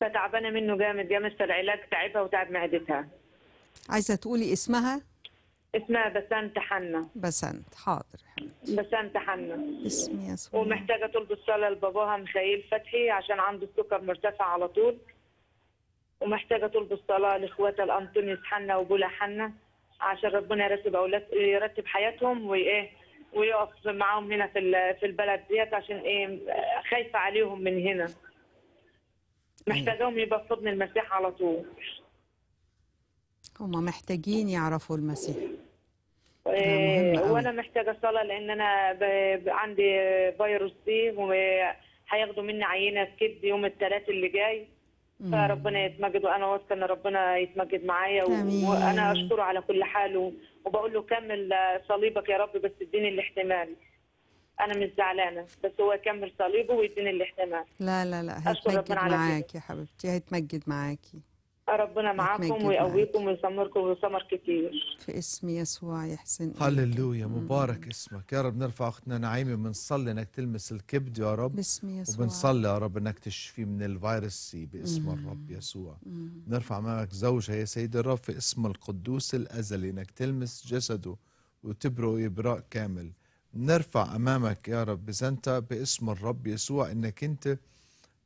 Speaker 11: فتعبانه منه جامد جامد فالعلاج تعبها وتعب معدتها
Speaker 2: عايزه تقولي اسمها
Speaker 11: اسمها بسنت حنا
Speaker 2: بسنت حاضر
Speaker 11: بسنت حنا اسمي يا ومحتاجه تلبس صلاه لباباها مخيل فتحي عشان عنده السكر مرتفع على طول ومحتاجه تلبس صلاه لاخواتها الانطونيوس حنا وبولا حنا عشان ربنا يرتب اولاد يرتب حياتهم وايه ويقف معاهم هنا في في البلد ديت عشان ايه خايفه عليهم من هنا محتاجاهم يبقى في حضن المسيح على طول
Speaker 2: هم محتاجين يعرفوا المسيح
Speaker 11: إيه وانا محتاجه صلاه لان انا ب... عندي فيروس سي وهياخدوا مني عينه في كبدي يوم الثلاث اللي جاي فربنا يتمجد وانا واثقه ان ربنا يتمجد معايا وانا اشكره على كل حال وبقول له كمل صليبك يا رب بس اديني الاحتمال انا مش زعلانه بس هو يكمل صليبه ويديني الاحتمال
Speaker 2: لا لا لا هيتمجد معاكي يا حبيبتي هيتمجد معاكي
Speaker 11: ربنا معاكم ويقويكم ويسمركم ويسمر كتير
Speaker 2: في اسم يسوع يا
Speaker 3: حسين هللويا مبارك اسمك يا رب نرفع اختنا نعيمه بنصلي انك تلمس الكبد يا رب باسم يسوع وبنصلي يا رب انك تشفي من الفيروس سي باسم الرب يسوع نرفع معك زوجها يا سيد الرب في اسم القدوس الازلي انك تلمس جسده وتبرئ ابراء كامل نرفع امامك يا رب بزنتا باسم الرب يسوع انك انت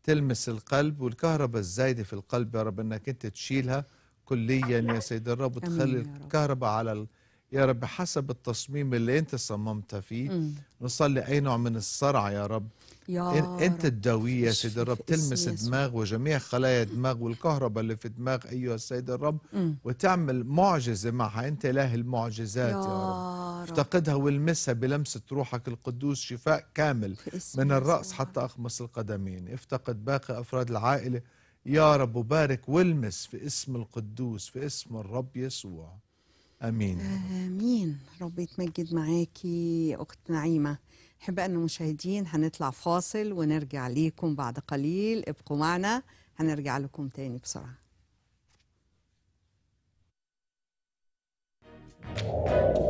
Speaker 3: تلمس القلب والكهرباء الزايده في القلب يا رب انك انت تشيلها كليا يا سيد الرب وتخلي الكهرباء على ال... يا رب حسب التصميم اللي انت صممتها فيه م. نصلي اي نوع من الصرع يا رب
Speaker 4: يا انت
Speaker 3: الدويه يا سيد الرب تلمس الدماغ وجميع خلايا الدماغ والكهرباء اللي في الدماغ ايها السيد الرب م. وتعمل معجزه معها انت اله المعجزات يا, يا رب افتقدها والمسها بلمسه روحك القدوس شفاء كامل من الراس حتى اخمص القدمين افتقد باقي افراد العائله يا رب وبارك والمس في اسم القدوس في اسم الرب يسوع امين امين رب يتمجد
Speaker 2: معاكي اخت نعيمه أحب أن المشاهدين هنطلع فاصل ونرجع ليكم بعد قليل ابقوا معنا هنرجع لكم تاني بسرعة Thank you.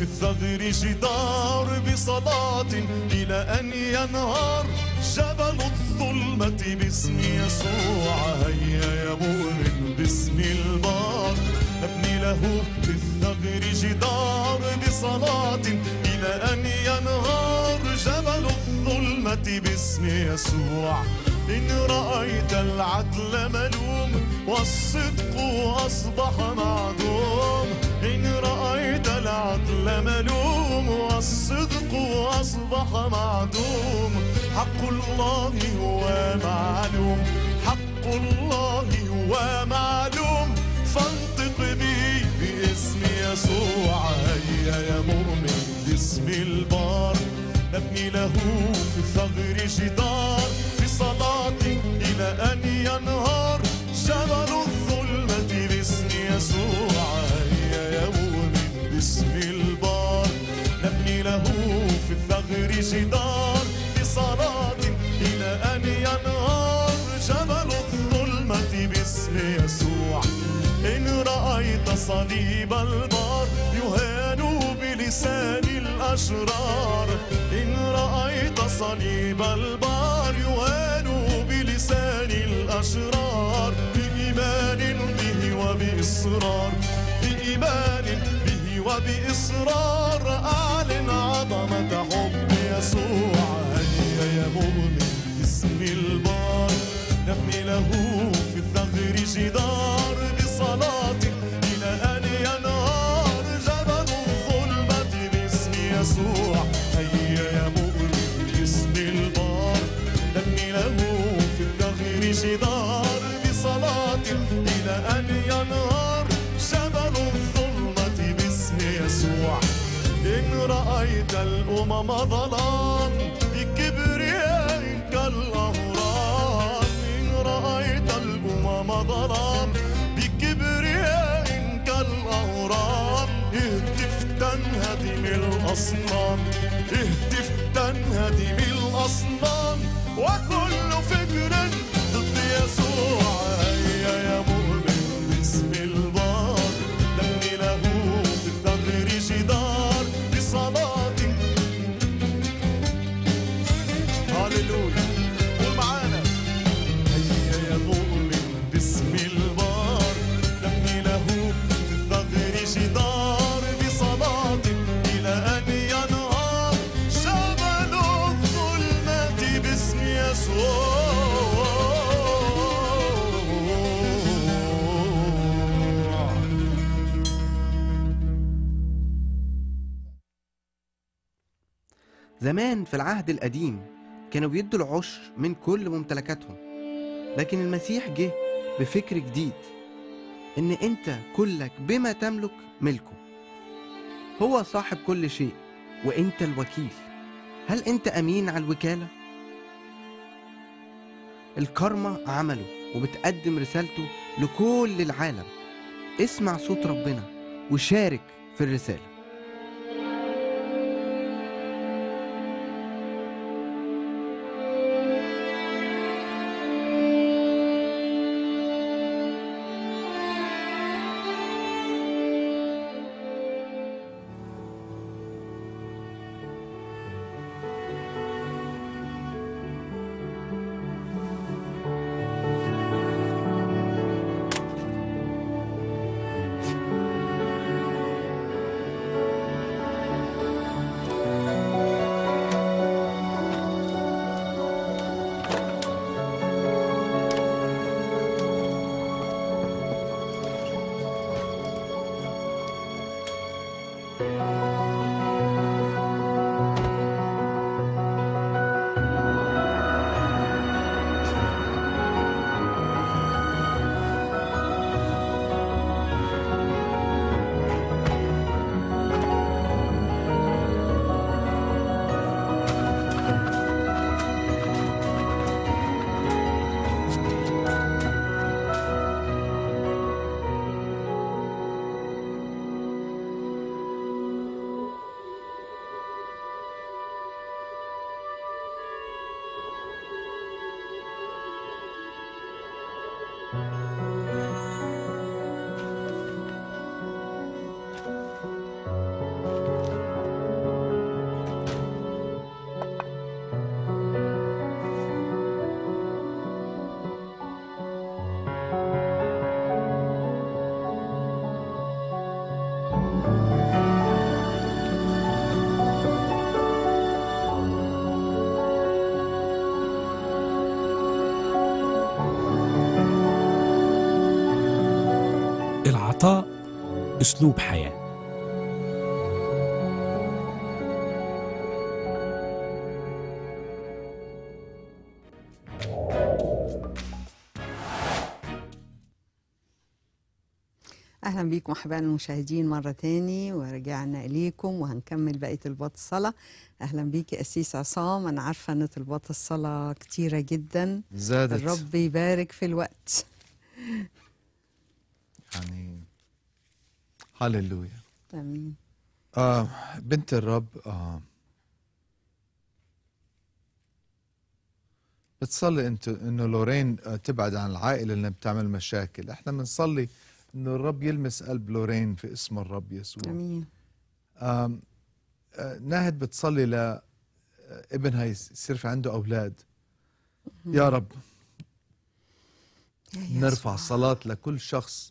Speaker 1: في الثغر جدار بصلاة إلى أن ينهار جبل الظلمة باسم يسوع هيا يا مؤمن باسم البار نبني له في الثغر جدار بصلاة إلى أن ينهار جبل الظلمة باسم يسوع إن رأيت العدل ملوم والصدق أصبح معدوم ظل ملوم والصدق أصبح معدوم حق الله هو معلوم حق الله هو معلوم فانطق بي باسم يسوع هيا يا مؤمن باسم البار نبني له في الثغر جدار في صلاتي إلى أن ينهار شبل الظلمة باسم يسوع هيا يا مؤمن باسم البار الصخر جدار بصلاة إلى أن ينهار جبل الظلمة باسم يسوع إن رأيت صليب البار يهان بلسان الأشرار إن رأيت صليب البار يهان بلسان الأشرار بإيمان به وبإصرار بإيمان به وبإصرار أعلن عظمه يسوع هنيئا يا مؤمن باسم البار نبني له في الثغر جدار بصلاة إلى أن ينهار جبل الظلمة باسم يسوع هيا يا مؤمن باسم البار نبني له في الثغر جدار قلبه ما مضلان بالكبرياء كالأهرام إن رأيت الأمم ظلام بكبرياء كالأهرام اهتف تنهدم الأصنام اهتف تنهدم الأصنام وكل فكر
Speaker 3: زمان في العهد القديم كانوا بيدوا العشر من كل ممتلكاتهم لكن المسيح جه بفكر جديد ان انت كلك بما تملك ملكه هو صاحب كل شيء وانت الوكيل هل انت امين على الوكاله الكرمة عمله وبتقدم رسالته لكل العالم اسمع صوت ربنا وشارك في الرساله
Speaker 6: الخطاء أسلوب حياة
Speaker 2: أهلا بكم أحبائنا المشاهدين مرة تاني ورجعنا إليكم وهنكمل بقية طلبات الصلاة أهلا بيك أسيس عصام أنا عارفة أن طلبات الصلاة كتيرة جدا زادت الرب يبارك في الوقت
Speaker 3: يعني هللويا امين آه بنت الرب آه بتصلي انت انه لورين آه، تبعد عن العائله اللي بتعمل مشاكل احنا بنصلي انه الرب يلمس قلب لورين في اسم الرب يسوع امين آم آه، ناهد بتصلي لابنها آه، يصير في عنده اولاد يا رب يا نرفع صلاة لكل شخص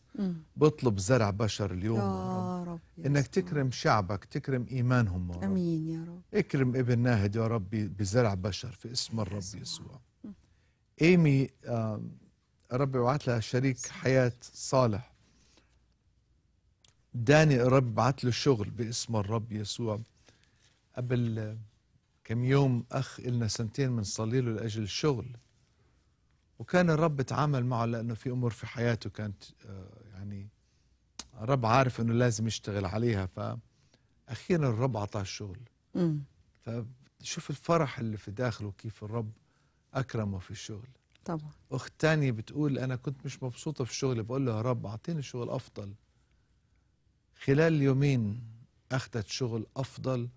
Speaker 3: بطلب زرع بشر اليوم يا رب انك تكرم شعبك تكرم ايمانهم يا رب
Speaker 4: امين يا رب
Speaker 3: اكرم ابن ناهد يا ربي بزرع بشر في اسم الرب يسوع ايمي رب ربي بعت لها شريك حياه صالح داني رب بعت له شغل باسم الرب يسوع قبل كم يوم اخ النا سنتين بنصلي له لاجل الشغل وكان الرب تعامل معه لانه في امور في حياته كانت آه يعني الرب عارف انه لازم يشتغل عليها فاخيرا الرب اعطاه الشغل امم فشوف الفرح اللي في داخله كيف الرب اكرمه في الشغل طبعا اخت تانية بتقول انا كنت مش مبسوطه في الشغل بقول له يا رب اعطيني شغل افضل خلال يومين اخذت شغل افضل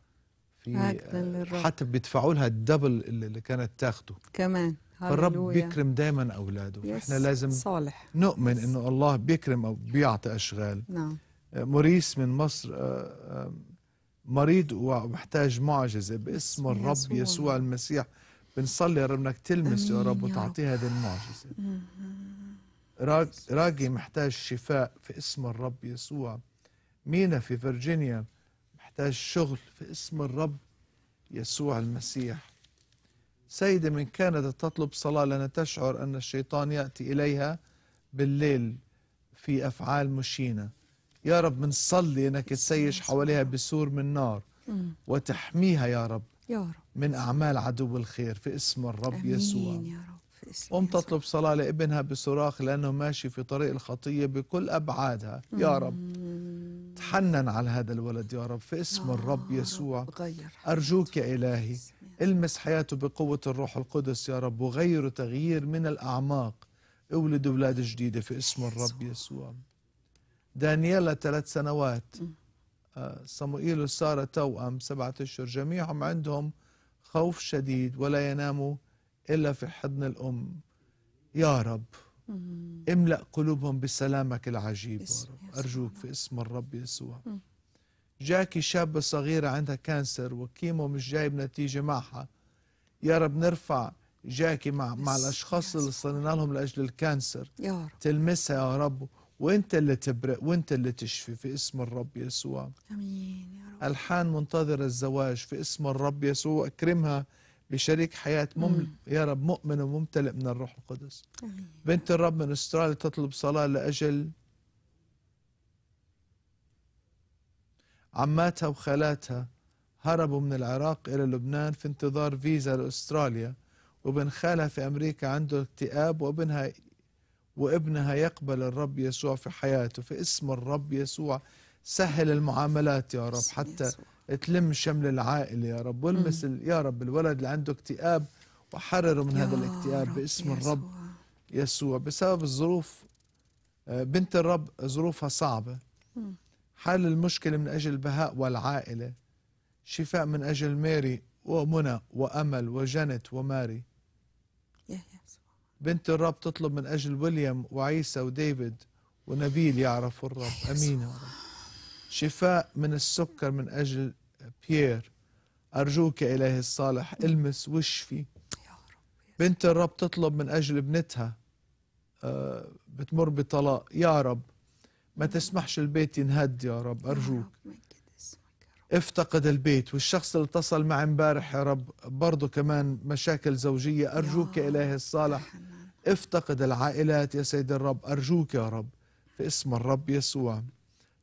Speaker 3: في حتى بيدفعوا لها الدبل اللي كانت تاخده
Speaker 2: كمان فالرب بيكرم
Speaker 3: دايما أولاده احنا لازم صالح. نؤمن يس. أنه الله بيكرم أو بيعطي أشغال نعم. آه، موريس من مصر آه، آه، مريض ومحتاج معجزة باسم الرب يسوع, يسوع نعم. المسيح بنصلي يا رب انك تلمس يا رب وتعطيه هذه المعجزة راجي محتاج شفاء في اسم الرب يسوع مينا في فرجينيا محتاج شغل في اسم الرب يسوع المسيح سيدة من كندا تطلب صلاة لأنها تشعر أن الشيطان يأتي إليها بالليل في أفعال مشينة يا رب بنصلي أنك تسيش حواليها بسور من نار وتحميها يا رب من أعمال عدو الخير في اسم الرب يسوع أمين يا رب أم تطلب صلاة لابنها بصراخ لأنه ماشي في طريق الخطية بكل أبعادها يا رب تحنن على هذا الولد يا رب في اسم آه، الرب يسوع أرجوك يا إلهي المس حياته بقوة الروح القدس يا رب وغيره تغيير من الأعماق اولد أولاد جديدة في اسم الرب يسوع دانييلا ثلاث سنوات آه، صموئيل وسارة توأم سبعة أشهر جميعهم عندهم خوف شديد ولا يناموا إلا في حضن الأم يا رب املأ قلوبهم بسلامك العجيب يا رب أرجوك في اسم الرب يسوع جاكي شابة صغيرة عندها كانسر وكيمو مش جايب نتيجة معها يا رب نرفع جاكي مع مع الاشخاص اللي صلينا لهم لاجل الكانسر يا رب تلمسها يا رب وانت اللي تبرئ وانت اللي تشفي في اسم الرب يسوع امين يا رب الحان منتظر الزواج في اسم الرب يسوع اكرمها بشريك حياه مم يا رب مؤمن وممتلئ من الروح القدس امين بنت الرب من استراليا تطلب صلاه لاجل عماتها وخالاتها هربوا من العراق إلى لبنان في انتظار فيزا لأستراليا وابن خالها في أمريكا عنده اكتئاب وابنها وابنها يقبل الرب يسوع في حياته في اسم الرب يسوع سهل المعاملات يا رب حتى يسوع. تلم شمل العائلة يا رب والمس يا رب الولد اللي عنده اكتئاب وحرره من هذا الاكتئاب باسم الرب يسوع بسبب الظروف آه، بنت الرب ظروفها صعبة مم. حل المشكلة من أجل بهاء والعائلة شفاء من أجل ماري ومنى وأمل وجنت وماري بنت الرب تطلب من أجل ويليام وعيسى وديفيد ونبيل يعرف الرب أمين يا رب شفاء من السكر من أجل بيير أرجوك إلهي الصالح المس واشفي بنت الرب تطلب من أجل ابنتها آه، بتمر بطلاق يا رب ما تسمحش البيت ينهد يا رب أرجوك افتقد البيت والشخص اللي اتصل معي امبارح يا رب برضه كمان مشاكل زوجية أرجوك يا إلهي الصالح افتقد العائلات يا سيد الرب أرجوك يا رب في اسم الرب يسوع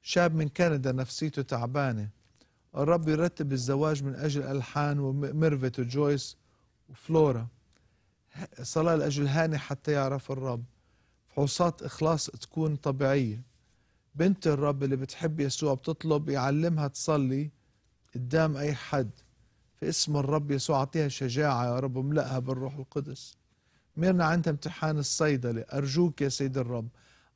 Speaker 3: شاب من كندا نفسيته تعبانة الرب يرتب الزواج من أجل ألحان وميرفت وجويس وفلورا صلاة لأجل هاني حتى يعرف الرب فحوصات إخلاص تكون طبيعية بنت الرب اللي بتحب يسوع بتطلب يعلمها تصلي قدام أي حد في اسم الرب يسوع أعطيها شجاعة يا رب املأها بالروح القدس ميرنا عندها امتحان الصيدلة أرجوك يا سيد الرب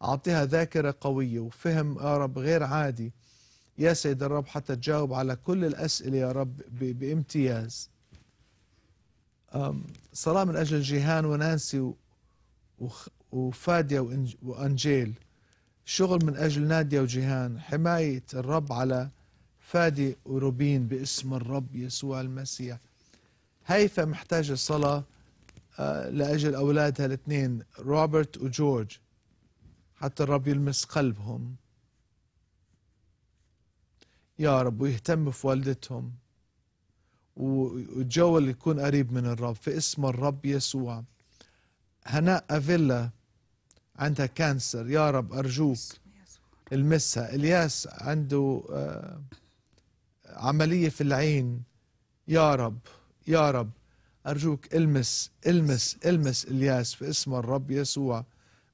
Speaker 3: أعطيها ذاكرة قوية وفهم يا رب غير عادي يا سيد الرب حتى تجاوب على كل الأسئلة يا رب بامتياز صلاة من أجل جيهان ونانسي وفادية وأنجيل شغل من أجل نادية وجيهان حماية الرب على فادي وروبين باسم الرب يسوع المسيح هيفا محتاجة صلاة آه، لأجل أولادها الاثنين روبرت وجورج حتى الرب يلمس قلبهم يا رب ويهتم في والدتهم وجول يكون قريب من الرب في اسم الرب يسوع هناء أفيلا عندها كانسر يا رب أرجوك المسها الياس عنده آه، عملية في العين يا رب يا رب أرجوك المس المس المس الياس في اسم الرب يسوع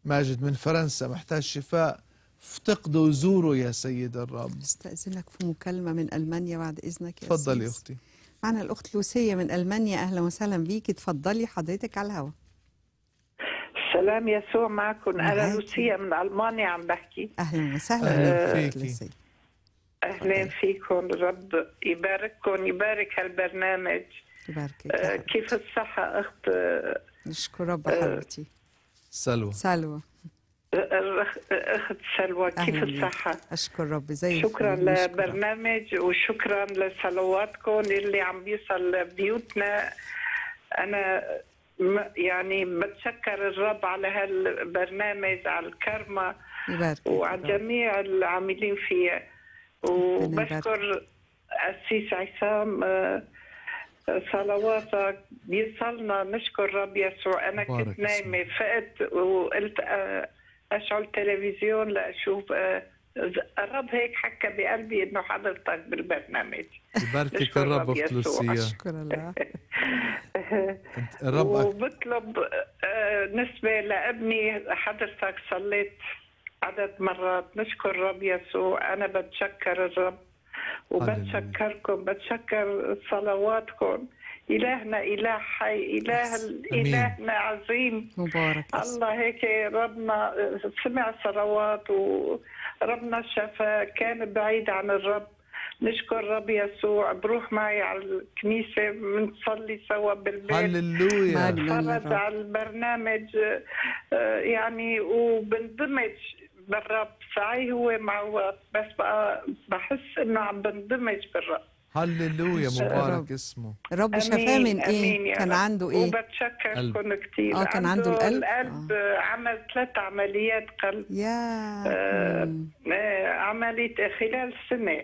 Speaker 3: ماجد من فرنسا محتاج شفاء افتقده زوروا يا سيد الرب استأذنك في مكالمة من
Speaker 2: ألمانيا بعد إذنك يا تفضلي يا أختي معنا الأخت لوسية من ألمانيا أهلا وسهلا بيكي تفضلي
Speaker 10: حضرتك على الهواء سلام يسوع معكم انا روسيا من المانيا عم بحكي اهلا وسهلا آه، اهلا فيك اهلا فيكم رب يبارككم يبارك هالبرنامج يباركك آه، كيف الصحة أخت
Speaker 2: نشكر رب آه، حبيبتي سلوى سلوى
Speaker 10: أخت سلوى كيف
Speaker 2: الصحة؟ أشكر ربي زي شكرا لبرنامج
Speaker 10: وشكرا لصلواتكم اللي عم بيصل بيوتنا أنا يعني بتشكر الرب على هالبرنامج على الكرمة وعلى جميع العاملين فيه وبشكر أسيس عصام آه، صلواتك بيصلنا نشكر رب يسوع أنا كنت نايمة فقت وقلت آه، أشعل التلفزيون لأشوف أه الرب هيك حكى بقلبي انه حضرتك بالبرنامج
Speaker 9: يباركك الرب اخت لوسيا شكرا الله الرب
Speaker 10: وبطلب آه، نسبة لابني حضرتك صليت عدد مرات نشكر الرب يسوع انا بتشكر الرب وبتشكركم بتشكر صلواتكم إلهنا إله حي إله إلهنا عظيم مبارك الله هيك ربنا سمع صلوات وربنا شفاه كان بعيد عن الرب نشكر رب يسوع بروح معي على الكنيسة بنصلي سوا بالبيت
Speaker 3: هللويا بتفرج على
Speaker 10: البرنامج آه، يعني وبندمج بالرب سعي هو معوض بس بقى بحس انه عم بندمج بالرب
Speaker 3: هللويا مبارك اسمه الرب شفاه من ايه كان عنده ايه
Speaker 10: وبتشكركم كتير اه كان عنده, عنده القلب القلب آه. عمل ثلاث عمليات قلب يا آه أمم. عمليه خلال سنه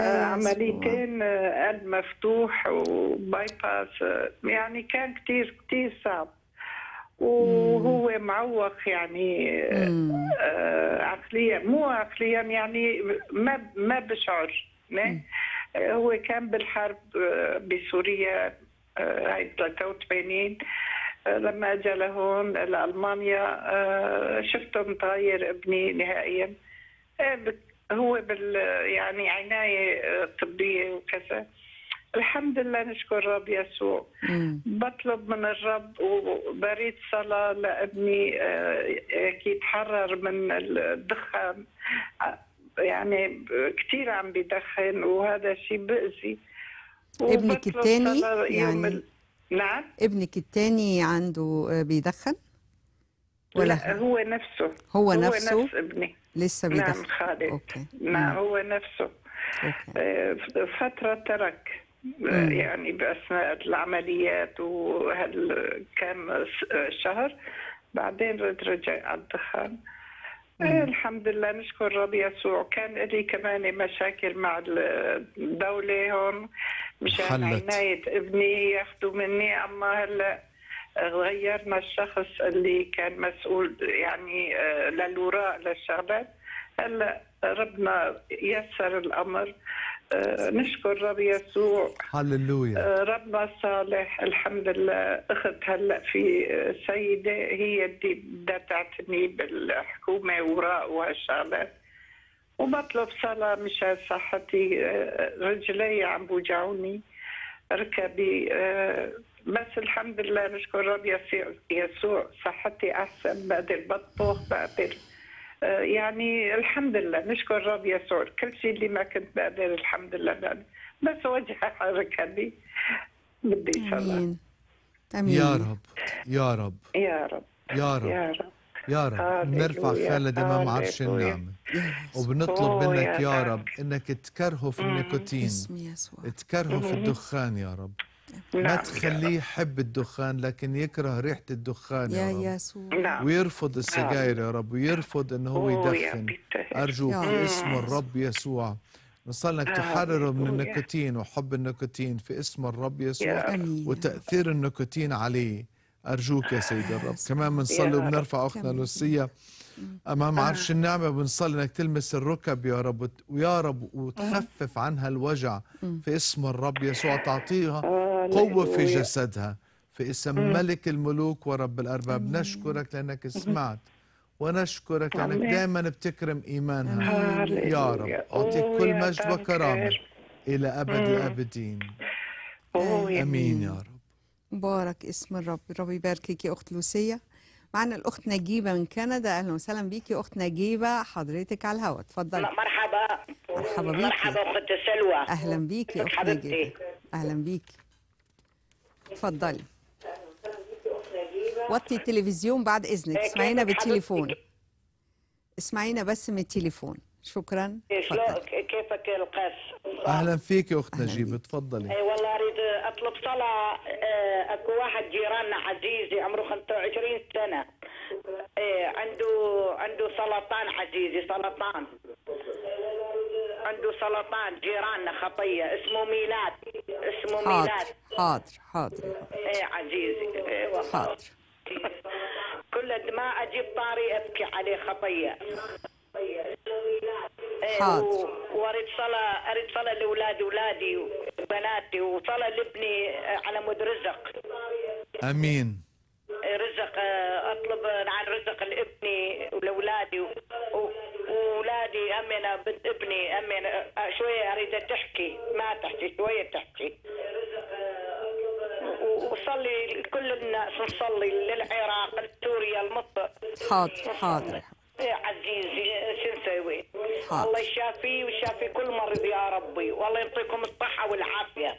Speaker 10: آه عمليتين آه، قلب مفتوح وباي آه، باس يعني كان كتير كتير صعب أمم. وهو معوق يعني آه،, أمم. آه عقليا مو عقليا يعني ما ما بشعر هو كان بالحرب آه، بسوريا آه، هاي 83 آه، لما اجى لهون لالمانيا شفته متغير ابني نهائيا هو بال يعني عنايه طبيه وكذا الحمد لله نشكر الرب يسوع بطلب من الرب وبريد صلاة لابني يتحرر من الدخان يعني كثير عم بدخن وهذا شيء بأذي
Speaker 2: ابنك الثاني يعني
Speaker 10: نعم ابنك
Speaker 2: الثاني عنده آه، بيدخن
Speaker 10: ولا هو نفسه هو, هو نفسه هو نفس ابني لسه نعم، بيدخن نعم خالد أوكي. نعم،, نعم هو نفسه أوكي. آه، فترة ترك آه، يعني بأثناء العمليات وهل كم شهر بعدين رجع على الدخان الحمد لله نشكر الرب يسوع كان لي كمان مشاكل مع الدولة هون مشان عناية ابني ياخذوا مني أما هلا غيرنا الشخص اللي كان مسؤول يعني آه، للوراء للشغلات هلا ربنا يسر الأمر آه، نشكر رب يسوع هللويا آه، ربنا صالح الحمد لله اخت هلا في آه، سيده هي اللي بدها تعتني بالحكومه وراء وهالشغلات وبطلب صلاه مشان صحتي رجلي عم بوجعوني ركبي بس الحمد لله نشكر رب يسوع صحتي احسن بقدر بطبخ بقدر يعني الحمد لله نشكر الرب يسوع كل شيء اللي ما كنت بقدر الحمد لله بقدر. بس وجه حركة لي بدي ان شاء
Speaker 12: الله امين يا
Speaker 3: رب يا رب
Speaker 10: يا رب يا رب يا رب
Speaker 3: يا رب بنرفع خالد امام عرش النعمه وبنطلب منك يا رب انك تكرهه في النيكوتين تكرهه في الدخان يا رب
Speaker 2: ما نعم. تخليه
Speaker 3: يحب الدخان لكن يكره ريحة الدخان يا,
Speaker 2: يا يسوع نعم.
Speaker 3: ويرفض السجاير يا رب ويرفض أن هو يدخن أرجوك اسم الرب يسوع نصلي انك آه، تحرره من النيكوتين وحب النيكوتين في اسم الرب يسوع وتأثير النيكوتين عليه أرجوك يا سيد آه، الرب كمان بنصلي وبنرفع أختنا لوسية آه. امام عرش النعمه بنصلي انك تلمس الركب يا رب ويا رب وتخفف عنها الوجع في اسم الرب يسوع تعطيها قوة في جسدها في اسم مم. ملك الملوك ورب الأرباب مم. نشكرك لأنك سمعت ونشكرك لأنك دائما بتكرم إيمانها يا رب أعطيك كل مجد وكرامة إلى أبد الأبدين أمين يا رب
Speaker 2: بارك اسم الرب الرب يباركك يا أخت لوسية معنا الأخت نجيبة من كندا أهلا وسهلا يا أخت نجيبة حضرتك على الهواء تفضل مرحبا مرحبا بيكي
Speaker 13: مرحبا أخت سلوى
Speaker 2: أهلا بيكي أخت نجيبة أهلا بيكي تفضلي وطي التلفزيون بعد اذنك اسمعينا بالتليفون اسمعينا بس من التليفون شكرا
Speaker 13: كيفك القاس اهلا
Speaker 2: فيك
Speaker 3: يا اخت نجيب تفضلي
Speaker 13: اي والله اريد اطلب صلاه آه، اكو واحد جيراننا عزيزي عمره 25 سنه إيه، عنده عنده سرطان عزيزي سرطان عنده سرطان جيراننا خطيه اسمه ميلاد اسمه حاضر ميلاد
Speaker 9: حاضر حاضر
Speaker 13: ايه عزيزي ايه حاضر كل ما اجيب طاري ابكي عليه خطيه إيه، حاضر وارد صلاة اريد صلاة لاولاد اولادي وبناتي وصلاة لابني على مد رزق امين رزق اطلب عن رزق لابني ولاولادي واولادي امنا بنت ابني امنا شويه اريد تحكي ما تحكي شويه تحكي وصلي كل الناس نصلي للعراق لسوريا المطر حاضر حاضر عزيزي شنسوي الله يشافيه ويشافي كل مريض يا ربي والله يعطيكم الصحة والعافية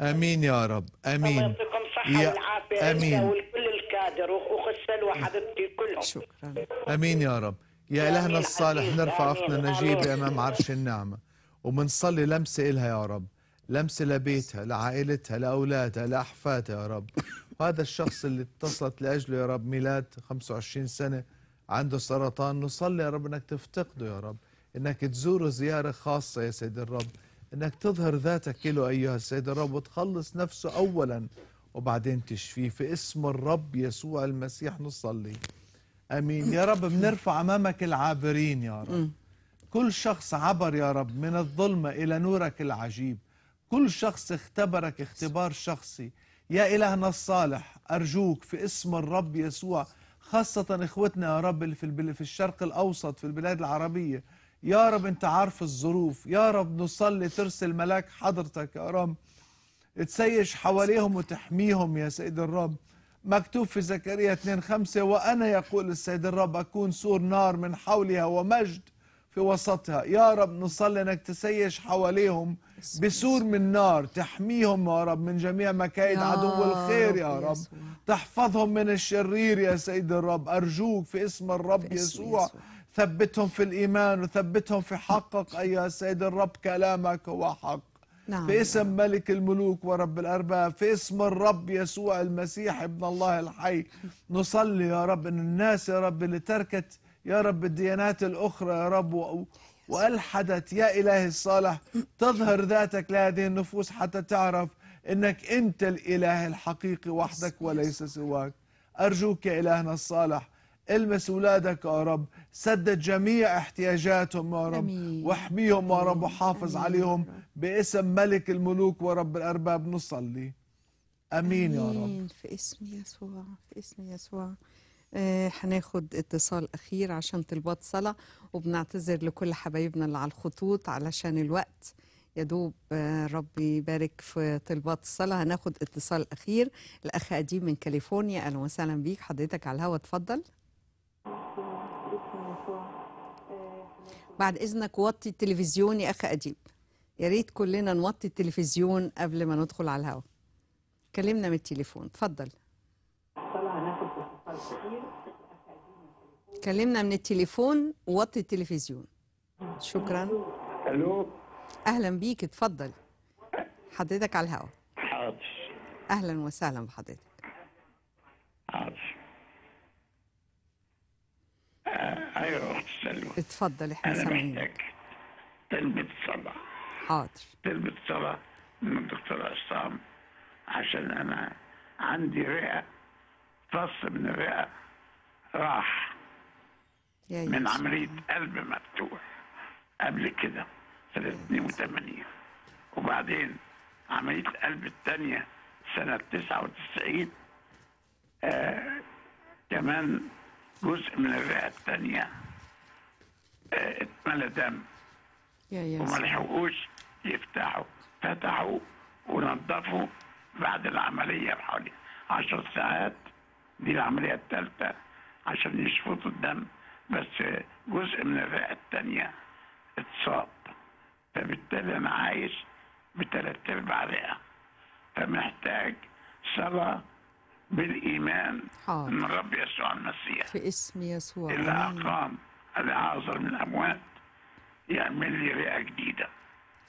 Speaker 3: امين يا رب امين الله يعطيكم الصحة والعافية امين ولكل
Speaker 13: الكادر وخسل وحبيبتي حبيبتي كلهم شكرا
Speaker 3: امين يا رب يا إلهنا الصالح نرفع أختنا نجيب أمام عرش النعمة ومنصلي لمسة إلها يا رب لمسة لبيتها لعائلتها لأولادها لأحفادها يا رب وهذا الشخص اللي اتصلت لأجله يا رب ميلاد 25 سنة عنده سرطان نصلي يا رب انك تفتقده يا رب انك تزوره زياره خاصه يا سيد الرب انك تظهر ذاتك له ايها السيد الرب وتخلص نفسه اولا وبعدين تشفيه في اسم الرب يسوع المسيح نصلي امين يا رب بنرفع امامك العابرين يا رب كل شخص عبر يا رب من الظلمه الى نورك العجيب كل شخص اختبرك اختبار شخصي يا إلهنا الصالح أرجوك في اسم الرب يسوع خاصة إخوتنا يا رب اللي في, في الشرق الأوسط في البلاد العربية يا رب أنت عارف الظروف يا رب نصلي ترسل ملاك حضرتك يا رب تسيش حواليهم وتحميهم يا سيد الرب مكتوب في زكريا 2 5 وأنا يقول السيد الرب أكون سور نار من حولها ومجد في وسطها يا رب نصلي انك تسيش حواليهم بسور من نار تحميهم يا رب من جميع مكايد عدو الخير يا رب تحفظهم من الشرير يا سيد الرب أرجوك في اسم الرب يسوع, ثبتهم في الإيمان وثبتهم في حقك يا سيد الرب كلامك هو حق نعم. في اسم ملك الملوك ورب الأرباب في اسم الرب يسوع المسيح ابن الله الحي نصلي يا رب أن الناس يا رب اللي تركت يا رب الديانات الأخرى يا رب وألحدت يا إلهي الصالح تظهر ذاتك لهذه النفوس حتى تعرف أنك أنت الإله الحقيقي وحدك وليس سواك أرجوك يا إلهنا الصالح المس أولادك يا رب سدد جميع احتياجاتهم يا رب واحميهم يا رب وحافظ عليهم باسم ملك الملوك ورب الأرباب نصلي أمين, أمين يا رب في
Speaker 2: اسم يسوع في اسم يسوع آه، هناخد اتصال اخير عشان تلبط صلاه وبنعتذر لكل حبايبنا اللي على الخطوط علشان الوقت يا دوب آه، ربي يبارك في طلبات الصلاه هناخد اتصال اخير الاخ اديب من كاليفورنيا اهلا وسهلا بيك حضرتك على الهوا اتفضل بعد اذنك وطي التلفزيون يا اخ اديب يا ريت كلنا نوطي التلفزيون قبل ما ندخل على الهوا كلمنا من التليفون اتفضل كلمنا من التليفون ووطي التلفزيون شكرا الو اهلا بيك اتفضل حضرتك على الهواء
Speaker 5: حاضر
Speaker 2: اهلا وسهلا بحضرتك
Speaker 12: حاضر آه، ايوه اخت سلوى اتفضل احنا سامعينك طلبة صلاة حاضر طلبة صلاة من الدكتور عصام عشان انا عندي رئة امتص من الرئة راح يا من عملية قلب مفتوح قبل كده سنة 82 وبعدين عملية القلب الثانية سنة 99 آه كمان جزء من الرئة الثانية آه اتملى دم وما لحقوش يفتحوا فتحوا ونظفوا بعد العملية بحوالي 10 ساعات دي العملية الثالثة عشان يشفطوا الدم بس جزء من الرئة الثانية اتصاب فبالتالي أنا عايش بثلاث أرباع رئة فمحتاج صلاة بالإيمان حاضر. من رب يسوع المسيح
Speaker 2: في اسم يسوع اللي أقام
Speaker 12: العازر من الأموات يعمل لي رئة جديدة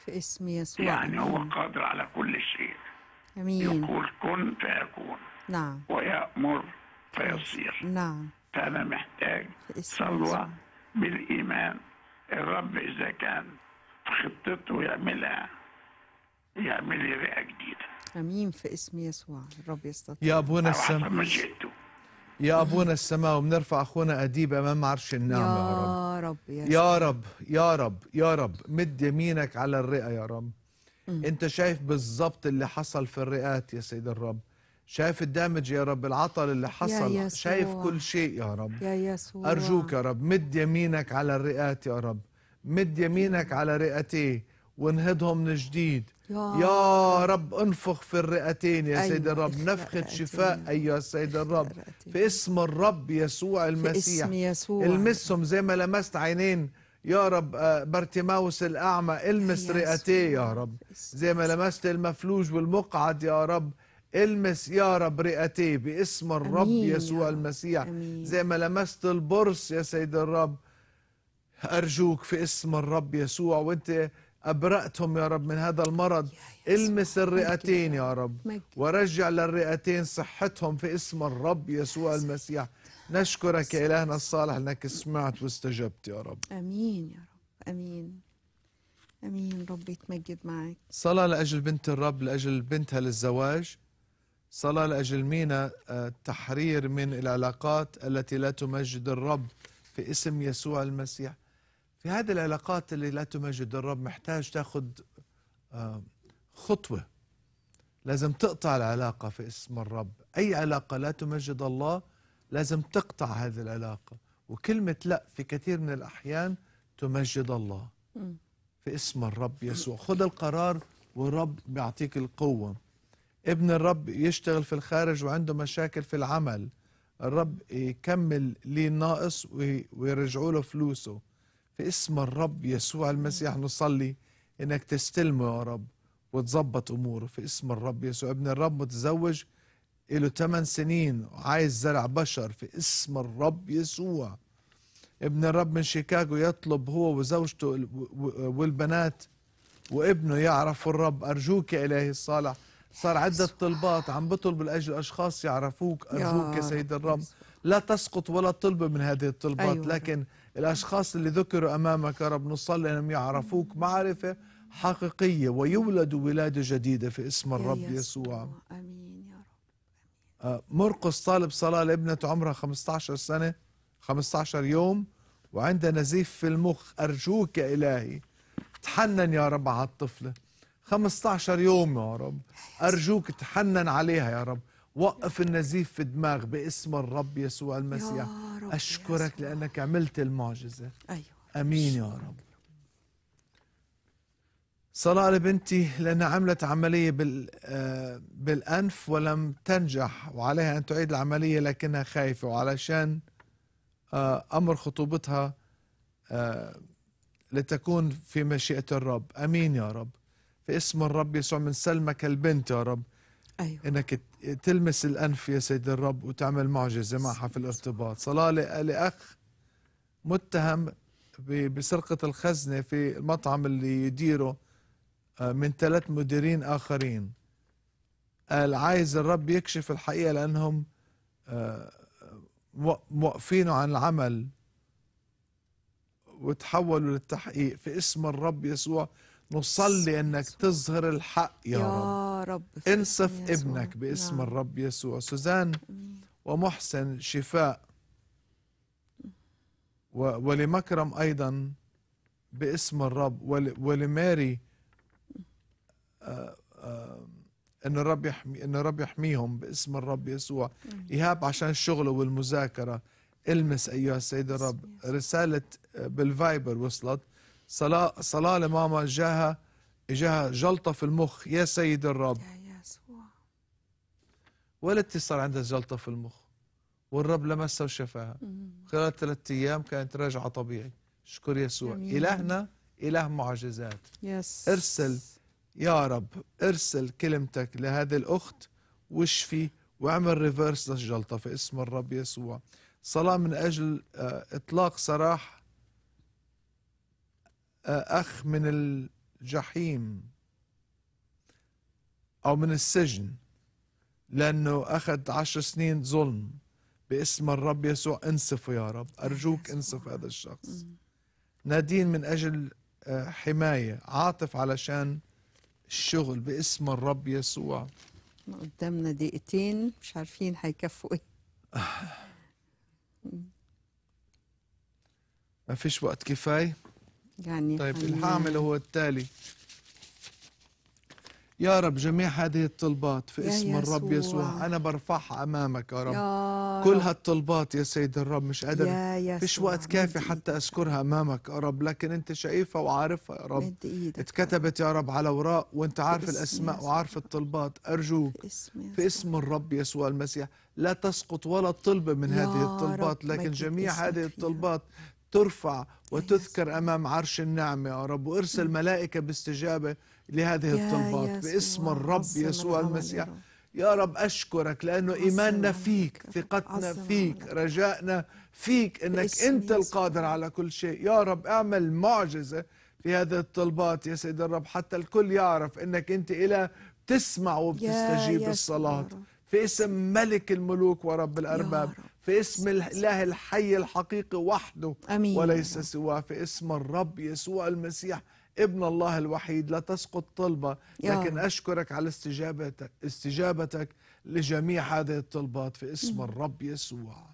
Speaker 2: في اسم يسوع يعني
Speaker 12: هو قادر على كل شيء أمين يقول كن فيكون نعم ويأمر فيصير نعم فأنا محتاج صلوة بالإيمان الرب إذا كان في خطته يعملها يعمل لي رئة جديدة
Speaker 2: أمين في اسم يسوع الرب يستطيع يا أبونا السماء
Speaker 3: يا أبونا السماء وبنرفع أخونا أديب أمام عرش النعمة يا, يا رب يا رب يا رب يا رب مد يمينك على الرئة يا رب أنت شايف بالظبط اللي حصل في الرئات يا سيد الرب شايف الدامج يا رب العطل اللي حصل يا يسوع. شايف كل شيء يا رب
Speaker 1: يا يسوع أرجوك
Speaker 3: يا رب مد يمينك على الرئات يا رب مد يمينك على رئتيه وانهضهم من جديد يا, يا رب انفخ في الرئتين يا سيد أيوة، الرب نفخة شفاء أيها السيد الرب في اسم الرب يسوع المسيح في اسم يسوع المسهم زي ما لمست عينين يا رب آه، بارتيماوس الأعمى المس رئتيه يا رب زي ما لمست المفلوج والمقعد يا رب المس يا رب رئتي باسم الرب أمين يسوع المسيح أمين. زي ما لمست البرص يا سيد الرب أرجوك في اسم الرب يسوع وانت أبرأتهم يا رب من هذا المرض المس الرئتين يا رب ورجع للرئتين صحتهم في اسم الرب يسوع المسيح نشكرك يا إلهنا الصالح أنك سمعت واستجبت يا رب
Speaker 2: أمين يا رب أمين امين ربي يتمجد معك
Speaker 3: صلاه لاجل بنت الرب لاجل بنتها للزواج صلاة لأجل مينا آه، تحرير من العلاقات التي لا تمجد الرب في اسم يسوع المسيح في هذه العلاقات اللي لا تمجد الرب محتاج تاخذ آه، خطوة لازم تقطع العلاقة في اسم الرب أي علاقة لا تمجد الله لازم تقطع هذه العلاقة وكلمة لا في كثير من الأحيان تمجد الله في اسم الرب يسوع خذ القرار والرب بيعطيك القوة ابن الرب يشتغل في الخارج وعنده مشاكل في العمل الرب يكمل لي ناقص ويرجعوا له فلوسه في اسم الرب يسوع المسيح نصلي انك تستلمه يا رب وتظبط اموره في اسم الرب يسوع ابن الرب متزوج له 8 سنين وعايز زرع بشر في اسم الرب يسوع ابن الرب من شيكاغو يطلب هو وزوجته والبنات وابنه يعرفوا الرب ارجوك يا الهي الصالح صار عدة طلبات عم بطلب لأجل أشخاص يعرفوك أرجوك يا سيد الرب لا تسقط ولا طلبة من هذه الطلبات أيوة. لكن الأشخاص اللي ذكروا أمامك يا رب نصلي أنهم يعرفوك معرفة حقيقية ويولدوا ولادة جديدة في اسم الرب يسوع آمين يا رب آه، مرقس طالب صلاة لابنة عمرها 15 سنة 15 يوم وعندها نزيف في المخ أرجوك يا إلهي تحنن يا رب على الطفلة 15 يوم يا رب أرجوك تحنن عليها يا رب وقف النزيف في الدماغ باسم الرب يسوع المسيح يا أشكرك يسوع. لأنك عملت المعجزة أيوة. أمين يا رب صلاة لبنتي لأنها عملت عملية آه، بالأنف ولم تنجح وعليها أن تعيد العملية لكنها خايفة وعلشان آه، أمر خطوبتها آه، لتكون في مشيئة الرب أمين يا رب في اسم الرب يسوع من سلمك البنت يا رب أيوة. انك تلمس الانف يا سيد الرب وتعمل معجزه معها في الارتباط صلاه لاخ متهم بسرقه الخزنه في المطعم اللي يديره آه، من ثلاث مديرين اخرين قال عايز الرب يكشف الحقيقه لانهم موقفينه آه، عن العمل وتحولوا للتحقيق في اسم الرب يسوع نصلي انك تظهر الحق يا, يا رب, رب انصف ابنك باسم نعم. الرب يسوع سوزان ومحسن شفاء ولمكرم ايضا باسم الرب ولماري آه، آه، ان الرب يحمي ان الرب يحميهم باسم الرب يسوع ايهاب عشان الشغل والمذاكره المس ايها السيد الرب رساله آه، بالفايبر وصلت صلاة صلاة لماما جاها اجاها جلطة في المخ يا سيد الرب يا يسوع والدتي صار عندها جلطة في المخ والرب لمسها وشفاها خلال ثلاثة أيام كانت راجعة طبيعي شكر يسوع أمين. إلهنا إله معجزات يس. ارسل يا رب ارسل كلمتك لهذه الأخت واشفي واعمل ريفرس للجلطة في اسم الرب يسوع صلاة من أجل آه، إطلاق سراح اخ من الجحيم او من السجن لانه اخذ عشر سنين ظلم باسم الرب يسوع انصفوا يا رب ارجوك انصف هذا الشخص mm. نادين من اجل آه، حمايه عاطف علشان الشغل باسم الرب يسوع قدامنا دقيقتين مش عارفين
Speaker 2: هيكفوا ايه
Speaker 3: ما فيش وقت كفايه يعني طيب اللي هعمله هو التالي يا رب جميع هذه الطلبات في اسم يا الرب يسوع أنا برفعها أمامك يا رب يا كل هالطلبات يا سيد الرب مش قادر فيش وقت كافي حتى أذكرها أمامك يا رب لكن أنت شايفها وعارفها يا رب اتكتبت يا رب على وراء وأنت عارف الأسماء وعارف الطلبات أرجوك في اسم, في اسم الرب يسوع المسيح لا تسقط ولا طلبه من هذه الطلبات لكن جميع هذه الطلبات ترفع وتذكر أمام عرش النعمة يا رب وارسل ملائكة باستجابة لهذه الطلبات باسم الرب يسوع المسيح يا رب أشكرك لأنه إيماننا فيك ثقتنا فيك رجائنا فيك أنك أنت القادر على كل شيء يا رب أعمل معجزة في هذه الطلبات يا سيد الرب حتى الكل يعرف أنك أنت إله تسمع وبتستجيب الصلاة في اسم ملك الملوك ورب الأرباب في اسم الله الحي الحقيقي وحده أمين. وليس سواه في اسم الرب يسوع المسيح ابن الله الوحيد لا تسقط طلبة لكن أشكرك على استجابتك استجابتك لجميع هذه الطلبات في اسم الرب يسوع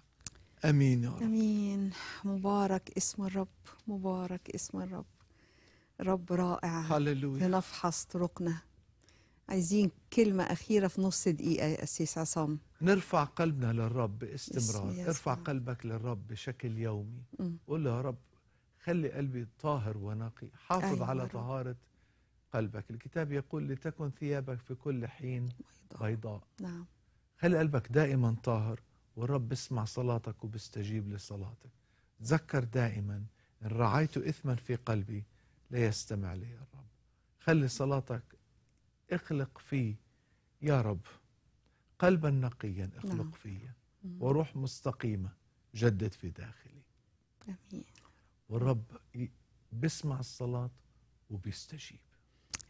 Speaker 3: أمين يا رب
Speaker 2: أمين مبارك اسم الرب مبارك اسم الرب رب رائع هللويا لنفحص طرقنا عايزين كلمة أخيرة في نص دقيقة يا أسيس عصام
Speaker 3: نرفع قلبنا للرب باستمرار ارفع قلبك للرب بشكل يومي قول له يا رب خلي قلبي طاهر ونقي حافظ أيوة على رب. طهارة قلبك الكتاب يقول لتكن ثيابك في كل حين بيضاء, بيضاء. نعم. خلي قلبك دائما طاهر والرب بيسمع صلاتك وبيستجيب لصلاتك تذكر دائما إن رعيت إثما في قلبي لا يستمع لي الرب خلي صلاتك اخلق في يا رب قلبا نقيا اخلق نعم. فيه وروح مستقيمة جدد في داخلي أمين والرب بيسمع الصلاة وبيستجيب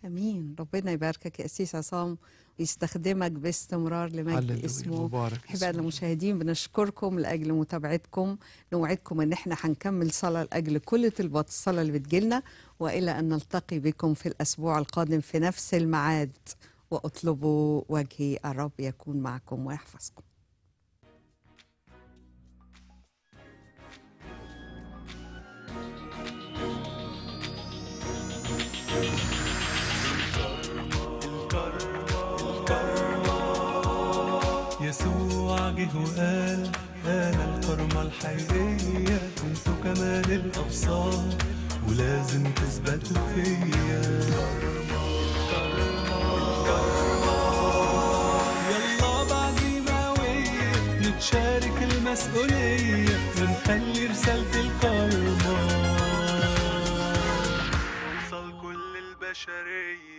Speaker 2: امين ربنا يباركك يا قسيس عصام ويستخدمك باستمرار لمجد اسمه مبارك احبائنا المشاهدين بنشكركم لاجل متابعتكم نوعدكم ان احنا هنكمل صلاه لاجل كل طلبات الصلاه اللي بتجيلنا والى ان نلتقي بكم في الاسبوع القادم في نفس الميعاد واطلبوا وجهي الرب يكون معكم ويحفظكم
Speaker 1: وجهه وقال أنا الكرمة الحقيقية انتوا كمان الأفصال ولازم تثبتوا فيا يلا نتشارك المسؤولية ونخلي رسالة الكرمة توصل كل البشرية